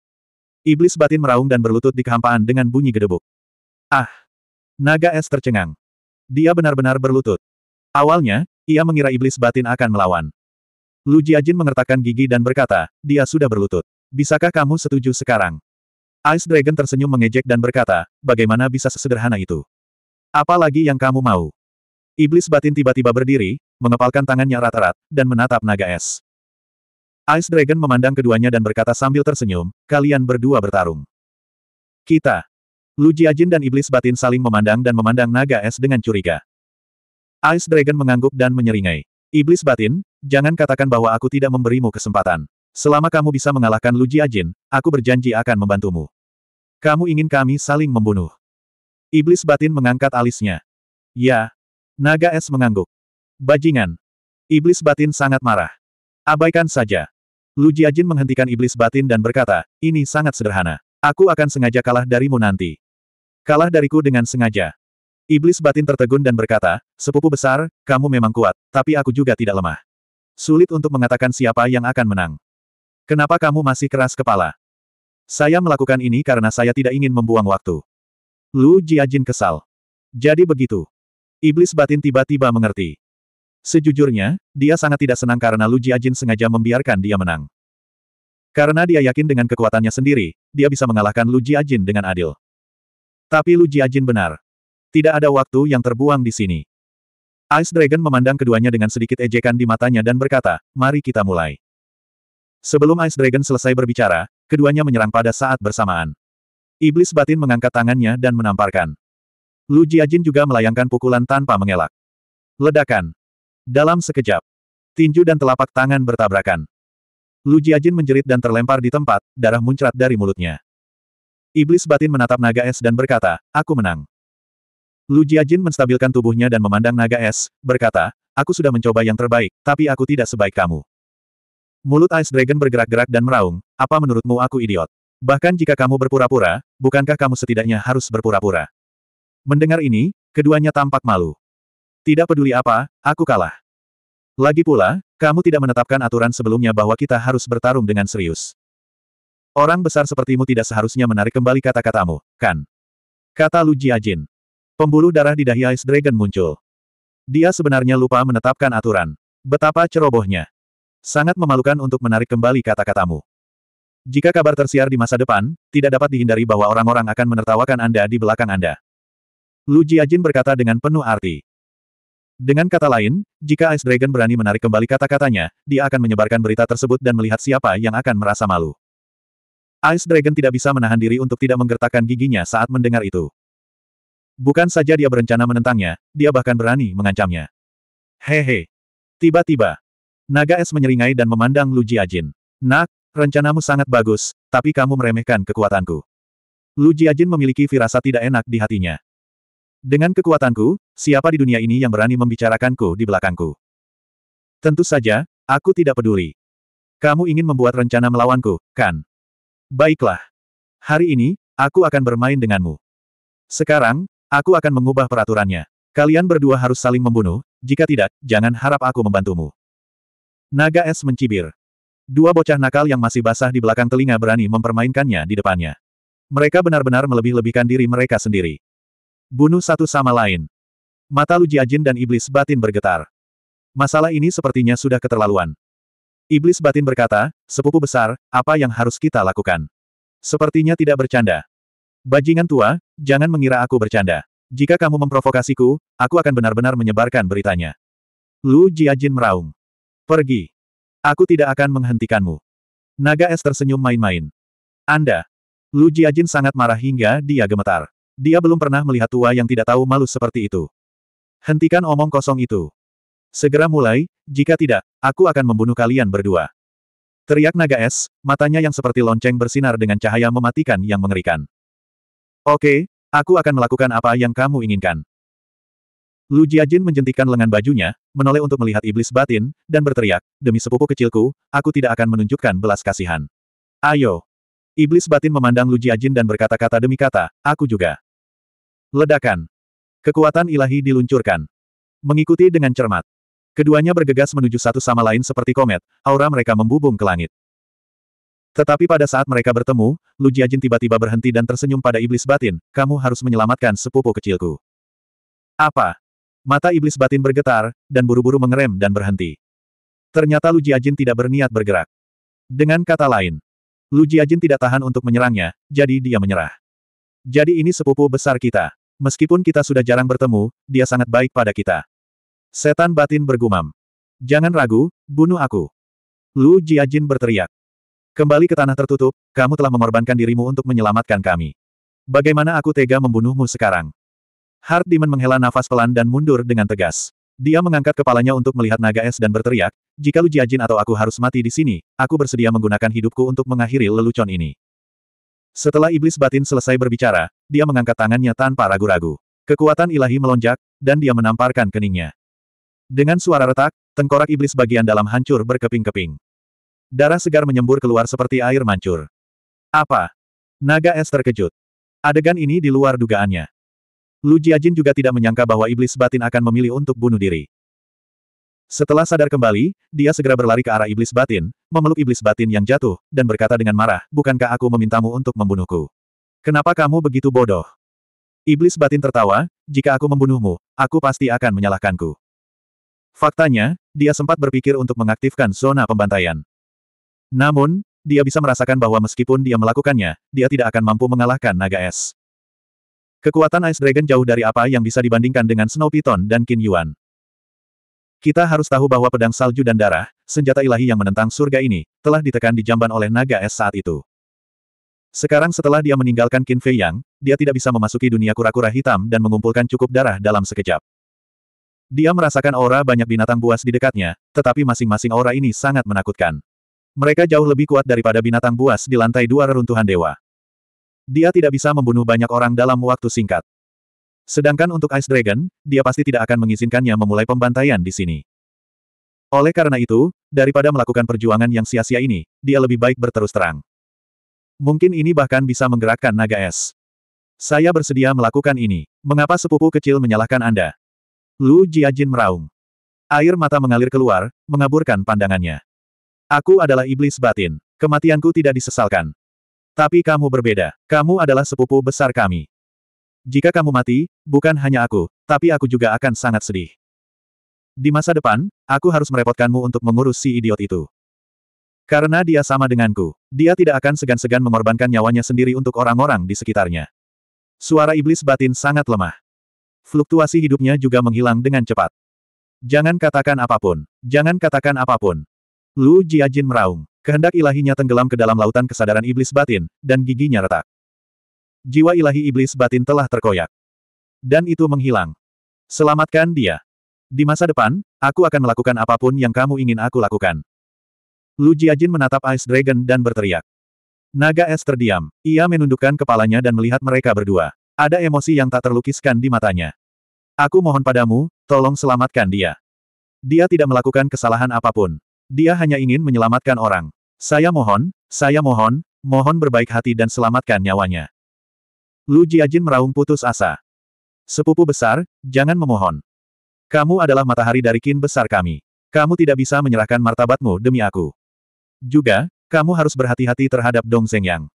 Iblis batin meraung dan berlutut di kehampaan dengan bunyi gedebuk. Ah! Naga es tercengang. Dia benar-benar berlutut. Awalnya, ia mengira iblis batin akan melawan. Lu Jiajin mengertakkan gigi dan berkata, dia sudah berlutut. Bisakah kamu setuju sekarang? Ice Dragon tersenyum mengejek dan berkata, bagaimana bisa sesederhana itu? Apalagi yang kamu mau? Iblis batin tiba-tiba berdiri, mengepalkan tangannya rata-rat, dan menatap naga es. Ice Dragon memandang keduanya dan berkata sambil tersenyum, kalian berdua bertarung. Kita. Lu Jiajin dan Iblis Batin saling memandang dan memandang naga es dengan curiga. Ice Dragon mengangguk dan menyeringai. Iblis Batin, jangan katakan bahwa aku tidak memberimu kesempatan. Selama kamu bisa mengalahkan Lu Jiajin, aku berjanji akan membantumu. Kamu ingin kami saling membunuh. Iblis Batin mengangkat alisnya. Ya. Naga es mengangguk. Bajingan. Iblis Batin sangat marah. Abaikan saja. Lu Jiajin menghentikan iblis batin dan berkata, ini sangat sederhana. Aku akan sengaja kalah darimu nanti. Kalah dariku dengan sengaja. Iblis batin tertegun dan berkata, sepupu besar, kamu memang kuat, tapi aku juga tidak lemah. Sulit untuk mengatakan siapa yang akan menang. Kenapa kamu masih keras kepala? Saya melakukan ini karena saya tidak ingin membuang waktu. Lu Jiajin kesal. Jadi begitu. Iblis batin tiba-tiba mengerti. Sejujurnya, dia sangat tidak senang karena Lu Jiajin sengaja membiarkan dia menang. Karena dia yakin dengan kekuatannya sendiri, dia bisa mengalahkan Lu Jiajin dengan adil. Tapi Lu Jiajin benar. Tidak ada waktu yang terbuang di sini. Ice Dragon memandang keduanya dengan sedikit ejekan di matanya dan berkata, mari kita mulai. Sebelum Ice Dragon selesai berbicara, keduanya menyerang pada saat bersamaan. Iblis batin mengangkat tangannya dan menamparkan. Lu Jiajin juga melayangkan pukulan tanpa mengelak. Ledakan. Dalam sekejap, tinju dan telapak tangan bertabrakan. Lu Jiajin menjerit dan terlempar di tempat, darah muncrat dari mulutnya. Iblis batin menatap naga es dan berkata, aku menang. Lu Jiajin menstabilkan tubuhnya dan memandang naga es, berkata, aku sudah mencoba yang terbaik, tapi aku tidak sebaik kamu. Mulut Ice Dragon bergerak-gerak dan meraung, apa menurutmu aku idiot? Bahkan jika kamu berpura-pura, bukankah kamu setidaknya harus berpura-pura? Mendengar ini, keduanya tampak malu. Tidak peduli apa, aku kalah. Lagi pula, kamu tidak menetapkan aturan sebelumnya bahwa kita harus bertarung dengan serius. Orang besar sepertimu tidak seharusnya menarik kembali kata-katamu, kan? Kata Lu Jiajin. Pembuluh darah di dahi Ice Dragon muncul. Dia sebenarnya lupa menetapkan aturan. Betapa cerobohnya. Sangat memalukan untuk menarik kembali kata-katamu. Jika kabar tersiar di masa depan, tidak dapat dihindari bahwa orang-orang akan menertawakan Anda di belakang Anda. Lu Jiajin berkata dengan penuh arti. Dengan kata lain, jika Ice Dragon berani menarik kembali kata-katanya, dia akan menyebarkan berita tersebut dan melihat siapa yang akan merasa malu. Ice Dragon tidak bisa menahan diri untuk tidak menggertakkan giginya saat mendengar itu. Bukan saja dia berencana menentangnya, dia bahkan berani mengancamnya. Hehe. Tiba-tiba, naga es menyeringai dan memandang Lu Jiajin. Nak, rencanamu sangat bagus, tapi kamu meremehkan kekuatanku. Lu Jiajin memiliki firasat tidak enak di hatinya. Dengan kekuatanku, siapa di dunia ini yang berani membicarakanku di belakangku? Tentu saja, aku tidak peduli. Kamu ingin membuat rencana melawanku, kan? Baiklah. Hari ini, aku akan bermain denganmu. Sekarang, aku akan mengubah peraturannya. Kalian berdua harus saling membunuh, jika tidak, jangan harap aku membantumu. Naga es mencibir. Dua bocah nakal yang masih basah di belakang telinga berani mempermainkannya di depannya. Mereka benar-benar melebih-lebihkan diri mereka sendiri. Bunuh satu sama lain. Mata Lu Jiajin dan iblis batin bergetar. Masalah ini sepertinya sudah keterlaluan. Iblis batin berkata, sepupu besar, apa yang harus kita lakukan? Sepertinya tidak bercanda. Bajingan tua, jangan mengira aku bercanda. Jika kamu memprovokasiku, aku akan benar-benar menyebarkan beritanya. Lu Jiajin meraung. Pergi. Aku tidak akan menghentikanmu. Naga es tersenyum main-main. Anda. Lu Jiajin sangat marah hingga dia gemetar. Dia belum pernah melihat tua yang tidak tahu malu seperti itu. Hentikan omong kosong itu. Segera mulai, jika tidak, aku akan membunuh kalian berdua. Teriak naga es, matanya yang seperti lonceng bersinar dengan cahaya mematikan yang mengerikan. Oke, aku akan melakukan apa yang kamu inginkan. Lu Jiajin menjentikan lengan bajunya, menoleh untuk melihat iblis batin, dan berteriak, demi sepupu kecilku, aku tidak akan menunjukkan belas kasihan. Ayo! Iblis batin memandang Lu Jiajin dan berkata-kata demi kata, aku juga. Ledakan. Kekuatan ilahi diluncurkan. Mengikuti dengan cermat. Keduanya bergegas menuju satu sama lain seperti komet, aura mereka membubung ke langit. Tetapi pada saat mereka bertemu, Lu Jiajin tiba-tiba berhenti dan tersenyum pada iblis batin, kamu harus menyelamatkan sepupu kecilku. Apa? Mata iblis batin bergetar, dan buru-buru mengerem dan berhenti. Ternyata Lu Jiajin tidak berniat bergerak. Dengan kata lain, Lu Jiajin tidak tahan untuk menyerangnya, jadi dia menyerah. Jadi ini sepupu besar kita. Meskipun kita sudah jarang bertemu, dia sangat baik pada kita. Setan batin bergumam. Jangan ragu, bunuh aku. Lu Jiajin berteriak. Kembali ke tanah tertutup, kamu telah mengorbankan dirimu untuk menyelamatkan kami. Bagaimana aku tega membunuhmu sekarang? Hard Demon menghela nafas pelan dan mundur dengan tegas. Dia mengangkat kepalanya untuk melihat naga es dan berteriak, jika Lu Jiajin atau aku harus mati di sini, aku bersedia menggunakan hidupku untuk mengakhiri lelucon ini. Setelah iblis batin selesai berbicara, dia mengangkat tangannya tanpa ragu-ragu. Kekuatan ilahi melonjak, dan dia menamparkan keningnya. Dengan suara retak, tengkorak iblis bagian dalam hancur berkeping-keping. Darah segar menyembur keluar seperti air mancur. Apa? Naga es terkejut. Adegan ini di luar dugaannya. Lu Jiajin juga tidak menyangka bahwa iblis batin akan memilih untuk bunuh diri. Setelah sadar kembali, dia segera berlari ke arah iblis batin, memeluk iblis batin yang jatuh, dan berkata dengan marah, Bukankah aku memintamu untuk membunuhku? Kenapa kamu begitu bodoh? Iblis batin tertawa, jika aku membunuhmu, aku pasti akan menyalahkanku. Faktanya, dia sempat berpikir untuk mengaktifkan zona pembantaian. Namun, dia bisa merasakan bahwa meskipun dia melakukannya, dia tidak akan mampu mengalahkan naga es. Kekuatan Ice Dragon jauh dari apa yang bisa dibandingkan dengan Snow Python dan Qin Yuan. Kita harus tahu bahwa pedang salju dan darah, senjata ilahi yang menentang surga ini, telah ditekan di jamban oleh naga es saat itu. Sekarang setelah dia meninggalkan Qin Fei Yang, dia tidak bisa memasuki dunia kura-kura hitam dan mengumpulkan cukup darah dalam sekejap. Dia merasakan aura banyak binatang buas di dekatnya, tetapi masing-masing aura ini sangat menakutkan. Mereka jauh lebih kuat daripada binatang buas di lantai dua reruntuhan dewa. Dia tidak bisa membunuh banyak orang dalam waktu singkat. Sedangkan untuk Ice Dragon, dia pasti tidak akan mengizinkannya memulai pembantaian di sini. Oleh karena itu, daripada melakukan perjuangan yang sia-sia ini, dia lebih baik berterus terang. Mungkin ini bahkan bisa menggerakkan naga es. Saya bersedia melakukan ini. Mengapa sepupu kecil menyalahkan Anda? Lu Jiajin meraung. Air mata mengalir keluar, mengaburkan pandangannya. Aku adalah iblis batin. Kematianku tidak disesalkan. Tapi kamu berbeda. Kamu adalah sepupu besar kami. Jika kamu mati, bukan hanya aku, tapi aku juga akan sangat sedih. Di masa depan, aku harus merepotkanmu untuk mengurus si idiot itu. Karena dia sama denganku, dia tidak akan segan-segan mengorbankan nyawanya sendiri untuk orang-orang di sekitarnya. Suara iblis batin sangat lemah. Fluktuasi hidupnya juga menghilang dengan cepat. Jangan katakan apapun. Jangan katakan apapun. Lu Jiajin meraung. Kehendak ilahinya tenggelam ke dalam lautan kesadaran iblis batin, dan giginya retak jiwa ilahi iblis batin telah terkoyak. Dan itu menghilang. Selamatkan dia. Di masa depan, aku akan melakukan apapun yang kamu ingin aku lakukan. Lu Jiajin menatap Ice Dragon dan berteriak. Naga es terdiam. Ia menundukkan kepalanya dan melihat mereka berdua. Ada emosi yang tak terlukiskan di matanya. Aku mohon padamu, tolong selamatkan dia. Dia tidak melakukan kesalahan apapun. Dia hanya ingin menyelamatkan orang. Saya mohon, saya mohon, mohon berbaik hati dan selamatkan nyawanya. Lu Jiajin meraung putus asa. Sepupu besar, jangan memohon. Kamu adalah matahari dari kin besar kami. Kamu tidak bisa menyerahkan martabatmu demi aku. Juga, kamu harus berhati-hati terhadap Dong Yang.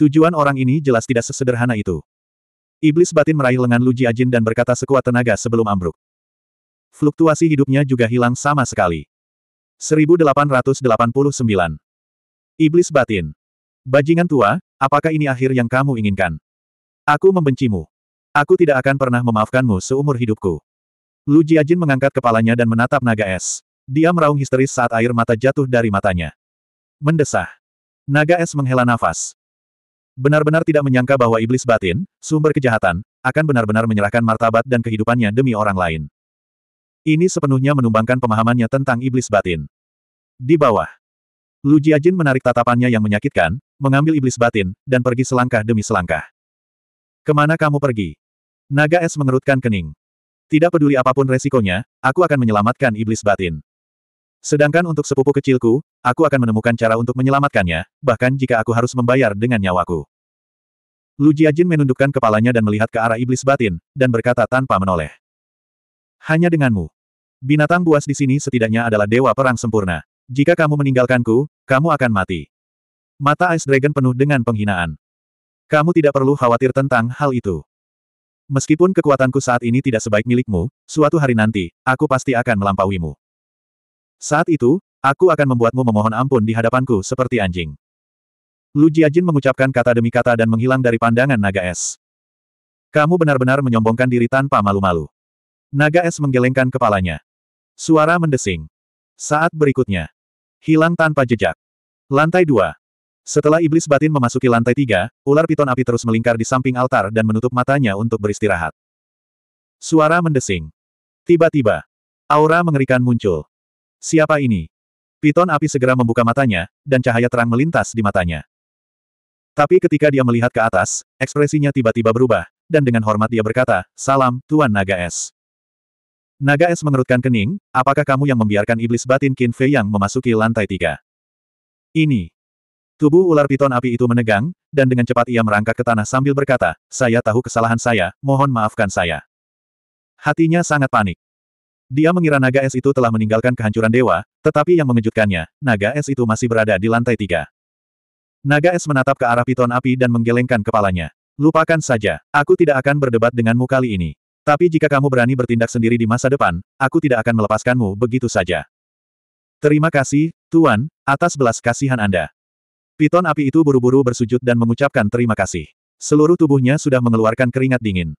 Tujuan orang ini jelas tidak sesederhana itu. Iblis batin meraih lengan Lu Jiajin dan berkata sekuat tenaga sebelum ambruk. Fluktuasi hidupnya juga hilang sama sekali. 1889. Iblis batin. Bajingan tua, apakah ini akhir yang kamu inginkan? Aku membencimu. Aku tidak akan pernah memaafkanmu seumur hidupku. Lu Jiajin mengangkat kepalanya dan menatap naga es. Dia meraung histeris saat air mata jatuh dari matanya. Mendesah. Naga es menghela nafas. Benar-benar tidak menyangka bahwa iblis batin, sumber kejahatan, akan benar-benar menyerahkan martabat dan kehidupannya demi orang lain. Ini sepenuhnya menumbangkan pemahamannya tentang iblis batin. Di bawah. Lu Jiajin menarik tatapannya yang menyakitkan, mengambil iblis batin, dan pergi selangkah demi selangkah. Kemana kamu pergi? Naga es mengerutkan kening. Tidak peduli apapun resikonya, aku akan menyelamatkan iblis batin. Sedangkan untuk sepupu kecilku, aku akan menemukan cara untuk menyelamatkannya, bahkan jika aku harus membayar dengan nyawaku. Lu Jiajin menundukkan kepalanya dan melihat ke arah iblis batin, dan berkata tanpa menoleh. Hanya denganmu. Binatang buas di sini setidaknya adalah dewa perang sempurna. Jika kamu meninggalkanku, kamu akan mati. Mata Ice Dragon penuh dengan penghinaan. Kamu tidak perlu khawatir tentang hal itu. Meskipun kekuatanku saat ini tidak sebaik milikmu, suatu hari nanti, aku pasti akan melampauimu. Saat itu, aku akan membuatmu memohon ampun di hadapanku seperti anjing. Lu Jiajin mengucapkan kata demi kata dan menghilang dari pandangan naga es. Kamu benar-benar menyombongkan diri tanpa malu-malu. Naga es menggelengkan kepalanya. Suara mendesing. Saat berikutnya. Hilang tanpa jejak. Lantai 2. Setelah iblis batin memasuki lantai tiga, ular piton api terus melingkar di samping altar dan menutup matanya untuk beristirahat. Suara mendesing. Tiba-tiba, aura mengerikan muncul. Siapa ini? Piton api segera membuka matanya, dan cahaya terang melintas di matanya. Tapi ketika dia melihat ke atas, ekspresinya tiba-tiba berubah, dan dengan hormat dia berkata, Salam, Tuan Naga Es. Naga Es mengerutkan kening, apakah kamu yang membiarkan iblis batin Qin Fei yang memasuki lantai tiga? Ini, Tubuh ular piton api itu menegang, dan dengan cepat ia merangkak ke tanah sambil berkata, saya tahu kesalahan saya, mohon maafkan saya. Hatinya sangat panik. Dia mengira naga es itu telah meninggalkan kehancuran dewa, tetapi yang mengejutkannya, naga es itu masih berada di lantai tiga. Naga es menatap ke arah piton api dan menggelengkan kepalanya. Lupakan saja, aku tidak akan berdebat denganmu kali ini. Tapi jika kamu berani bertindak sendiri di masa depan, aku tidak akan melepaskanmu begitu saja. Terima kasih, Tuan, atas belas kasihan Anda. Piton api itu buru-buru bersujud dan mengucapkan terima kasih. Seluruh tubuhnya sudah mengeluarkan keringat dingin.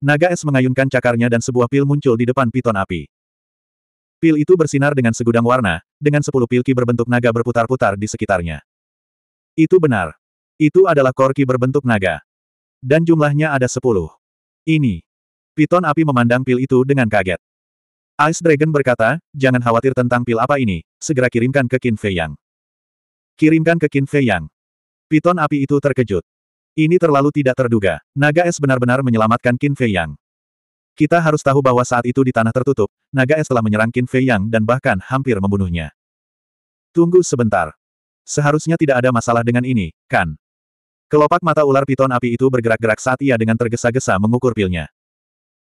Naga es mengayunkan cakarnya dan sebuah pil muncul di depan piton api. Pil itu bersinar dengan segudang warna, dengan sepuluh pilki berbentuk naga berputar-putar di sekitarnya. Itu benar. Itu adalah korki berbentuk naga. Dan jumlahnya ada sepuluh. Ini. Piton api memandang pil itu dengan kaget. Ice Dragon berkata, jangan khawatir tentang pil apa ini, segera kirimkan ke Qin Fei Yang. Kirimkan ke Qin Fei Yang. Piton api itu terkejut. Ini terlalu tidak terduga. Naga es benar-benar menyelamatkan Qin Fei Yang. Kita harus tahu bahwa saat itu di tanah tertutup, naga es telah menyerang Qin Fei Yang dan bahkan hampir membunuhnya. Tunggu sebentar. Seharusnya tidak ada masalah dengan ini, kan? Kelopak mata ular piton api itu bergerak-gerak saat ia dengan tergesa-gesa mengukur pilnya.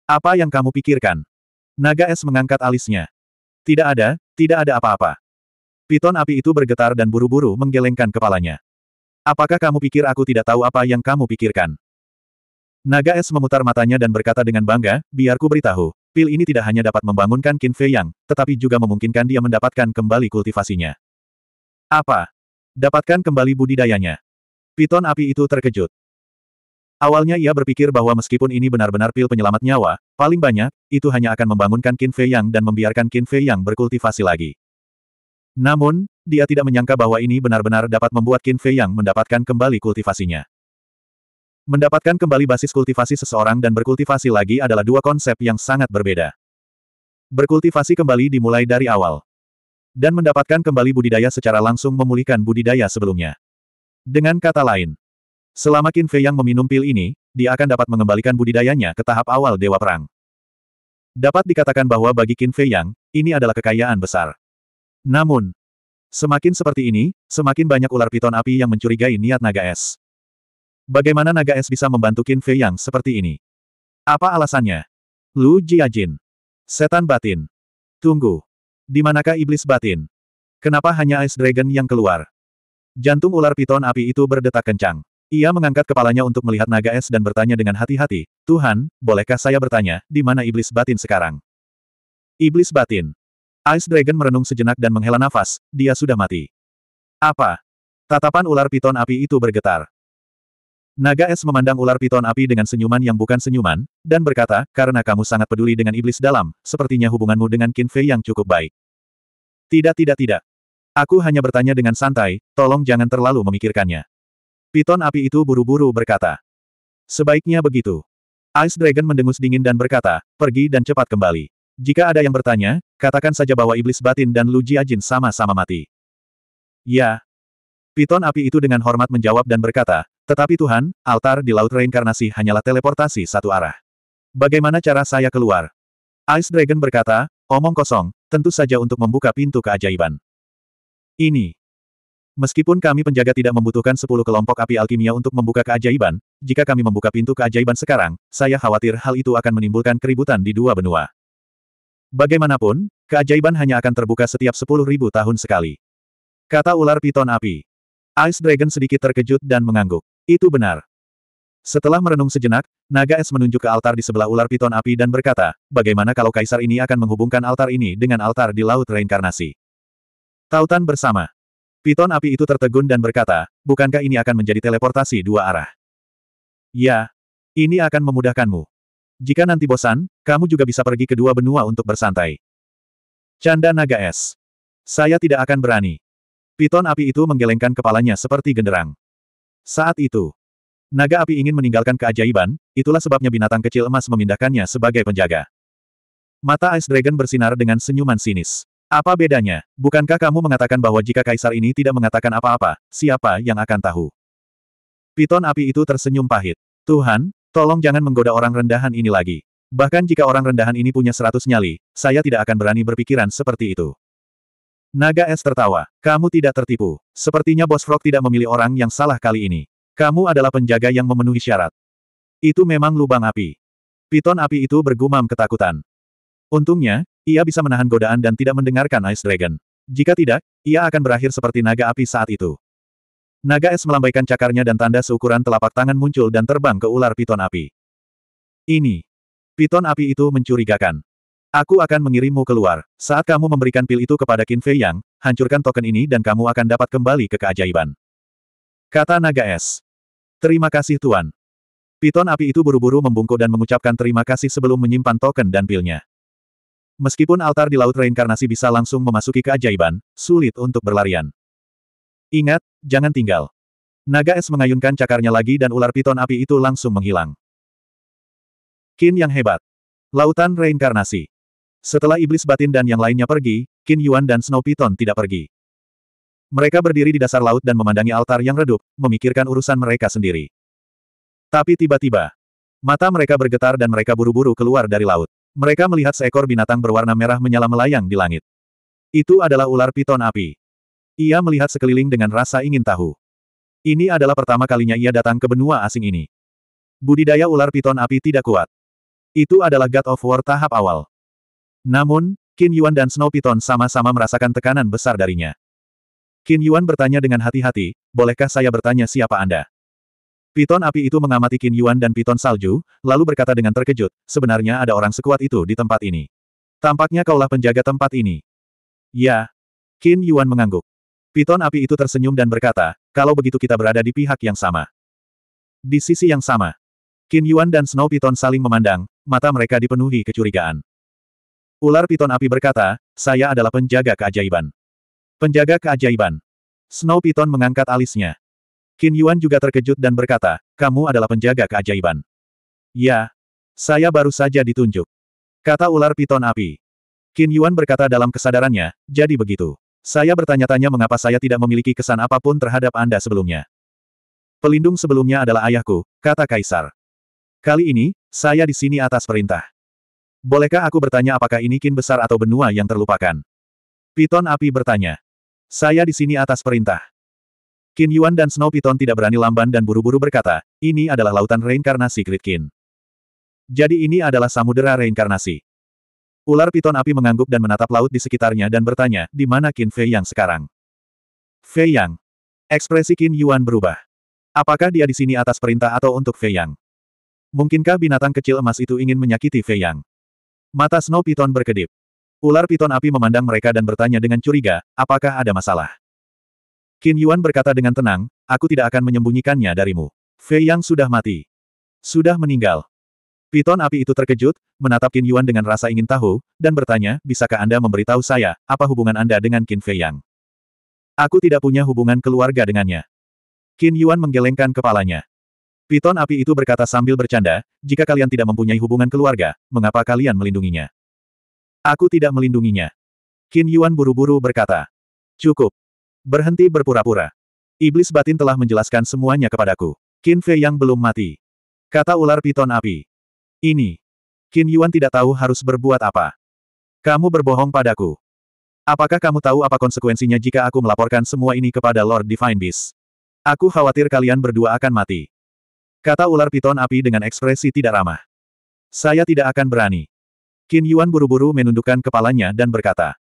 Apa yang kamu pikirkan? Naga es mengangkat alisnya. Tidak ada, tidak ada apa-apa. Piton api itu bergetar dan buru-buru menggelengkan kepalanya. Apakah kamu pikir aku tidak tahu apa yang kamu pikirkan? Naga es memutar matanya dan berkata dengan bangga, biarku beritahu, pil ini tidak hanya dapat membangunkan Qin Fei Yang, tetapi juga memungkinkan dia mendapatkan kembali kultivasinya. Apa? Dapatkan kembali budidayanya. Piton api itu terkejut. Awalnya ia berpikir bahwa meskipun ini benar-benar pil penyelamat nyawa, paling banyak, itu hanya akan membangunkan Qin Fei Yang dan membiarkan Qin Fei Yang berkultivasi lagi. Namun, dia tidak menyangka bahwa ini benar-benar dapat membuat Qin Fei yang mendapatkan kembali kultivasinya. Mendapatkan kembali basis kultivasi seseorang dan berkultivasi lagi adalah dua konsep yang sangat berbeda. Berkultivasi kembali dimulai dari awal. Dan mendapatkan kembali budidaya secara langsung memulihkan budidaya sebelumnya. Dengan kata lain, selama Qin Fei yang meminum pil ini, dia akan dapat mengembalikan budidayanya ke tahap awal Dewa Perang. Dapat dikatakan bahwa bagi Qin Fei Yang, ini adalah kekayaan besar. Namun, semakin seperti ini, semakin banyak ular piton api yang mencurigai niat naga es. Bagaimana naga es bisa membantu Qin Fei yang seperti ini? Apa alasannya? Lu Jiajin. Setan batin. Tunggu. Di manakah iblis batin? Kenapa hanya Ice Dragon yang keluar? Jantung ular piton api itu berdetak kencang. Ia mengangkat kepalanya untuk melihat naga es dan bertanya dengan hati-hati, Tuhan, bolehkah saya bertanya, di mana iblis batin sekarang? Iblis batin. Ice Dragon merenung sejenak dan menghela nafas, dia sudah mati. Apa? Tatapan ular piton api itu bergetar. Naga es memandang ular piton api dengan senyuman yang bukan senyuman, dan berkata, karena kamu sangat peduli dengan iblis dalam, sepertinya hubunganmu dengan Qin Fei yang cukup baik. Tidak tidak tidak. Aku hanya bertanya dengan santai, tolong jangan terlalu memikirkannya. Piton api itu buru-buru berkata. Sebaiknya begitu. Ice Dragon mendengus dingin dan berkata, pergi dan cepat kembali. Jika ada yang bertanya, katakan saja bahwa iblis batin dan Lu Jiajin sama-sama mati. Ya. Piton api itu dengan hormat menjawab dan berkata, tetapi Tuhan, altar di laut reinkarnasi hanyalah teleportasi satu arah. Bagaimana cara saya keluar? Ice Dragon berkata, omong kosong, tentu saja untuk membuka pintu keajaiban. Ini. Meskipun kami penjaga tidak membutuhkan sepuluh kelompok api alkimia untuk membuka keajaiban, jika kami membuka pintu keajaiban sekarang, saya khawatir hal itu akan menimbulkan keributan di dua benua. Bagaimanapun, keajaiban hanya akan terbuka setiap sepuluh ribu tahun sekali. Kata ular piton api. Ice Dragon sedikit terkejut dan mengangguk. Itu benar. Setelah merenung sejenak, naga es menunjuk ke altar di sebelah ular piton api dan berkata, bagaimana kalau kaisar ini akan menghubungkan altar ini dengan altar di Laut Reinkarnasi? Tautan bersama. Piton api itu tertegun dan berkata, bukankah ini akan menjadi teleportasi dua arah? Ya, ini akan memudahkanmu. Jika nanti bosan, kamu juga bisa pergi ke dua benua untuk bersantai. Canda naga es. Saya tidak akan berani. Piton api itu menggelengkan kepalanya seperti genderang. Saat itu, naga api ingin meninggalkan keajaiban, itulah sebabnya binatang kecil emas memindahkannya sebagai penjaga. Mata Ice Dragon bersinar dengan senyuman sinis. Apa bedanya? Bukankah kamu mengatakan bahwa jika kaisar ini tidak mengatakan apa-apa, siapa yang akan tahu? Piton api itu tersenyum pahit. Tuhan, Tolong jangan menggoda orang rendahan ini lagi. Bahkan jika orang rendahan ini punya seratus nyali, saya tidak akan berani berpikiran seperti itu. Naga es tertawa. Kamu tidak tertipu. Sepertinya Bos Frog tidak memilih orang yang salah kali ini. Kamu adalah penjaga yang memenuhi syarat. Itu memang lubang api. Piton api itu bergumam ketakutan. Untungnya, ia bisa menahan godaan dan tidak mendengarkan Ice Dragon. Jika tidak, ia akan berakhir seperti naga api saat itu. Naga es melambaikan cakarnya dan tanda seukuran telapak tangan muncul dan terbang ke ular piton api. Ini. Piton api itu mencurigakan. Aku akan mengirimmu keluar. Saat kamu memberikan pil itu kepada Qin Fei Yang, hancurkan token ini dan kamu akan dapat kembali ke keajaiban. Kata naga es. Terima kasih Tuan. Piton api itu buru-buru membungkuk dan mengucapkan terima kasih sebelum menyimpan token dan pilnya. Meskipun altar di Laut Reinkarnasi bisa langsung memasuki keajaiban, sulit untuk berlarian. Ingat, jangan tinggal. Naga es mengayunkan cakarnya lagi dan ular piton api itu langsung menghilang. Kin yang hebat. Lautan reinkarnasi. Setelah iblis batin dan yang lainnya pergi, Kin Yuan dan Snow Piton tidak pergi. Mereka berdiri di dasar laut dan memandangi altar yang redup, memikirkan urusan mereka sendiri. Tapi tiba-tiba, mata mereka bergetar dan mereka buru-buru keluar dari laut. Mereka melihat seekor binatang berwarna merah menyala melayang di langit. Itu adalah ular piton api. Ia melihat sekeliling dengan rasa ingin tahu. Ini adalah pertama kalinya ia datang ke benua asing ini. Budidaya ular piton api tidak kuat. Itu adalah God of War tahap awal. Namun, Qin Yuan dan Snow Piton sama-sama merasakan tekanan besar darinya. Qin Yuan bertanya dengan hati-hati, bolehkah saya bertanya siapa Anda? Piton api itu mengamati Qin Yuan dan Piton salju, lalu berkata dengan terkejut, sebenarnya ada orang sekuat itu di tempat ini. Tampaknya kaulah penjaga tempat ini. Ya. Qin Yuan mengangguk. Piton api itu tersenyum dan berkata, kalau begitu kita berada di pihak yang sama. Di sisi yang sama, Qin Yuan dan Snow Piton saling memandang, mata mereka dipenuhi kecurigaan. Ular Piton api berkata, saya adalah penjaga keajaiban. Penjaga keajaiban. Snow Piton mengangkat alisnya. Qin Yuan juga terkejut dan berkata, kamu adalah penjaga keajaiban. Ya, saya baru saja ditunjuk. Kata ular Piton api. Qin Yuan berkata dalam kesadarannya, jadi begitu. Saya bertanya-tanya mengapa saya tidak memiliki kesan apapun terhadap Anda sebelumnya. Pelindung sebelumnya adalah ayahku, kata Kaisar. Kali ini, saya di sini atas perintah. Bolehkah aku bertanya apakah ini kin besar atau benua yang terlupakan? Piton api bertanya. Saya di sini atas perintah. Kin Yuan dan Snow Piton tidak berani lamban dan buru-buru berkata, ini adalah lautan reinkarnasi Great Jadi ini adalah samudera reinkarnasi. Ular piton api mengangguk dan menatap laut di sekitarnya dan bertanya, di mana Qin Fei Yang sekarang? Fei Yang. Ekspresi Qin Yuan berubah. Apakah dia di sini atas perintah atau untuk Fei Yang? Mungkinkah binatang kecil emas itu ingin menyakiti Fei Yang? Mata Snow Piton berkedip. Ular piton api memandang mereka dan bertanya dengan curiga, apakah ada masalah? Qin Yuan berkata dengan tenang, aku tidak akan menyembunyikannya darimu. Fei Yang sudah mati. Sudah meninggal. Piton api itu terkejut, menatap Qin Yuan dengan rasa ingin tahu, dan bertanya, bisakah Anda memberitahu saya, apa hubungan Anda dengan Qin Fei Yang? Aku tidak punya hubungan keluarga dengannya. Qin Yuan menggelengkan kepalanya. Piton api itu berkata sambil bercanda, jika kalian tidak mempunyai hubungan keluarga, mengapa kalian melindunginya? Aku tidak melindunginya. Qin Yuan buru-buru berkata. Cukup. Berhenti berpura-pura. Iblis batin telah menjelaskan semuanya kepadaku. Qin Fei yang belum mati. Kata ular piton api. Ini. Qin Yuan tidak tahu harus berbuat apa. Kamu berbohong padaku. Apakah kamu tahu apa konsekuensinya jika aku melaporkan semua ini kepada Lord Divine Beast? Aku khawatir kalian berdua akan mati. Kata ular piton api dengan ekspresi tidak ramah. Saya tidak akan berani. Qin Yuan buru-buru menundukkan kepalanya dan berkata.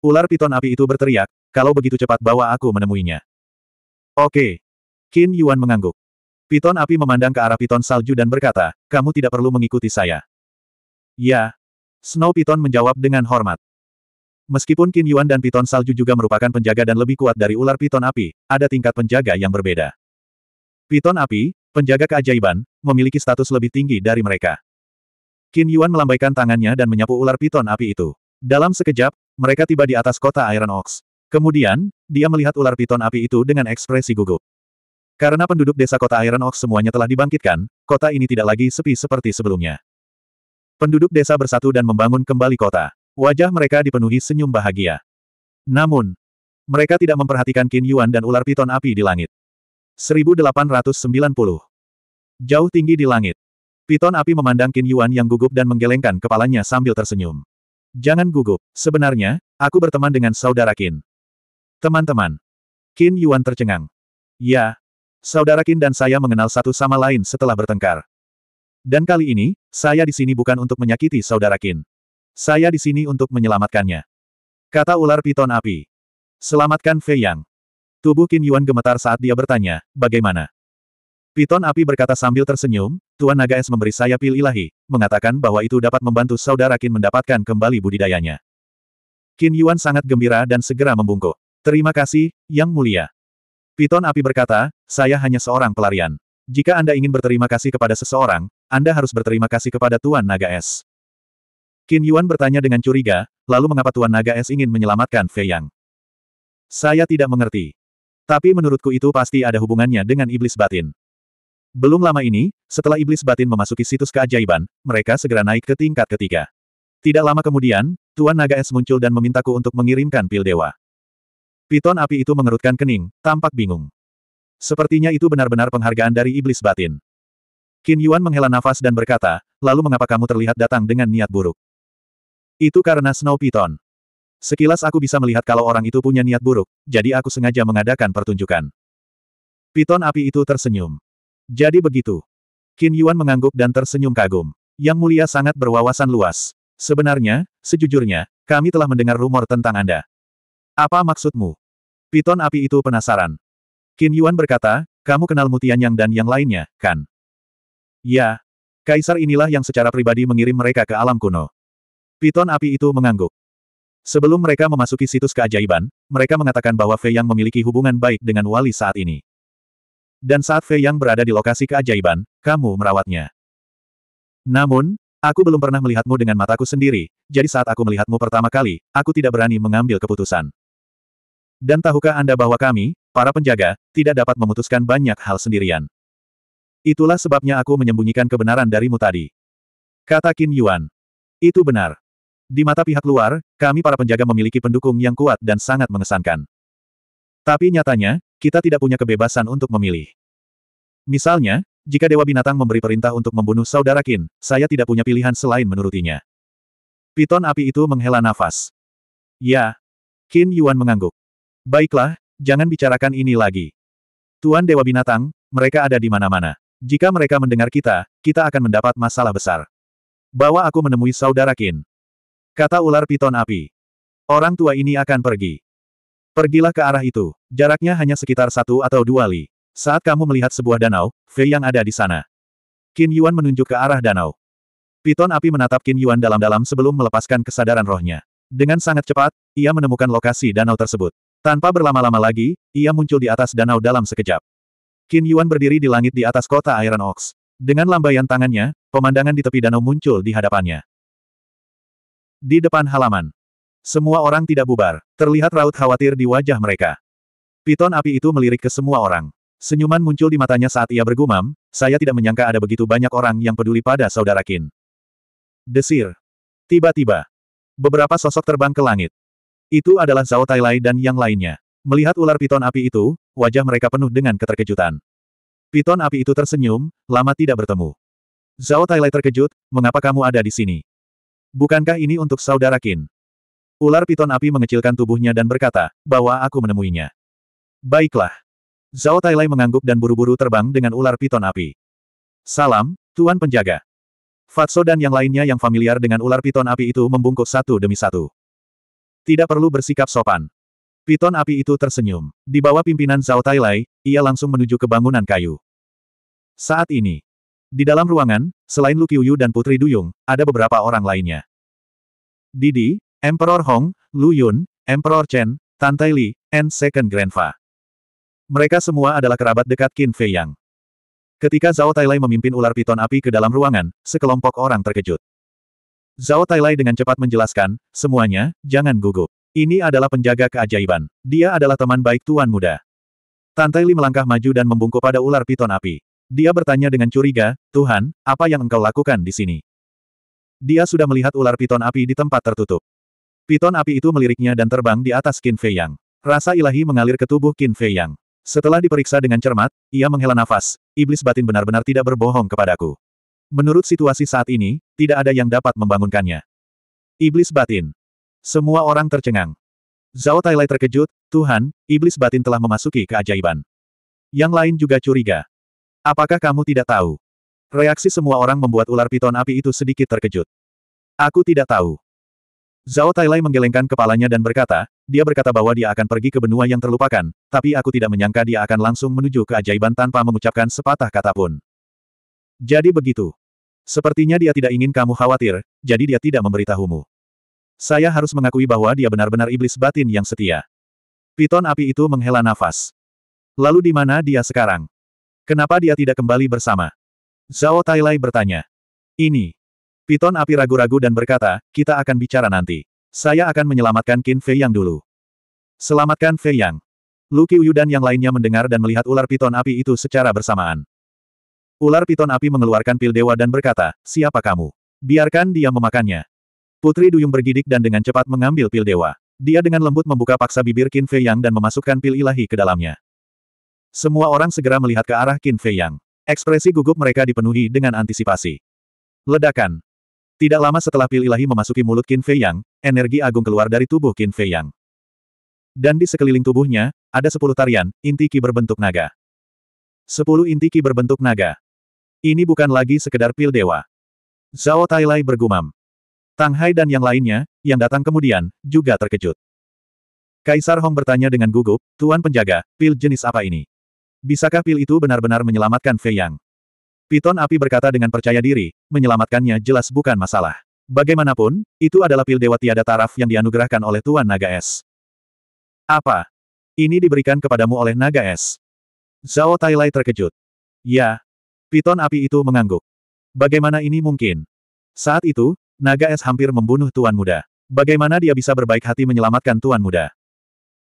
Ular piton api itu berteriak, kalau begitu cepat bawa aku menemuinya. Oke. Qin Yuan mengangguk. Piton api memandang ke arah piton salju dan berkata, kamu tidak perlu mengikuti saya. Ya. Snow Piton menjawab dengan hormat. Meskipun Qin Yuan dan piton salju juga merupakan penjaga dan lebih kuat dari ular piton api, ada tingkat penjaga yang berbeda. Piton api, penjaga keajaiban, memiliki status lebih tinggi dari mereka. Qin Yuan melambaikan tangannya dan menyapu ular piton api itu. Dalam sekejap, mereka tiba di atas kota Iron Ox. Kemudian, dia melihat ular piton api itu dengan ekspresi gugup. Karena penduduk desa kota Iron Oak semuanya telah dibangkitkan, kota ini tidak lagi sepi seperti sebelumnya. Penduduk desa bersatu dan membangun kembali kota. Wajah mereka dipenuhi senyum bahagia. Namun, mereka tidak memperhatikan Qin Yuan dan ular piton api di langit. 1890 Jauh tinggi di langit. Piton api memandang Qin Yuan yang gugup dan menggelengkan kepalanya sambil tersenyum. Jangan gugup, sebenarnya, aku berteman dengan saudara Qin. Teman-teman. Qin Yuan tercengang. Ya, Saudara Kin dan saya mengenal satu sama lain setelah bertengkar. Dan kali ini, saya di sini bukan untuk menyakiti saudara Kin. Saya di sini untuk menyelamatkannya. Kata ular piton api. Selamatkan Fei Yang. Tubuh Qin Yuan gemetar saat dia bertanya, bagaimana? Piton api berkata sambil tersenyum, Tuan Naga Es memberi saya pil ilahi, mengatakan bahwa itu dapat membantu saudara Qin mendapatkan kembali budidayanya. Qin Yuan sangat gembira dan segera membungkuk. Terima kasih, Yang Mulia. Piton api berkata, saya hanya seorang pelarian. Jika Anda ingin berterima kasih kepada seseorang, Anda harus berterima kasih kepada Tuan Naga Es. Qin Yuan bertanya dengan curiga, lalu mengapa Tuan Naga Es ingin menyelamatkan Fei Yang? Saya tidak mengerti. Tapi menurutku itu pasti ada hubungannya dengan iblis batin. Belum lama ini, setelah iblis batin memasuki situs keajaiban, mereka segera naik ke tingkat ketiga. Tidak lama kemudian, Tuan Naga Es muncul dan memintaku untuk mengirimkan pil dewa. Piton api itu mengerutkan kening, tampak bingung. Sepertinya itu benar-benar penghargaan dari iblis batin. Qin Yuan menghela nafas dan berkata, lalu mengapa kamu terlihat datang dengan niat buruk? Itu karena Snow Piton. Sekilas aku bisa melihat kalau orang itu punya niat buruk, jadi aku sengaja mengadakan pertunjukan. Piton api itu tersenyum. Jadi begitu. Qin Yuan mengangguk dan tersenyum kagum. Yang mulia sangat berwawasan luas. Sebenarnya, sejujurnya, kami telah mendengar rumor tentang Anda. Apa maksudmu? Piton api itu penasaran. Qin Yuan berkata, kamu kenal Mutian Yang dan yang lainnya, kan? Ya. Kaisar inilah yang secara pribadi mengirim mereka ke alam kuno. Piton api itu mengangguk. Sebelum mereka memasuki situs keajaiban, mereka mengatakan bahwa Fei Yang memiliki hubungan baik dengan Wali saat ini. Dan saat Fei Yang berada di lokasi keajaiban, kamu merawatnya. Namun, Aku belum pernah melihatmu dengan mataku sendiri, jadi saat aku melihatmu pertama kali, aku tidak berani mengambil keputusan. Dan tahukah Anda bahwa kami, para penjaga, tidak dapat memutuskan banyak hal sendirian. Itulah sebabnya aku menyembunyikan kebenaran darimu tadi. Kata Qin Yuan. Itu benar. Di mata pihak luar, kami para penjaga memiliki pendukung yang kuat dan sangat mengesankan. Tapi nyatanya, kita tidak punya kebebasan untuk memilih. Misalnya, jika Dewa Binatang memberi perintah untuk membunuh saudara Qin, saya tidak punya pilihan selain menurutinya. Piton api itu menghela nafas. Ya. Qin Yuan mengangguk. Baiklah, jangan bicarakan ini lagi. Tuan Dewa Binatang, mereka ada di mana-mana. Jika mereka mendengar kita, kita akan mendapat masalah besar. Bawa aku menemui saudara Kin. Kata ular piton api. Orang tua ini akan pergi. Pergilah ke arah itu. Jaraknya hanya sekitar satu atau dua li. Saat kamu melihat sebuah danau, Fei yang ada di sana. Qin Yuan menunjuk ke arah danau. Piton api menatap Qin Yuan dalam-dalam sebelum melepaskan kesadaran rohnya. Dengan sangat cepat, ia menemukan lokasi danau tersebut. Tanpa berlama-lama lagi, ia muncul di atas danau dalam sekejap. Qin Yuan berdiri di langit di atas kota Iron Ox. Dengan lambaian tangannya, pemandangan di tepi danau muncul di hadapannya. Di depan halaman. Semua orang tidak bubar. Terlihat raut khawatir di wajah mereka. Piton api itu melirik ke semua orang. Senyuman muncul di matanya saat ia bergumam, saya tidak menyangka ada begitu banyak orang yang peduli pada saudara Qin. Desir. Tiba-tiba. Beberapa sosok terbang ke langit. Itu adalah Zhao Tailai dan yang lainnya. Melihat ular piton api itu, wajah mereka penuh dengan keterkejutan. Piton api itu tersenyum, lama tidak bertemu. Zhao Tailai terkejut, mengapa kamu ada di sini? Bukankah ini untuk saudara Qin? Ular piton api mengecilkan tubuhnya dan berkata, bahwa aku menemuinya. Baiklah. Zhao Tailai mengangguk dan buru-buru terbang dengan ular piton api. Salam, Tuan Penjaga. Fatso dan yang lainnya yang familiar dengan ular piton api itu membungkuk satu demi satu. Tidak perlu bersikap sopan. Piton api itu tersenyum. Di bawah pimpinan Zhao Tailai, ia langsung menuju ke bangunan kayu. Saat ini, di dalam ruangan, selain Lu Qiuyu dan Putri Duyung, ada beberapa orang lainnya. Didi, Emperor Hong, Lu Yun, Emperor Chen, Tan Tai Li, and Second Grandpa. Mereka semua adalah kerabat dekat Qin Fei Yang. Ketika Zhao Tailai memimpin ular piton api ke dalam ruangan, sekelompok orang terkejut. Zhao Tailai dengan cepat menjelaskan, semuanya, jangan gugup. Ini adalah penjaga keajaiban. Dia adalah teman baik tuan muda. Tantai Li melangkah maju dan membungkuk pada ular piton api. Dia bertanya dengan curiga, Tuhan, apa yang engkau lakukan di sini? Dia sudah melihat ular piton api di tempat tertutup. Piton api itu meliriknya dan terbang di atas Qin Fei Yang. Rasa ilahi mengalir ke tubuh Qin Fei Yang. Setelah diperiksa dengan cermat, ia menghela nafas, iblis batin benar-benar tidak berbohong kepadaku. Menurut situasi saat ini, tidak ada yang dapat membangunkannya. Iblis batin. Semua orang tercengang. Zhao Tailai terkejut, Tuhan, iblis batin telah memasuki keajaiban. Yang lain juga curiga. Apakah kamu tidak tahu? Reaksi semua orang membuat ular piton api itu sedikit terkejut. Aku tidak tahu. Zhao Tailai menggelengkan kepalanya dan berkata, dia berkata bahwa dia akan pergi ke benua yang terlupakan, tapi aku tidak menyangka dia akan langsung menuju keajaiban tanpa mengucapkan sepatah kata pun. Jadi begitu. Sepertinya dia tidak ingin kamu khawatir, jadi dia tidak memberitahumu. Saya harus mengakui bahwa dia benar-benar iblis batin yang setia. Piton api itu menghela nafas. Lalu di mana dia sekarang? Kenapa dia tidak kembali bersama? Zhao Tailai bertanya. Ini. Piton api ragu-ragu dan berkata, kita akan bicara nanti. Saya akan menyelamatkan Qin Fei Yang dulu. Selamatkan Fei Yang. Lu Qiuyu dan yang lainnya mendengar dan melihat ular piton api itu secara bersamaan. Ular piton api mengeluarkan pil dewa dan berkata, siapa kamu? Biarkan dia memakannya. Putri Duyung bergidik dan dengan cepat mengambil pil dewa. Dia dengan lembut membuka paksa bibir Qin Fei Yang dan memasukkan pil ilahi ke dalamnya. Semua orang segera melihat ke arah Qin Fei Yang. Ekspresi gugup mereka dipenuhi dengan antisipasi. Ledakan. Tidak lama setelah pil ilahi memasuki mulut Qin Fei Yang, energi agung keluar dari tubuh Qin Fei Yang. Dan di sekeliling tubuhnya, ada sepuluh tarian, inti ki berbentuk naga. Sepuluh inti ki berbentuk naga. Ini bukan lagi sekedar pil dewa. Zhao Tailai bergumam. Tang Hai dan yang lainnya, yang datang kemudian, juga terkejut. Kaisar Hong bertanya dengan gugup, Tuan penjaga, pil jenis apa ini? Bisakah pil itu benar-benar menyelamatkan Fei Yang? Piton api berkata dengan percaya diri, menyelamatkannya jelas bukan masalah. Bagaimanapun, itu adalah pil dewa tiada taraf yang dianugerahkan oleh Tuan Naga Es. Apa? Ini diberikan kepadamu oleh Naga Es. Zhao Tailai terkejut. Ya, Piton api itu mengangguk. Bagaimana ini mungkin? Saat itu, naga es hampir membunuh Tuan Muda. Bagaimana dia bisa berbaik hati menyelamatkan Tuan Muda?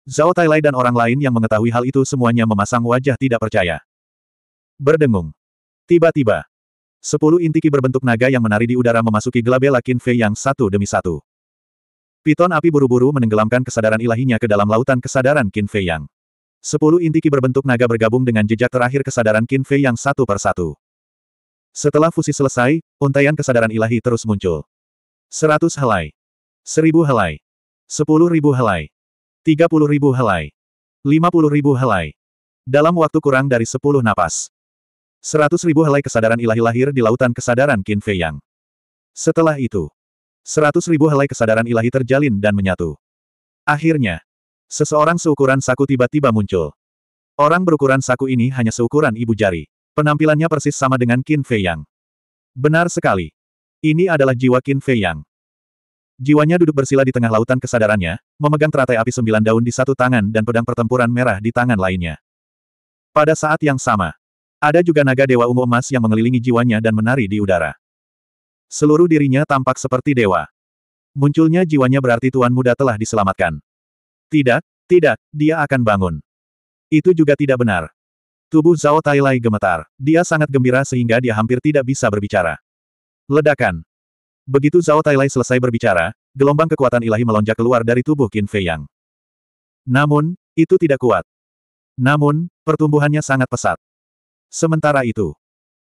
Zhao Tailai dan orang lain yang mengetahui hal itu semuanya memasang wajah tidak percaya. Berdengung. Tiba-tiba, sepuluh inti ki berbentuk naga yang menari di udara memasuki gelabela Fei yang satu demi satu. Piton api buru-buru menenggelamkan kesadaran ilahinya ke dalam lautan kesadaran Qin Fei Yang. Sepuluh inti ki berbentuk naga bergabung dengan jejak terakhir kesadaran Qin Fei Yang satu persatu. Setelah fusi selesai, untaian kesadaran ilahi terus muncul. Seratus helai. Seribu helai. Sepuluh ribu helai. Tiga puluh ribu helai. Lima puluh ribu helai. Dalam waktu kurang dari sepuluh napas. Seratus ribu helai kesadaran ilahi lahir di lautan kesadaran Qin Fei Yang. Setelah itu, seratus ribu helai kesadaran ilahi terjalin dan menyatu. Akhirnya, seseorang seukuran saku tiba-tiba muncul. Orang berukuran saku ini hanya seukuran ibu jari. Penampilannya persis sama dengan Qin Fei Yang. Benar sekali. Ini adalah jiwa Qin Fei Yang. Jiwanya duduk bersila di tengah lautan kesadarannya, memegang teratai api sembilan daun di satu tangan dan pedang pertempuran merah di tangan lainnya. Pada saat yang sama, ada juga naga dewa ungu emas yang mengelilingi jiwanya dan menari di udara. Seluruh dirinya tampak seperti dewa. Munculnya jiwanya berarti tuan muda telah diselamatkan. Tidak, tidak, dia akan bangun. Itu juga tidak benar. Tubuh Zhao Tailai gemetar. Dia sangat gembira sehingga dia hampir tidak bisa berbicara. Ledakan. Begitu Zhao Tailai selesai berbicara, gelombang kekuatan ilahi melonjak keluar dari tubuh Qin Fei Yang. Namun, itu tidak kuat. Namun, pertumbuhannya sangat pesat. Sementara itu,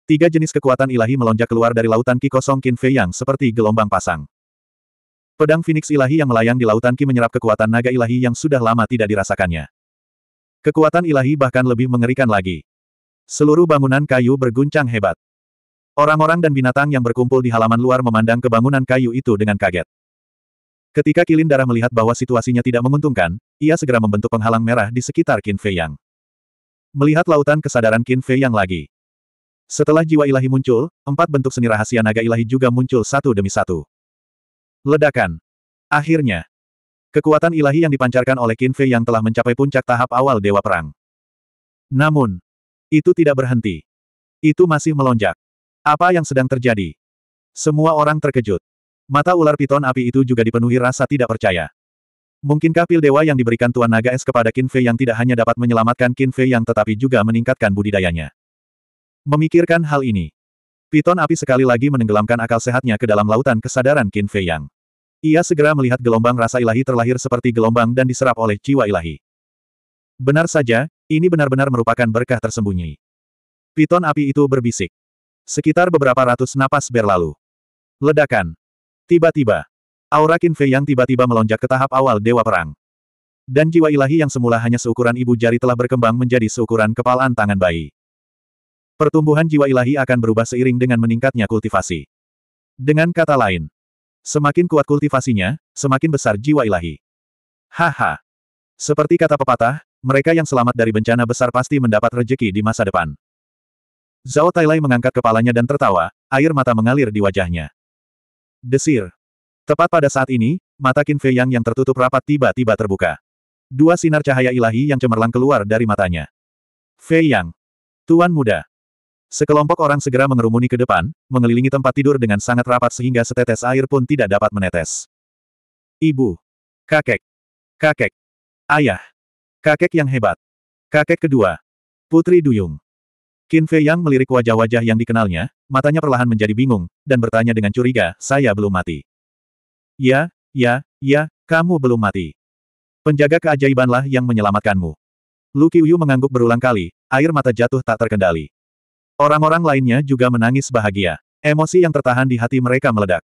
tiga jenis kekuatan ilahi melonjak keluar dari lautan Ki kosong Qin Fei Yang seperti gelombang pasang. Pedang Phoenix ilahi yang melayang di lautan Ki menyerap kekuatan naga ilahi yang sudah lama tidak dirasakannya. Kekuatan ilahi bahkan lebih mengerikan lagi. Seluruh bangunan kayu berguncang hebat. Orang-orang dan binatang yang berkumpul di halaman luar memandang ke bangunan kayu itu dengan kaget. Ketika Kilin Darah melihat bahwa situasinya tidak menguntungkan, ia segera membentuk penghalang merah di sekitar Qin Fei Yang. Melihat lautan kesadaran Qin Fei Yang lagi. Setelah jiwa ilahi muncul, empat bentuk seni rahasia naga ilahi juga muncul satu demi satu. Ledakan. Akhirnya, Kekuatan ilahi yang dipancarkan oleh Qin Fei yang telah mencapai puncak tahap awal Dewa Perang. Namun, itu tidak berhenti. Itu masih melonjak. Apa yang sedang terjadi? Semua orang terkejut. Mata ular piton api itu juga dipenuhi rasa tidak percaya. Mungkinkah pil dewa yang diberikan Tuan Naga Es kepada Qin Fei yang tidak hanya dapat menyelamatkan Qin Fei yang tetapi juga meningkatkan budidayanya? Memikirkan hal ini, piton api sekali lagi menenggelamkan akal sehatnya ke dalam lautan kesadaran Qin Fei yang. Ia segera melihat gelombang rasa ilahi terlahir seperti gelombang dan diserap oleh jiwa ilahi. Benar saja, ini benar-benar merupakan berkah tersembunyi. Piton api itu berbisik. Sekitar beberapa ratus napas berlalu. Ledakan. Tiba-tiba. Aura Kinfei yang tiba-tiba melonjak ke tahap awal Dewa Perang. Dan jiwa ilahi yang semula hanya seukuran ibu jari telah berkembang menjadi seukuran kepalan tangan bayi. Pertumbuhan jiwa ilahi akan berubah seiring dengan meningkatnya kultivasi. Dengan kata lain, Semakin kuat kultivasinya, semakin besar jiwa ilahi. Haha. Seperti kata pepatah, mereka yang selamat dari bencana besar pasti mendapat rejeki di masa depan. Zhao Tailai mengangkat kepalanya dan tertawa, air mata mengalir di wajahnya. Desir. Tepat pada saat ini, mata Qin Fei Yang yang tertutup rapat tiba-tiba terbuka. Dua sinar cahaya ilahi yang cemerlang keluar dari matanya. Fei Yang. Tuan muda. Sekelompok orang segera mengerumuni ke depan, mengelilingi tempat tidur dengan sangat rapat sehingga setetes air pun tidak dapat menetes. Ibu. Kakek. Kakek. Ayah. Kakek yang hebat. Kakek kedua. Putri Duyung. Qin Fei Yang melirik wajah-wajah yang dikenalnya, matanya perlahan menjadi bingung, dan bertanya dengan curiga, saya belum mati. Ya, ya, ya, kamu belum mati. Penjaga keajaibanlah yang menyelamatkanmu. Lu Qiuyu mengangguk berulang kali, air mata jatuh tak terkendali. Orang-orang lainnya juga menangis bahagia. Emosi yang tertahan di hati mereka meledak.